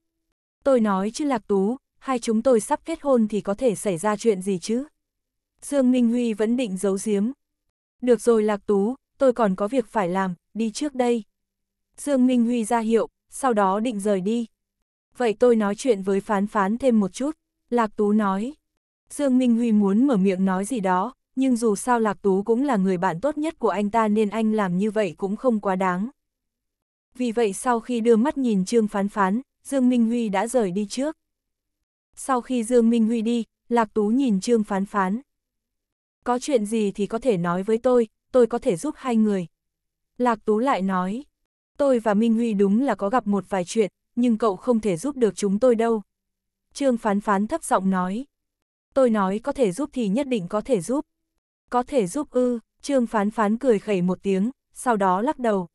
Tôi nói chứ Lạc Tú, hai chúng tôi sắp kết hôn thì có thể xảy ra chuyện gì chứ? Dương Minh Huy vẫn định giấu giếm. Được rồi Lạc Tú, tôi còn có việc phải làm, đi trước đây. Dương Minh Huy ra hiệu, sau đó định rời đi. Vậy tôi nói chuyện với phán phán thêm một chút, Lạc Tú nói. Dương Minh Huy muốn mở miệng nói gì đó, nhưng dù sao Lạc Tú cũng là người bạn tốt nhất của anh ta nên anh làm như vậy cũng không quá đáng. Vì vậy sau khi đưa mắt nhìn Trương Phán Phán, Dương Minh Huy đã rời đi trước. Sau khi Dương Minh Huy đi, Lạc Tú nhìn Trương Phán Phán. Có chuyện gì thì có thể nói với tôi, tôi có thể giúp hai người. Lạc Tú lại nói tôi và Minh Huy đúng là có gặp một vài chuyện, nhưng cậu không thể giúp được chúng tôi đâu. Trương phán phán thấp giọng nói. Tôi nói có thể giúp thì nhất định có thể giúp. Có thể giúp ư, Trương phán phán cười khẩy một tiếng, sau đó lắc đầu.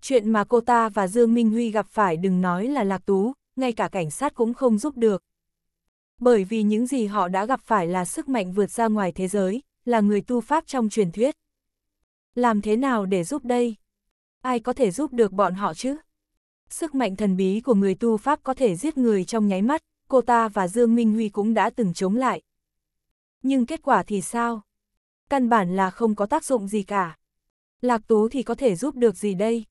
Chuyện mà cô ta và Dương Minh Huy gặp phải đừng nói là lạc tú, ngay cả cảnh sát cũng không giúp được. Bởi vì những gì họ đã gặp phải là sức mạnh vượt ra ngoài thế giới, là người tu pháp trong truyền thuyết. Làm thế nào để giúp đây? ai có thể giúp được bọn họ chứ? Sức mạnh thần bí của người tu Pháp có thể giết người trong nháy mắt, cô ta và Dương Minh Huy cũng đã từng chống lại. Nhưng kết quả thì sao? Căn bản là không có tác dụng gì cả. Lạc Tú thì có thể giúp được gì đây?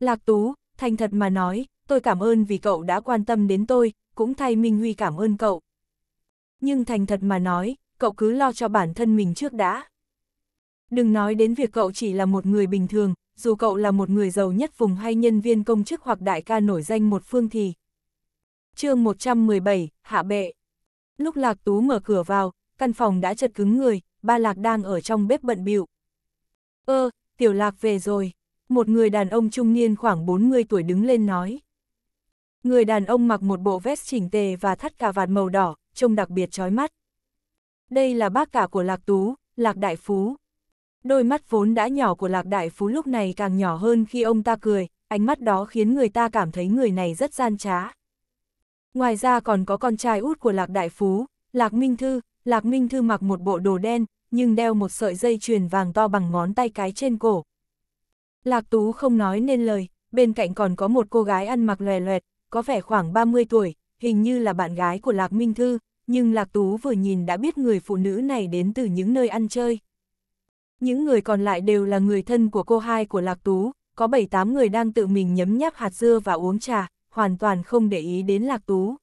Lạc Tú, thành thật mà nói, tôi cảm ơn vì cậu đã quan tâm đến tôi, cũng thay Minh Huy cảm ơn cậu. Nhưng thành thật mà nói, cậu cứ lo cho bản thân mình trước đã. Đừng nói đến việc cậu chỉ là một người bình thường, dù cậu là một người giàu nhất vùng hay nhân viên công chức hoặc đại ca nổi danh một phương thì. chương 117, Hạ Bệ Lúc Lạc Tú mở cửa vào, căn phòng đã chật cứng người, ba Lạc đang ở trong bếp bận bịu Ơ, ờ, Tiểu Lạc về rồi. Một người đàn ông trung niên khoảng 40 tuổi đứng lên nói. Người đàn ông mặc một bộ vest chỉnh tề và thắt cà vạt màu đỏ, trông đặc biệt chói mắt. Đây là bác cả của Lạc Tú, Lạc Đại Phú. Đôi mắt vốn đã nhỏ của Lạc Đại Phú lúc này càng nhỏ hơn khi ông ta cười, ánh mắt đó khiến người ta cảm thấy người này rất gian trá. Ngoài ra còn có con trai út của Lạc Đại Phú, Lạc Minh Thư, Lạc Minh Thư mặc một bộ đồ đen, nhưng đeo một sợi dây chuyền vàng to bằng ngón tay cái trên cổ. Lạc Tú không nói nên lời, bên cạnh còn có một cô gái ăn mặc lòe loẹt, có vẻ khoảng 30 tuổi, hình như là bạn gái của Lạc Minh Thư, nhưng Lạc Tú vừa nhìn đã biết người phụ nữ này đến từ những nơi ăn chơi. Những người còn lại đều là người thân của cô hai của Lạc Tú, có 7-8 người đang tự mình nhấm nháp hạt dưa và uống trà, hoàn toàn không để ý đến Lạc Tú.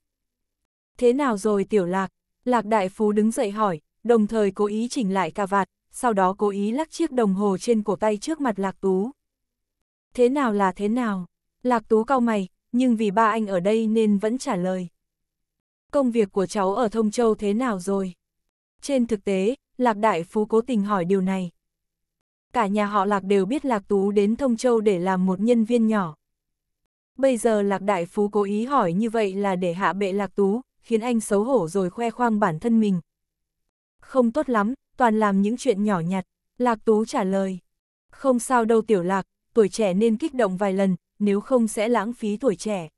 Thế nào rồi tiểu Lạc? Lạc Đại Phú đứng dậy hỏi, đồng thời cố ý chỉnh lại cà vạt, sau đó cố ý lắc chiếc đồng hồ trên cổ tay trước mặt Lạc Tú. Thế nào là thế nào? Lạc Tú cau mày, nhưng vì ba anh ở đây nên vẫn trả lời. Công việc của cháu ở Thông Châu thế nào rồi? Trên thực tế, Lạc Đại Phú cố tình hỏi điều này cả nhà họ Lạc đều biết Lạc Tú đến Thông Châu để làm một nhân viên nhỏ. Bây giờ Lạc Đại Phú cố ý hỏi như vậy là để hạ bệ Lạc Tú, khiến anh xấu hổ rồi khoe khoang bản thân mình. Không tốt lắm, toàn làm những chuyện nhỏ nhặt, Lạc Tú trả lời. Không sao đâu Tiểu Lạc, tuổi trẻ nên kích động vài lần, nếu không sẽ lãng phí tuổi trẻ.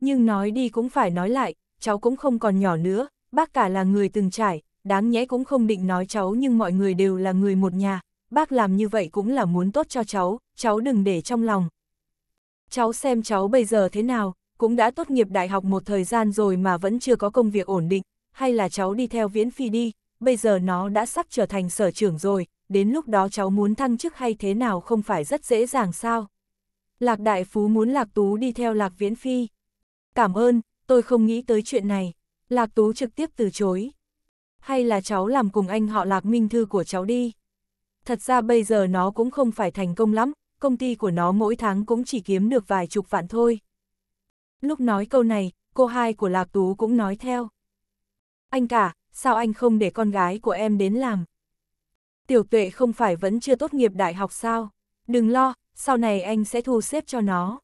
Nhưng nói đi cũng phải nói lại, cháu cũng không còn nhỏ nữa, bác cả là người từng trải, đáng nhẽ cũng không định nói cháu nhưng mọi người đều là người một nhà, bác làm như vậy cũng là muốn tốt cho cháu, cháu đừng để trong lòng. Cháu xem cháu bây giờ thế nào, cũng đã tốt nghiệp đại học một thời gian rồi mà vẫn chưa có công việc ổn định, hay là cháu đi theo Viễn Phi đi, bây giờ nó đã sắp trở thành sở trưởng rồi, đến lúc đó cháu muốn thăng chức hay thế nào không phải rất dễ dàng sao. Lạc Đại Phú muốn Lạc Tú đi theo Lạc Viễn Phi. Cảm ơn, tôi không nghĩ tới chuyện này. Lạc Tú trực tiếp từ chối. Hay là cháu làm cùng anh họ Lạc Minh Thư của cháu đi thật ra bây giờ nó cũng không phải thành công lắm, công ty của nó mỗi tháng cũng chỉ kiếm được vài chục vạn thôi. Lúc nói câu này, cô hai của Lạc Tú cũng nói theo. Anh cả, sao anh không để con gái của em đến làm? Tiểu tuệ không phải vẫn chưa tốt nghiệp đại học sao? Đừng lo, sau này anh sẽ thu xếp cho nó.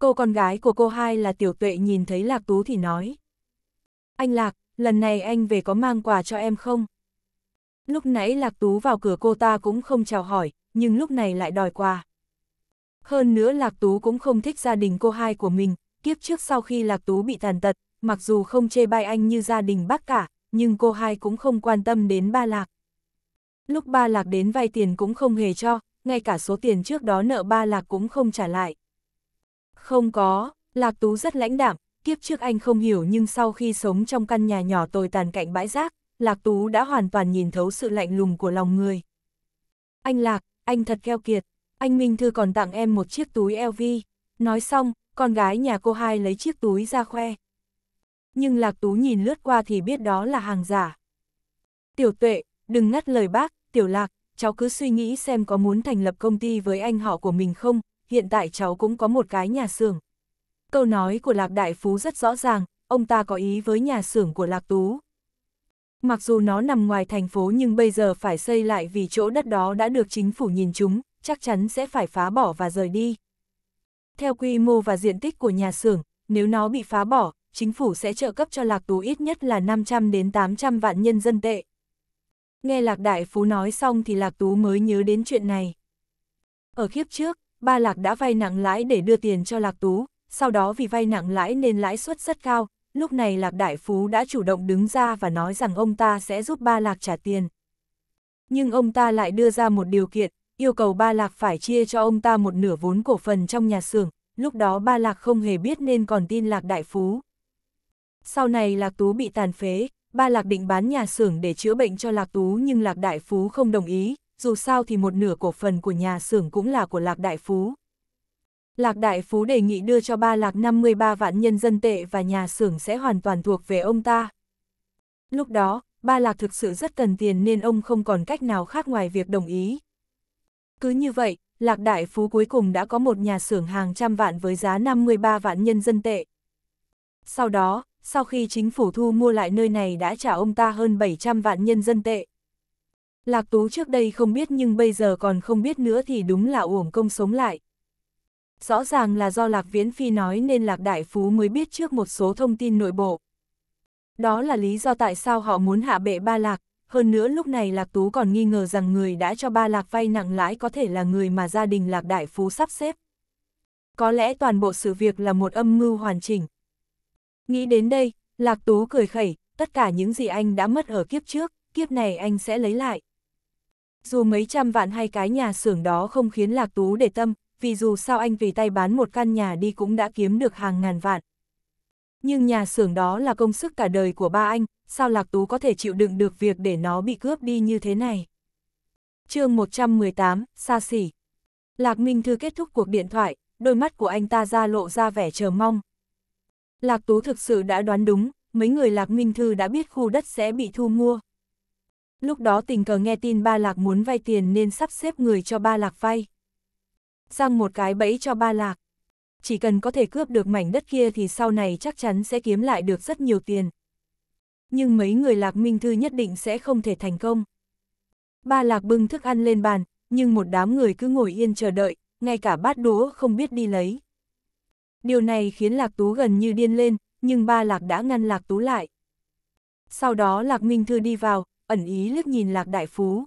Cô con gái của cô hai là tiểu tuệ nhìn thấy Lạc Tú thì nói. Anh Lạc, lần này anh về có mang quà cho em không? Lúc nãy Lạc Tú vào cửa cô ta cũng không chào hỏi, nhưng lúc này lại đòi quà. Hơn nữa Lạc Tú cũng không thích gia đình cô hai của mình, kiếp trước sau khi Lạc Tú bị tàn tật, mặc dù không chê bai anh như gia đình bác cả, nhưng cô hai cũng không quan tâm đến ba Lạc. Lúc ba Lạc đến vay tiền cũng không hề cho, ngay cả số tiền trước đó nợ ba Lạc cũng không trả lại. Không có, Lạc Tú rất lãnh đạm, kiếp trước anh không hiểu nhưng sau khi sống trong căn nhà nhỏ tồi tàn cạnh bãi rác, Lạc Tú đã hoàn toàn nhìn thấu sự lạnh lùng của lòng người. Anh Lạc, anh thật keo kiệt, anh Minh Thư còn tặng em một chiếc túi LV. Nói xong, con gái nhà cô hai lấy chiếc túi ra khoe. Nhưng Lạc Tú nhìn lướt qua thì biết đó là hàng giả. Tiểu tuệ, đừng ngắt lời bác, tiểu lạc, cháu cứ suy nghĩ xem có muốn thành lập công ty với anh họ của mình không, hiện tại cháu cũng có một cái nhà xưởng. Câu nói của Lạc Đại Phú rất rõ ràng, ông ta có ý với nhà xưởng của Lạc Tú. Mặc dù nó nằm ngoài thành phố nhưng bây giờ phải xây lại vì chỗ đất đó đã được chính phủ nhìn chúng, chắc chắn sẽ phải phá bỏ và rời đi. Theo quy mô và diện tích của nhà xưởng, nếu nó bị phá bỏ, chính phủ sẽ trợ cấp cho Lạc Tú ít nhất là 500 đến 800 vạn nhân dân tệ. Nghe Lạc Đại Phú nói xong thì Lạc Tú mới nhớ đến chuyện này. Ở kiếp trước, ba Lạc đã vay nặng lãi để đưa tiền cho Lạc Tú, sau đó vì vay nặng lãi nên lãi suất rất cao, lúc này Lạc Đại Phú đã chủ động đứng ra và nói rằng ông ta sẽ giúp Ba Lạc trả tiền. Nhưng ông ta lại đưa ra một điều kiện, yêu cầu Ba Lạc phải chia cho ông ta một nửa vốn cổ phần trong nhà xưởng, lúc đó Ba Lạc không hề biết nên còn tin Lạc Đại Phú. Sau này Lạc Tú bị tàn phế, Ba Lạc định bán nhà xưởng để chữa bệnh cho Lạc Tú nhưng Lạc Đại Phú không đồng ý, dù sao thì một nửa cổ phần của nhà xưởng cũng là của Lạc Đại Phú. Lạc Đại Phú đề nghị đưa cho ba lạc 53 vạn nhân dân tệ và nhà xưởng sẽ hoàn toàn thuộc về ông ta. Lúc đó, ba lạc thực sự rất cần tiền nên ông không còn cách nào khác ngoài việc đồng ý. Cứ như vậy, Lạc Đại Phú cuối cùng đã có một nhà xưởng hàng trăm vạn với giá 53 vạn nhân dân tệ. Sau đó, sau khi chính phủ thu mua lại nơi này đã trả ông ta hơn 700 vạn nhân dân tệ. Lạc Tú trước đây không biết nhưng bây giờ còn không biết nữa thì đúng là uổng công sống lại rõ ràng là do Lạc Viễn Phi nói nên Lạc Đại Phú mới biết trước một số thông tin nội bộ. Đó là lý do tại sao họ muốn hạ bệ ba Lạc, hơn nữa lúc này Lạc Tú còn nghi ngờ rằng người đã cho ba Lạc vay nặng lãi có thể là người mà gia đình Lạc Đại Phú sắp xếp. Có lẽ toàn bộ sự việc là một âm mưu hoàn chỉnh. Nghĩ đến đây, Lạc Tú cười khẩy, tất cả những gì anh đã mất ở kiếp trước, kiếp này anh sẽ lấy lại. Dù mấy trăm vạn hay cái nhà xưởng đó không khiến Lạc Tú để tâm, vì dù sao anh vì tay bán một căn nhà đi cũng đã kiếm được hàng ngàn vạn. Nhưng nhà xưởng đó là công sức cả đời của ba anh, sao Lạc Tú có thể chịu đựng được việc để nó bị cướp đi như thế này? chương 118, xa xỉ. Lạc Minh Thư kết thúc cuộc điện thoại, đôi mắt của anh ta ra lộ ra vẻ chờ mong. Lạc Tú thực sự đã đoán đúng, mấy người Lạc Minh Thư đã biết khu đất sẽ bị thu mua. Lúc đó tình cờ nghe tin ba Lạc muốn vay tiền nên sắp xếp người cho ba Lạc vay sang một cái bẫy cho ba lạc. Chỉ cần có thể cướp được mảnh đất kia thì sau này chắc chắn sẽ kiếm lại được rất nhiều tiền. Nhưng mấy người lạc minh thư nhất định sẽ không thể thành công. Ba lạc bưng thức ăn lên bàn, nhưng một đám người cứ ngồi yên chờ đợi, ngay cả bát đũa không biết đi lấy. Điều này khiến lạc tú gần như điên lên, nhưng ba lạc đã ngăn lạc tú lại. Sau đó lạc minh thư đi vào, ẩn ý liếc nhìn lạc đại phú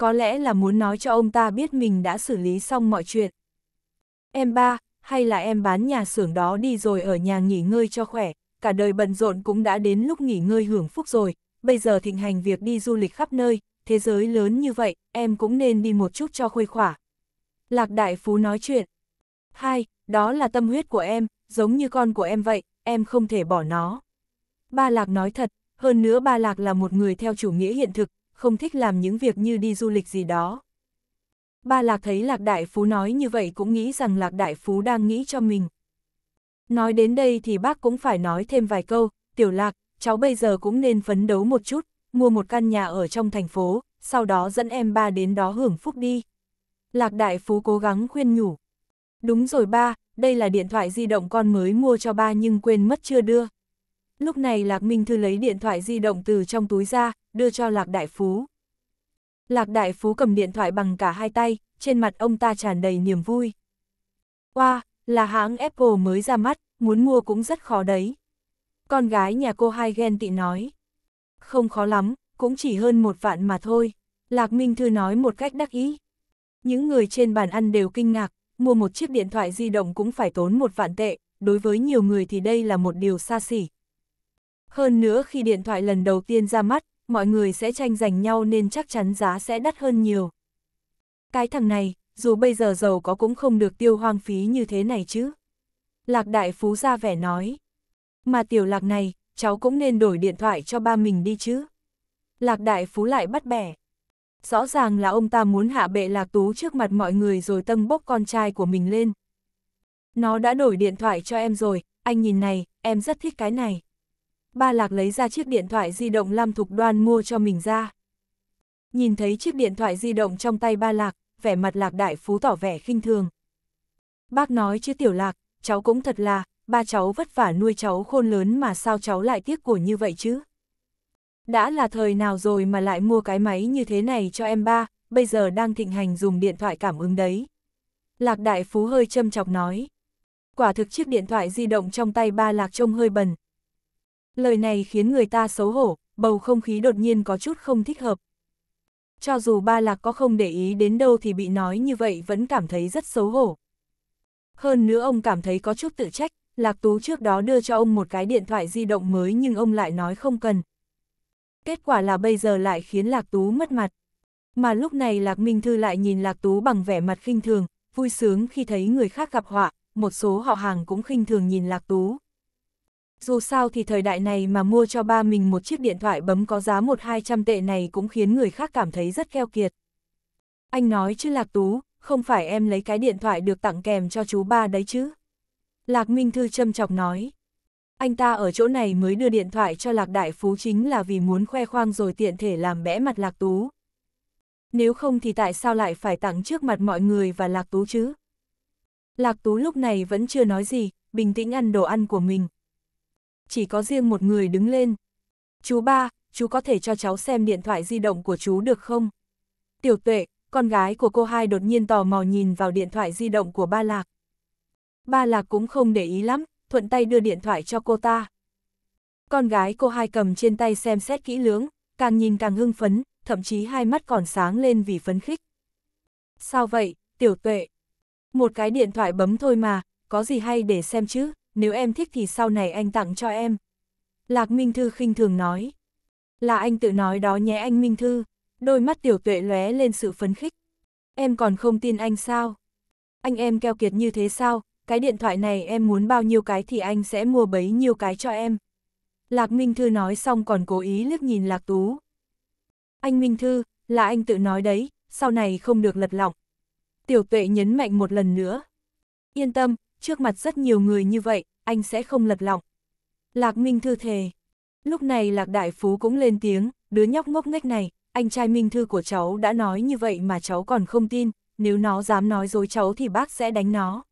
có lẽ là muốn nói cho ông ta biết mình đã xử lý xong mọi chuyện. Em ba, hay là em bán nhà xưởng đó đi rồi ở nhà nghỉ ngơi cho khỏe, cả đời bận rộn cũng đã đến lúc nghỉ ngơi hưởng phúc rồi, bây giờ thịnh hành việc đi du lịch khắp nơi, thế giới lớn như vậy, em cũng nên đi một chút cho khuây khỏa. Lạc Đại Phú nói chuyện. Hai, đó là tâm huyết của em, giống như con của em vậy, em không thể bỏ nó. Ba Lạc nói thật, hơn nữa Ba Lạc là một người theo chủ nghĩa hiện thực, không thích làm những việc như đi du lịch gì đó. Ba Lạc thấy Lạc Đại Phú nói như vậy cũng nghĩ rằng Lạc Đại Phú đang nghĩ cho mình. Nói đến đây thì bác cũng phải nói thêm vài câu, tiểu Lạc, cháu bây giờ cũng nên phấn đấu một chút, mua một căn nhà ở trong thành phố, sau đó dẫn em ba đến đó hưởng phúc đi. Lạc Đại Phú cố gắng khuyên nhủ. Đúng rồi ba, đây là điện thoại di động con mới mua cho ba nhưng quên mất chưa đưa. Lúc này Lạc Minh Thư lấy điện thoại di động từ trong túi ra, đưa cho Lạc Đại Phú. Lạc Đại Phú cầm điện thoại bằng cả hai tay, trên mặt ông ta tràn đầy niềm vui. Wow, là hãng Apple mới ra mắt, muốn mua cũng rất khó đấy. Con gái nhà cô hai ghen tị nói. Không khó lắm, cũng chỉ hơn một vạn mà thôi. Lạc Minh Thư nói một cách đắc ý. Những người trên bàn ăn đều kinh ngạc, mua một chiếc điện thoại di động cũng phải tốn một vạn tệ, đối với nhiều người thì đây là một điều xa xỉ. Hơn nữa khi điện thoại lần đầu tiên ra mắt, mọi người sẽ tranh giành nhau nên chắc chắn giá sẽ đắt hơn nhiều. Cái thằng này, dù bây giờ giàu có cũng không được tiêu hoang phí như thế này chứ. Lạc đại phú ra vẻ nói. Mà tiểu lạc này, cháu cũng nên đổi điện thoại cho ba mình đi chứ. Lạc đại phú lại bắt bẻ. Rõ ràng là ông ta muốn hạ bệ lạc tú trước mặt mọi người rồi tâng bốc con trai của mình lên. Nó đã đổi điện thoại cho em rồi, anh nhìn này, em rất thích cái này ba lạc lấy ra chiếc điện thoại di động Lam Thục Đoan mua cho mình ra. Nhìn thấy chiếc điện thoại di động trong tay ba lạc, vẻ mặt lạc đại phú tỏ vẻ khinh thường. Bác nói chứ tiểu lạc, cháu cũng thật là, ba cháu vất vả nuôi cháu khôn lớn mà sao cháu lại tiếc của như vậy chứ? Đã là thời nào rồi mà lại mua cái máy như thế này cho em ba, bây giờ đang thịnh hành dùng điện thoại cảm ứng đấy. Lạc đại phú hơi châm chọc nói. Quả thực chiếc điện thoại di động trong tay ba lạc trông hơi bẩn, lời này khiến người ta xấu hổ, bầu không khí đột nhiên có chút không thích hợp. Cho dù ba lạc có không để ý đến đâu thì bị nói như vậy vẫn cảm thấy rất xấu hổ. Hơn nữa ông cảm thấy có chút tự trách, Lạc Tú trước đó đưa cho ông một cái điện thoại di động mới nhưng ông lại nói không cần. Kết quả là bây giờ lại khiến Lạc Tú mất mặt. Mà lúc này Lạc Minh Thư lại nhìn Lạc Tú bằng vẻ mặt khinh thường, vui sướng khi thấy người khác gặp họa, một số họ hàng cũng khinh thường nhìn Lạc Tú dù sao thì thời đại này mà mua cho ba mình một chiếc điện thoại bấm có giá một hai trăm tệ này cũng khiến người khác cảm thấy rất keo kiệt. Anh nói chứ Lạc Tú, không phải em lấy cái điện thoại được tặng kèm cho chú ba đấy chứ. Lạc Minh Thư châm chọc nói. Anh ta ở chỗ này mới đưa điện thoại cho Lạc Đại Phú chính là vì muốn khoe khoang rồi tiện thể làm bẽ mặt Lạc Tú. Nếu không thì tại sao lại phải tặng trước mặt mọi người và Lạc Tú chứ? Lạc Tú lúc này vẫn chưa nói gì, bình tĩnh ăn đồ ăn của mình, chỉ có riêng một người đứng lên. Chú ba, chú có thể cho cháu xem điện thoại di động của chú được không? Tiểu tuệ, con gái của cô hai đột nhiên tò mò nhìn vào điện thoại di động của ba lạc. Ba lạc cũng không để ý lắm, thuận tay đưa điện thoại cho cô ta. Con gái cô hai cầm trên tay xem xét kỹ lưỡng, càng nhìn càng hưng phấn, thậm chí hai mắt còn sáng lên vì phấn khích. Sao vậy, tiểu tuệ? Một cái điện thoại bấm thôi mà, có gì hay để xem chứ? nếu em thích thì sau này anh tặng cho em. Lạc Minh Thư khinh thường nói. Là anh tự nói đó nhé anh Minh Thư, đôi mắt tiểu tuệ lóe lên sự phấn khích. Em còn không tin anh sao? Anh em keo kiệt như thế sao? Cái điện thoại này em muốn bao nhiêu cái thì anh sẽ mua bấy nhiêu cái cho em. Lạc Minh Thư nói xong còn cố ý liếc nhìn Lạc Tú. Anh Minh Thư, là anh tự nói đấy, sau này không được lật lọng. Tiểu tuệ nhấn mạnh một lần nữa. Yên tâm, trước mặt rất nhiều người như vậy, anh sẽ không lật lọng. Lạc Minh Thư thề. Lúc này Lạc Đại Phú cũng lên tiếng, đứa nhóc ngốc nghếch này, anh trai Minh Thư của cháu đã nói như vậy mà cháu còn không tin, nếu nó dám nói dối cháu thì bác sẽ đánh nó.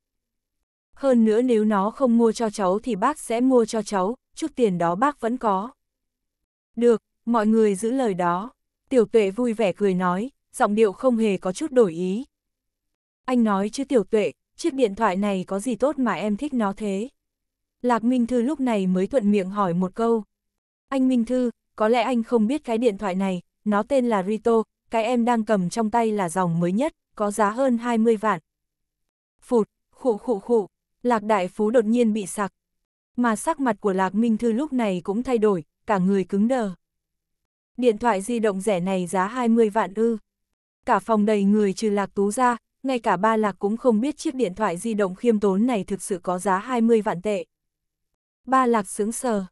Hơn nữa nếu nó không mua cho cháu thì bác sẽ mua cho cháu, chút tiền đó bác vẫn có. Được, mọi người giữ lời đó. Tiểu tuệ vui vẻ cười nói, giọng điệu không hề có chút đổi ý. Anh nói chứ tiểu tuệ, chiếc điện thoại này có gì tốt mà em thích nó thế? Lạc Minh Thư lúc này mới thuận miệng hỏi một câu. Anh Minh Thư, có lẽ anh không biết cái điện thoại này, nó tên là Rito, cái em đang cầm trong tay là dòng mới nhất, có giá hơn 20 vạn. Phụt, khụ khụ khụ, Lạc Đại Phú đột nhiên bị sặc. Mà sắc mặt của Lạc Minh Thư lúc này cũng thay đổi, cả người cứng đờ. Điện thoại di động rẻ này giá 20 vạn ư. Cả phòng đầy người trừ Lạc Tú ra, ngay cả ba lạc cũng không biết chiếc điện thoại di động khiêm tốn này thực sự có giá 20 vạn tệ. Ba lạc sướng sờ.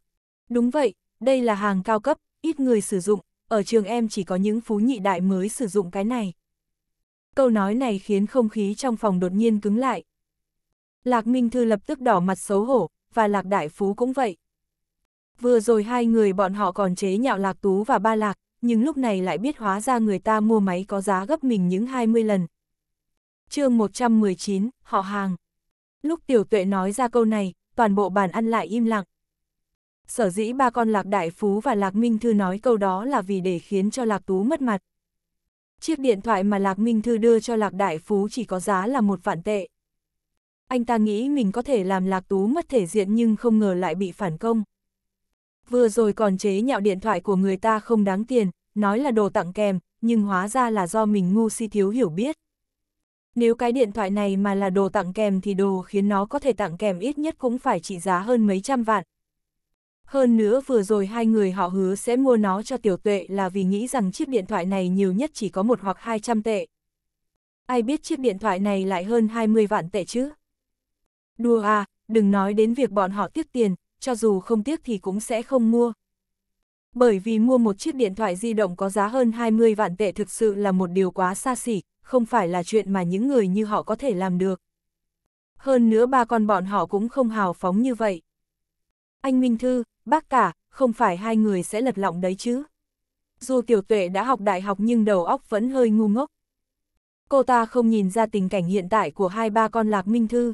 Đúng vậy, đây là hàng cao cấp, ít người sử dụng, ở trường em chỉ có những phú nhị đại mới sử dụng cái này. Câu nói này khiến không khí trong phòng đột nhiên cứng lại. Lạc Minh Thư lập tức đỏ mặt xấu hổ, và Lạc Đại Phú cũng vậy. Vừa rồi hai người bọn họ còn chế nhạo Lạc Tú và Ba Lạc, nhưng lúc này lại biết hóa ra người ta mua máy có giá gấp mình những 20 lần, chương 119, họ hàng. Lúc tiểu tuệ nói ra câu này, toàn bộ bàn ăn lại im lặng. Sở dĩ ba con Lạc Đại Phú và Lạc Minh Thư nói câu đó là vì để khiến cho Lạc Tú mất mặt. Chiếc điện thoại mà Lạc Minh Thư đưa cho Lạc Đại Phú chỉ có giá là một vạn tệ. Anh ta nghĩ mình có thể làm Lạc Tú mất thể diện nhưng không ngờ lại bị phản công. Vừa rồi còn chế nhạo điện thoại của người ta không đáng tiền, nói là đồ tặng kèm, nhưng hóa ra là do mình ngu si thiếu hiểu biết. Nếu cái điện thoại này mà là đồ tặng kèm thì đồ khiến nó có thể tặng kèm ít nhất cũng phải trị giá hơn mấy trăm vạn. Hơn nữa vừa rồi hai người họ hứa sẽ mua nó cho tiểu tuệ là vì nghĩ rằng chiếc điện thoại này nhiều nhất chỉ có một hoặc hai trăm tệ. Ai biết chiếc điện thoại này lại hơn hai mươi vạn tệ chứ? Đùa à, đừng nói đến việc bọn họ tiếc tiền, cho dù không tiếc thì cũng sẽ không mua bởi vì mua một chiếc điện thoại di động có giá hơn 20 vạn tệ thực sự là một điều quá xa xỉ, không phải là chuyện mà những người như họ có thể làm được. Hơn nữa ba con bọn họ cũng không hào phóng như vậy. Anh Minh Thư, bác cả, không phải hai người sẽ lật lọng đấy chứ. Dù tiểu tuệ đã học đại học nhưng đầu óc vẫn hơi ngu ngốc. Cô ta không nhìn ra tình cảnh hiện tại của hai ba con Lạc Minh Thư.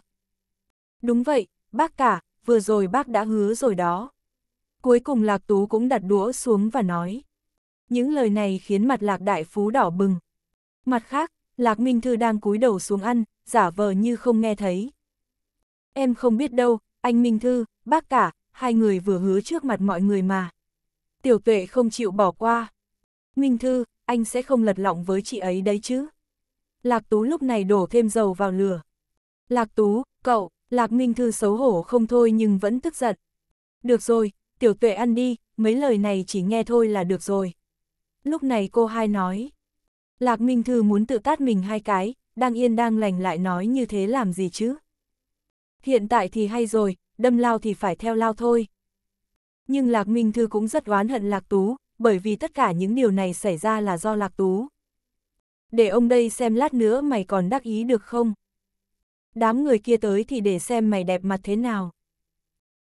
Đúng vậy, bác cả, vừa rồi bác đã hứa rồi đó. Cuối cùng Lạc Tú cũng đặt đũa xuống và nói. Những lời này khiến mặt Lạc Đại Phú đỏ bừng. Mặt khác, Lạc Minh Thư đang cúi đầu xuống ăn, giả vờ như không nghe thấy. Em không biết đâu, anh Minh Thư, bác cả, hai người vừa hứa trước mặt mọi người mà. Tiểu tuệ không chịu bỏ qua. Minh Thư, anh sẽ không lật lọng với chị ấy đấy chứ. Lạc Tú lúc này đổ thêm dầu vào lửa. Lạc Tú, cậu, Lạc Minh Thư xấu hổ không thôi nhưng vẫn tức giận. Được rồi, tiểu tuệ ăn đi, mấy lời này chỉ nghe thôi là được rồi. Lúc này cô hai nói, Lạc Minh Thư muốn tự tát mình hai cái, đang yên đang lành lại nói như thế làm gì chứ? Hiện tại thì hay rồi, đâm lao thì phải theo lao thôi. Nhưng Lạc Minh Thư cũng rất oán hận Lạc Tú, bởi vì tất cả những điều này xảy ra là do Lạc Tú. Để ông đây xem lát nữa mày còn đắc ý được không? Đám người kia tới thì để xem mày đẹp mặt thế nào.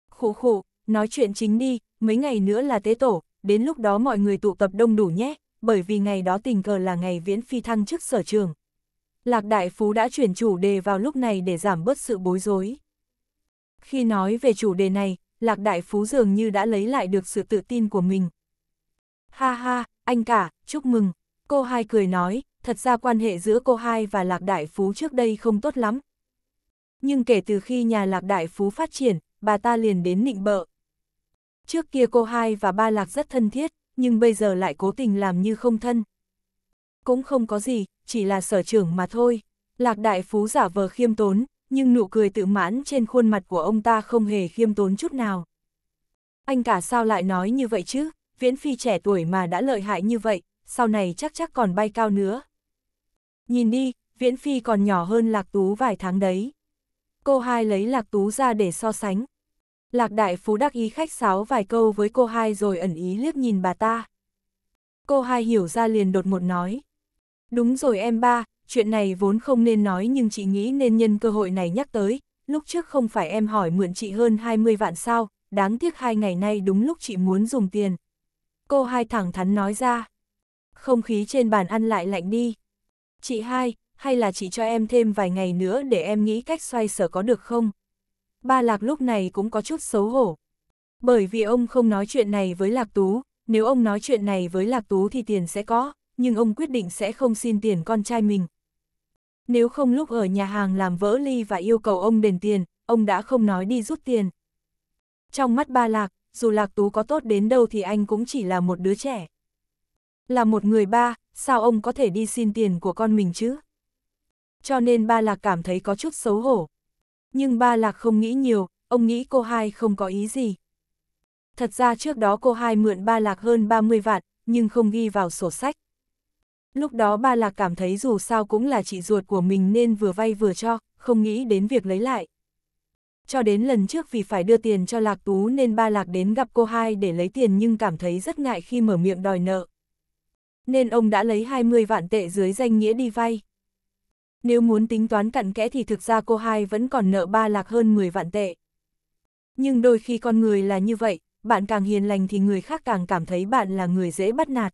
Khụ khụ, nói chuyện chính đi, mấy ngày nữa là tế tổ, đến lúc đó mọi người tụ tập đông đủ nhé, bởi vì ngày đó tình cờ là ngày viễn phi thăng chức sở trường. Lạc Đại Phú đã chuyển chủ đề vào lúc này để giảm bớt sự bối rối. Khi nói về chủ đề này, Lạc Đại Phú dường như đã lấy lại được sự tự tin của mình. Ha ha, anh cả, chúc mừng. Cô hai cười nói, thật ra quan hệ giữa cô hai và Lạc Đại Phú trước đây không tốt lắm. Nhưng kể từ khi nhà Lạc Đại Phú phát triển, bà ta liền đến nịnh bợ, Trước kia cô hai và ba lạc rất thân thiết, nhưng bây giờ lại cố tình làm như không thân. Cũng không có gì, chỉ là sở trưởng mà thôi. Lạc đại phú giả vờ khiêm tốn, nhưng nụ cười tự mãn trên khuôn mặt của ông ta không hề khiêm tốn chút nào. Anh cả sao lại nói như vậy chứ, viễn phi trẻ tuổi mà đã lợi hại như vậy, sau này chắc chắc còn bay cao nữa. Nhìn đi, viễn phi còn nhỏ hơn lạc tú vài tháng đấy. Cô hai lấy lạc tú ra để so sánh, Lạc đại phú đắc ý khách sáo vài câu với cô hai rồi ẩn ý liếc nhìn bà ta. Cô hai hiểu ra liền đột một nói. Đúng rồi em ba, chuyện này vốn không nên nói nhưng chị nghĩ nên nhân cơ hội này nhắc tới, lúc trước không phải em hỏi mượn chị hơn 20 vạn sao, đáng tiếc hai ngày nay đúng lúc chị muốn dùng tiền. Cô hai thẳng thắn nói ra. Không khí trên bàn ăn lại lạnh đi. Chị hai, hay là chị cho em thêm vài ngày nữa để em nghĩ cách xoay sở có được không? ba lạc lúc này cũng có chút xấu hổ. Bởi vì ông không nói chuyện này với lạc tú, nếu ông nói chuyện này với lạc tú thì tiền sẽ có, nhưng ông quyết định sẽ không xin tiền con trai mình. Nếu không lúc ở nhà hàng làm vỡ ly và yêu cầu ông đền tiền, ông đã không nói đi rút tiền. Trong mắt ba lạc, dù lạc tú có tốt đến đâu thì anh cũng chỉ là một đứa trẻ. Là một người ba, sao ông có thể đi xin tiền của con mình chứ? Cho nên ba lạc cảm thấy có chút xấu hổ, nhưng ba lạc không nghĩ nhiều, ông nghĩ cô hai không có ý gì. Thật ra trước đó cô hai mượn ba lạc hơn 30 vạn, nhưng không ghi vào sổ sách. Lúc đó ba lạc cảm thấy dù sao cũng là chị ruột của mình nên vừa vay vừa cho, không nghĩ đến việc lấy lại. Cho đến lần trước vì phải đưa tiền cho lạc tú nên ba lạc đến gặp cô hai để lấy tiền nhưng cảm thấy rất ngại khi mở miệng đòi nợ. Nên ông đã lấy 20 vạn tệ dưới danh nghĩa đi vay. Nếu muốn tính toán cặn kẽ thì thực ra cô hai vẫn còn nợ ba lạc hơn 10 vạn tệ. Nhưng đôi khi con người là như vậy, bạn càng hiền lành thì người khác càng cảm thấy bạn là người dễ bắt nạt.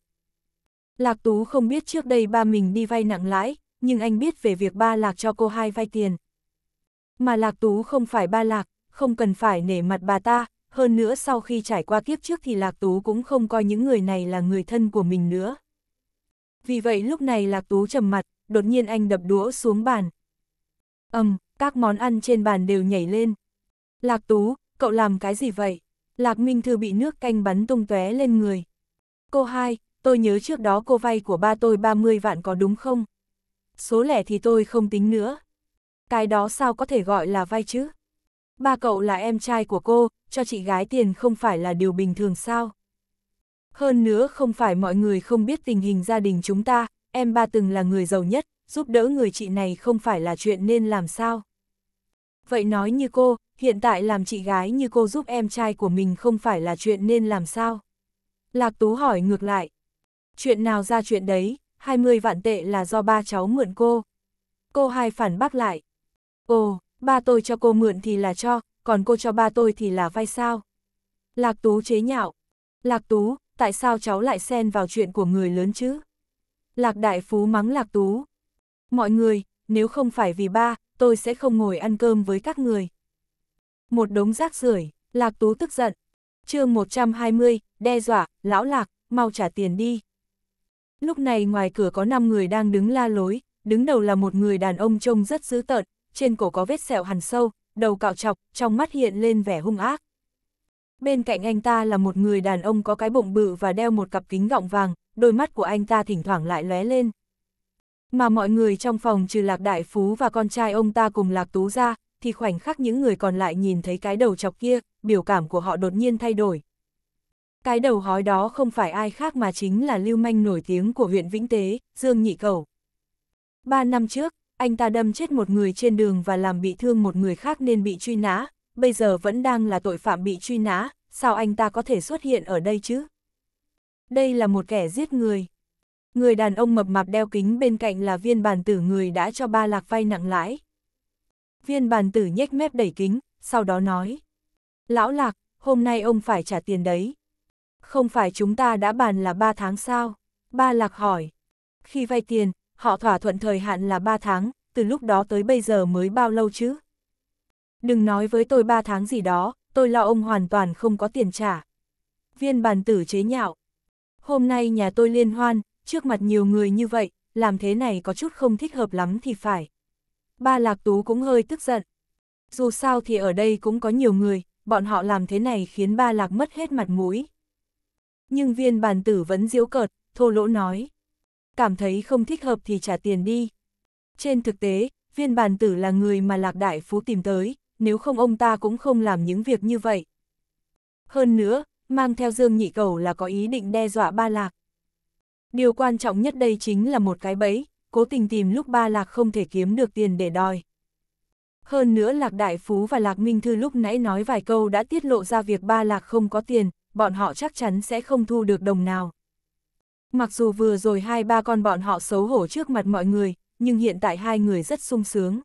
Lạc Tú không biết trước đây ba mình đi vay nặng lãi, nhưng anh biết về việc ba lạc cho cô hai vay tiền. Mà Lạc Tú không phải ba lạc, không cần phải nể mặt bà ta, hơn nữa sau khi trải qua kiếp trước thì Lạc Tú cũng không coi những người này là người thân của mình nữa. Vì vậy lúc này Lạc Tú trầm mặt, đột nhiên anh đập đũa xuống bàn. Ầm, um, các món ăn trên bàn đều nhảy lên. Lạc Tú, cậu làm cái gì vậy? Lạc Minh Thư bị nước canh bắn tung tóe lên người. Cô hai, tôi nhớ trước đó cô vay của ba tôi 30 vạn có đúng không? Số lẻ thì tôi không tính nữa. Cái đó sao có thể gọi là vay chứ? Ba cậu là em trai của cô, cho chị gái tiền không phải là điều bình thường sao? Hơn nữa không phải mọi người không biết tình hình gia đình chúng ta, em ba từng là người giàu nhất, giúp đỡ người chị này không phải là chuyện nên làm sao. Vậy nói như cô, hiện tại làm chị gái như cô giúp em trai của mình không phải là chuyện nên làm sao. Lạc Tú hỏi ngược lại. Chuyện nào ra chuyện đấy, 20 vạn tệ là do ba cháu mượn cô. Cô hai phản bác lại. Ồ, ba tôi cho cô mượn thì là cho, còn cô cho ba tôi thì là vay sao. Lạc Tú chế nhạo. Lạc Tú, tại sao cháu lại xen vào chuyện của người lớn chứ? Lạc đại phú mắng lạc tú. Mọi người, nếu không phải vì ba, tôi sẽ không ngồi ăn cơm với các người. Một đống rác rưởi, lạc tú tức giận. chương 120, đe dọa, lão lạc, mau trả tiền đi. Lúc này ngoài cửa có 5 người đang đứng la lối, đứng đầu là một người đàn ông trông rất dữ tợn, trên cổ có vết sẹo hằn sâu, đầu cạo chọc, trong mắt hiện lên vẻ hung ác. Bên cạnh anh ta là một người đàn ông có cái bụng bự và đeo một cặp kính gọng vàng, đôi mắt của anh ta thỉnh thoảng lại lóe lên. Mà mọi người trong phòng trừ Lạc Đại Phú và con trai ông ta cùng Lạc Tú ra, thì khoảnh khắc những người còn lại nhìn thấy cái đầu chọc kia, biểu cảm của họ đột nhiên thay đổi. Cái đầu hói đó không phải ai khác mà chính là lưu manh nổi tiếng của huyện Vĩnh Tế, Dương Nhị Cầu. Ba năm trước, anh ta đâm chết một người trên đường và làm bị thương một người khác nên bị truy nã, bây giờ vẫn đang là tội phạm bị truy nã, sao anh ta có thể xuất hiện ở đây chứ? đây là một kẻ giết người. Người đàn ông mập mạp đeo kính bên cạnh là viên bàn tử người đã cho ba lạc vay nặng lãi. Viên bàn tử nhếch mép đẩy kính, sau đó nói. Lão lạc, hôm nay ông phải trả tiền đấy. Không phải chúng ta đã bàn là ba tháng sao? Ba lạc hỏi. Khi vay tiền, họ thỏa thuận thời hạn là ba tháng, từ lúc đó tới bây giờ mới bao lâu chứ? Đừng nói với tôi ba tháng gì đó, tôi lo ông hoàn toàn không có tiền trả. Viên bàn tử chế nhạo, hôm nay nhà tôi liên hoan, trước mặt nhiều người như vậy, làm thế này có chút không thích hợp lắm thì phải. Ba Lạc Tú cũng hơi tức giận. Dù sao thì ở đây cũng có nhiều người, bọn họ làm thế này khiến ba Lạc mất hết mặt mũi. Nhưng viên bàn tử vẫn diễu cợt, thô lỗ nói. Cảm thấy không thích hợp thì trả tiền đi. Trên thực tế, viên bàn tử là người mà Lạc Đại Phú tìm tới, nếu không ông ta cũng không làm những việc như vậy. Hơn nữa, mang theo Dương Nhị Cầu là có ý định đe dọa Ba Lạc. Điều quan trọng nhất đây chính là một cái bẫy, cố tình tìm lúc Ba Lạc không thể kiếm được tiền để đòi. Hơn nữa Lạc Đại Phú và Lạc Minh Thư lúc nãy nói vài câu đã tiết lộ ra việc Ba Lạc không có tiền, bọn họ chắc chắn sẽ không thu được đồng nào. Mặc dù vừa rồi hai ba con bọn họ xấu hổ trước mặt mọi người, nhưng hiện tại hai người rất sung sướng.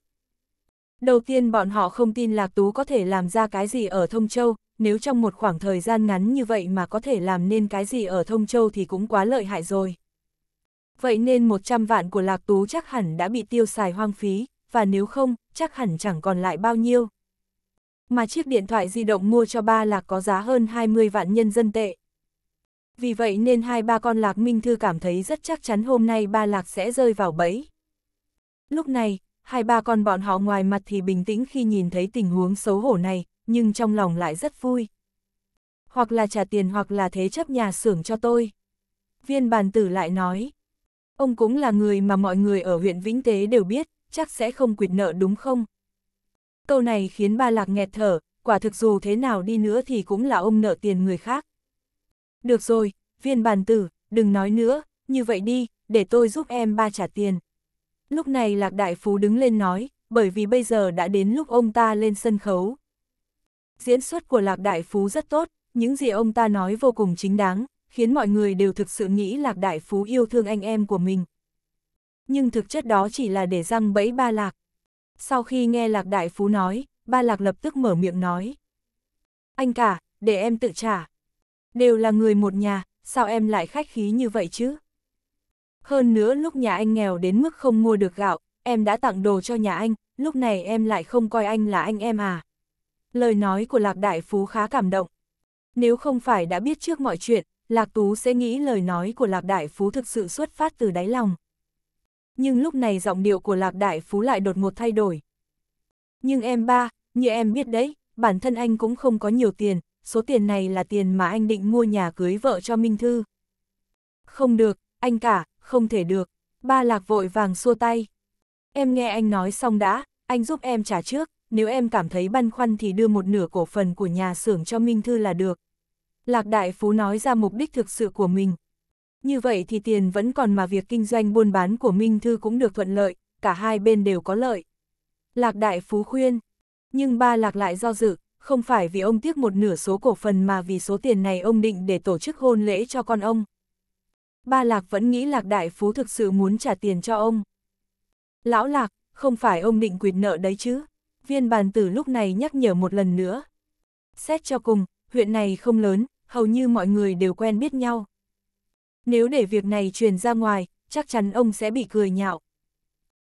Đầu tiên bọn họ không tin Lạc Tú có thể làm ra cái gì ở Thông Châu, nếu trong một khoảng thời gian ngắn như vậy mà có thể làm nên cái gì ở Thông Châu thì cũng quá lợi hại rồi. Vậy nên 100 vạn của Lạc Tú chắc hẳn đã bị tiêu xài hoang phí, và nếu không, chắc hẳn chẳng còn lại bao nhiêu. Mà chiếc điện thoại di động mua cho ba Lạc có giá hơn 20 vạn nhân dân tệ. Vì vậy nên hai ba con Lạc Minh Thư cảm thấy rất chắc chắn hôm nay ba Lạc sẽ rơi vào bẫy. Lúc này, hai ba con bọn họ ngoài mặt thì bình tĩnh khi nhìn thấy tình huống xấu hổ này, nhưng trong lòng lại rất vui. Hoặc là trả tiền hoặc là thế chấp nhà xưởng cho tôi. Viên bàn tử lại nói, ông cũng là người mà mọi người ở huyện Vĩnh Tế đều biết, chắc sẽ không quyệt nợ đúng không? Câu này khiến ba lạc nghẹt thở, quả thực dù thế nào đi nữa thì cũng là ông nợ tiền người khác. Được rồi, viên bàn tử, đừng nói nữa, như vậy đi, để tôi giúp em ba trả tiền. Lúc này Lạc Đại Phú đứng lên nói, bởi vì bây giờ đã đến lúc ông ta lên sân khấu, diễn xuất của Lạc Đại Phú rất tốt, những gì ông ta nói vô cùng chính đáng, khiến mọi người đều thực sự nghĩ Lạc Đại Phú yêu thương anh em của mình. Nhưng thực chất đó chỉ là để răng bẫy ba Lạc. Sau khi nghe Lạc Đại Phú nói, ba Lạc lập tức mở miệng nói. Anh cả, để em tự trả. Đều là người một nhà, sao em lại khách khí như vậy chứ? Hơn nữa lúc nhà anh nghèo đến mức không mua được gạo, em đã tặng đồ cho nhà anh, lúc này em lại không coi anh là anh em à? Lời nói của Lạc Đại Phú khá cảm động. Nếu không phải đã biết trước mọi chuyện, Lạc Tú sẽ nghĩ lời nói của Lạc Đại Phú thực sự xuất phát từ đáy lòng. Nhưng lúc này giọng điệu của Lạc Đại Phú lại đột ngột thay đổi. Nhưng em ba, như em biết đấy, bản thân anh cũng không có nhiều tiền, số tiền này là tiền mà anh định mua nhà cưới vợ cho Minh Thư. Không được, anh cả, không thể được. Ba Lạc vội vàng xua tay. Em nghe anh nói xong đã, anh giúp em trả trước, nếu em cảm thấy băn khoăn thì đưa một nửa cổ phần của nhà xưởng cho Minh Thư là được. Lạc Đại Phú nói ra mục đích thực sự của mình. Như vậy thì tiền vẫn còn mà việc kinh doanh buôn bán của Minh Thư cũng được thuận lợi, cả hai bên đều có lợi. Lạc Đại Phú khuyên, nhưng ba Lạc lại do dự, không phải vì ông tiếc một nửa số cổ phần mà vì số tiền này ông định để tổ chức hôn lễ cho con ông. Ba Lạc vẫn nghĩ Lạc Đại Phú thực sự muốn trả tiền cho ông. Lão Lạc, không phải ông định quyệt nợ đấy chứ? viên bàn tử lúc này nhắc nhở một lần nữa. Xét cho cùng, huyện này không lớn, hầu như mọi người đều quen biết nhau. Nếu để việc này truyền ra ngoài, chắc chắn ông sẽ bị cười nhạo.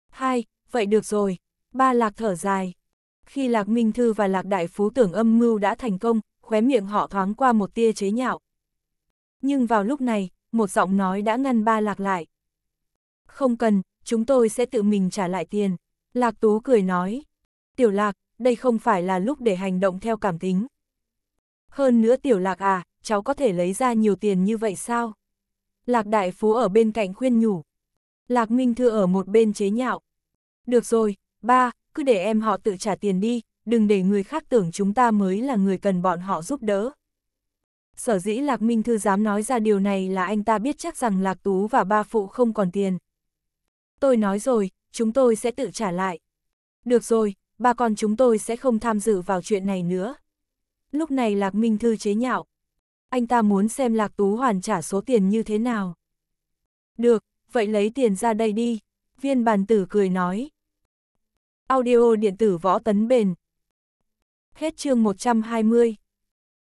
Hai, vậy được rồi. Ba lạc thở dài. Khi lạc Minh Thư và lạc đại phú tưởng âm mưu đã thành công, khóe miệng họ thoáng qua một tia chế nhạo. Nhưng vào lúc này, một giọng nói đã ngăn ba lạc lại. Không cần, chúng tôi sẽ tự mình trả lại tiền. Lạc Tú cười nói. Tiểu lạc, đây không phải là lúc để hành động theo cảm tính. Hơn nữa tiểu lạc à, cháu có thể lấy ra nhiều tiền như vậy sao? Lạc đại phú ở bên cạnh khuyên nhủ. Lạc Minh Thư ở một bên chế nhạo. Được rồi, ba, cứ để em họ tự trả tiền đi, đừng để người khác tưởng chúng ta mới là người cần bọn họ giúp đỡ. Sở dĩ Lạc Minh Thư dám nói ra điều này là anh ta biết chắc rằng Lạc Tú và ba phụ không còn tiền. Tôi nói rồi, chúng tôi sẽ tự trả lại. Được rồi, ba con chúng tôi sẽ không tham dự vào chuyện này nữa. Lúc này Lạc Minh Thư chế nhạo. Anh ta muốn xem Lạc Tú hoàn trả số tiền như thế nào. Được, vậy lấy tiền ra đây đi, viên bàn tử cười nói. Audio điện tử võ tấn bền. Hết chương 120.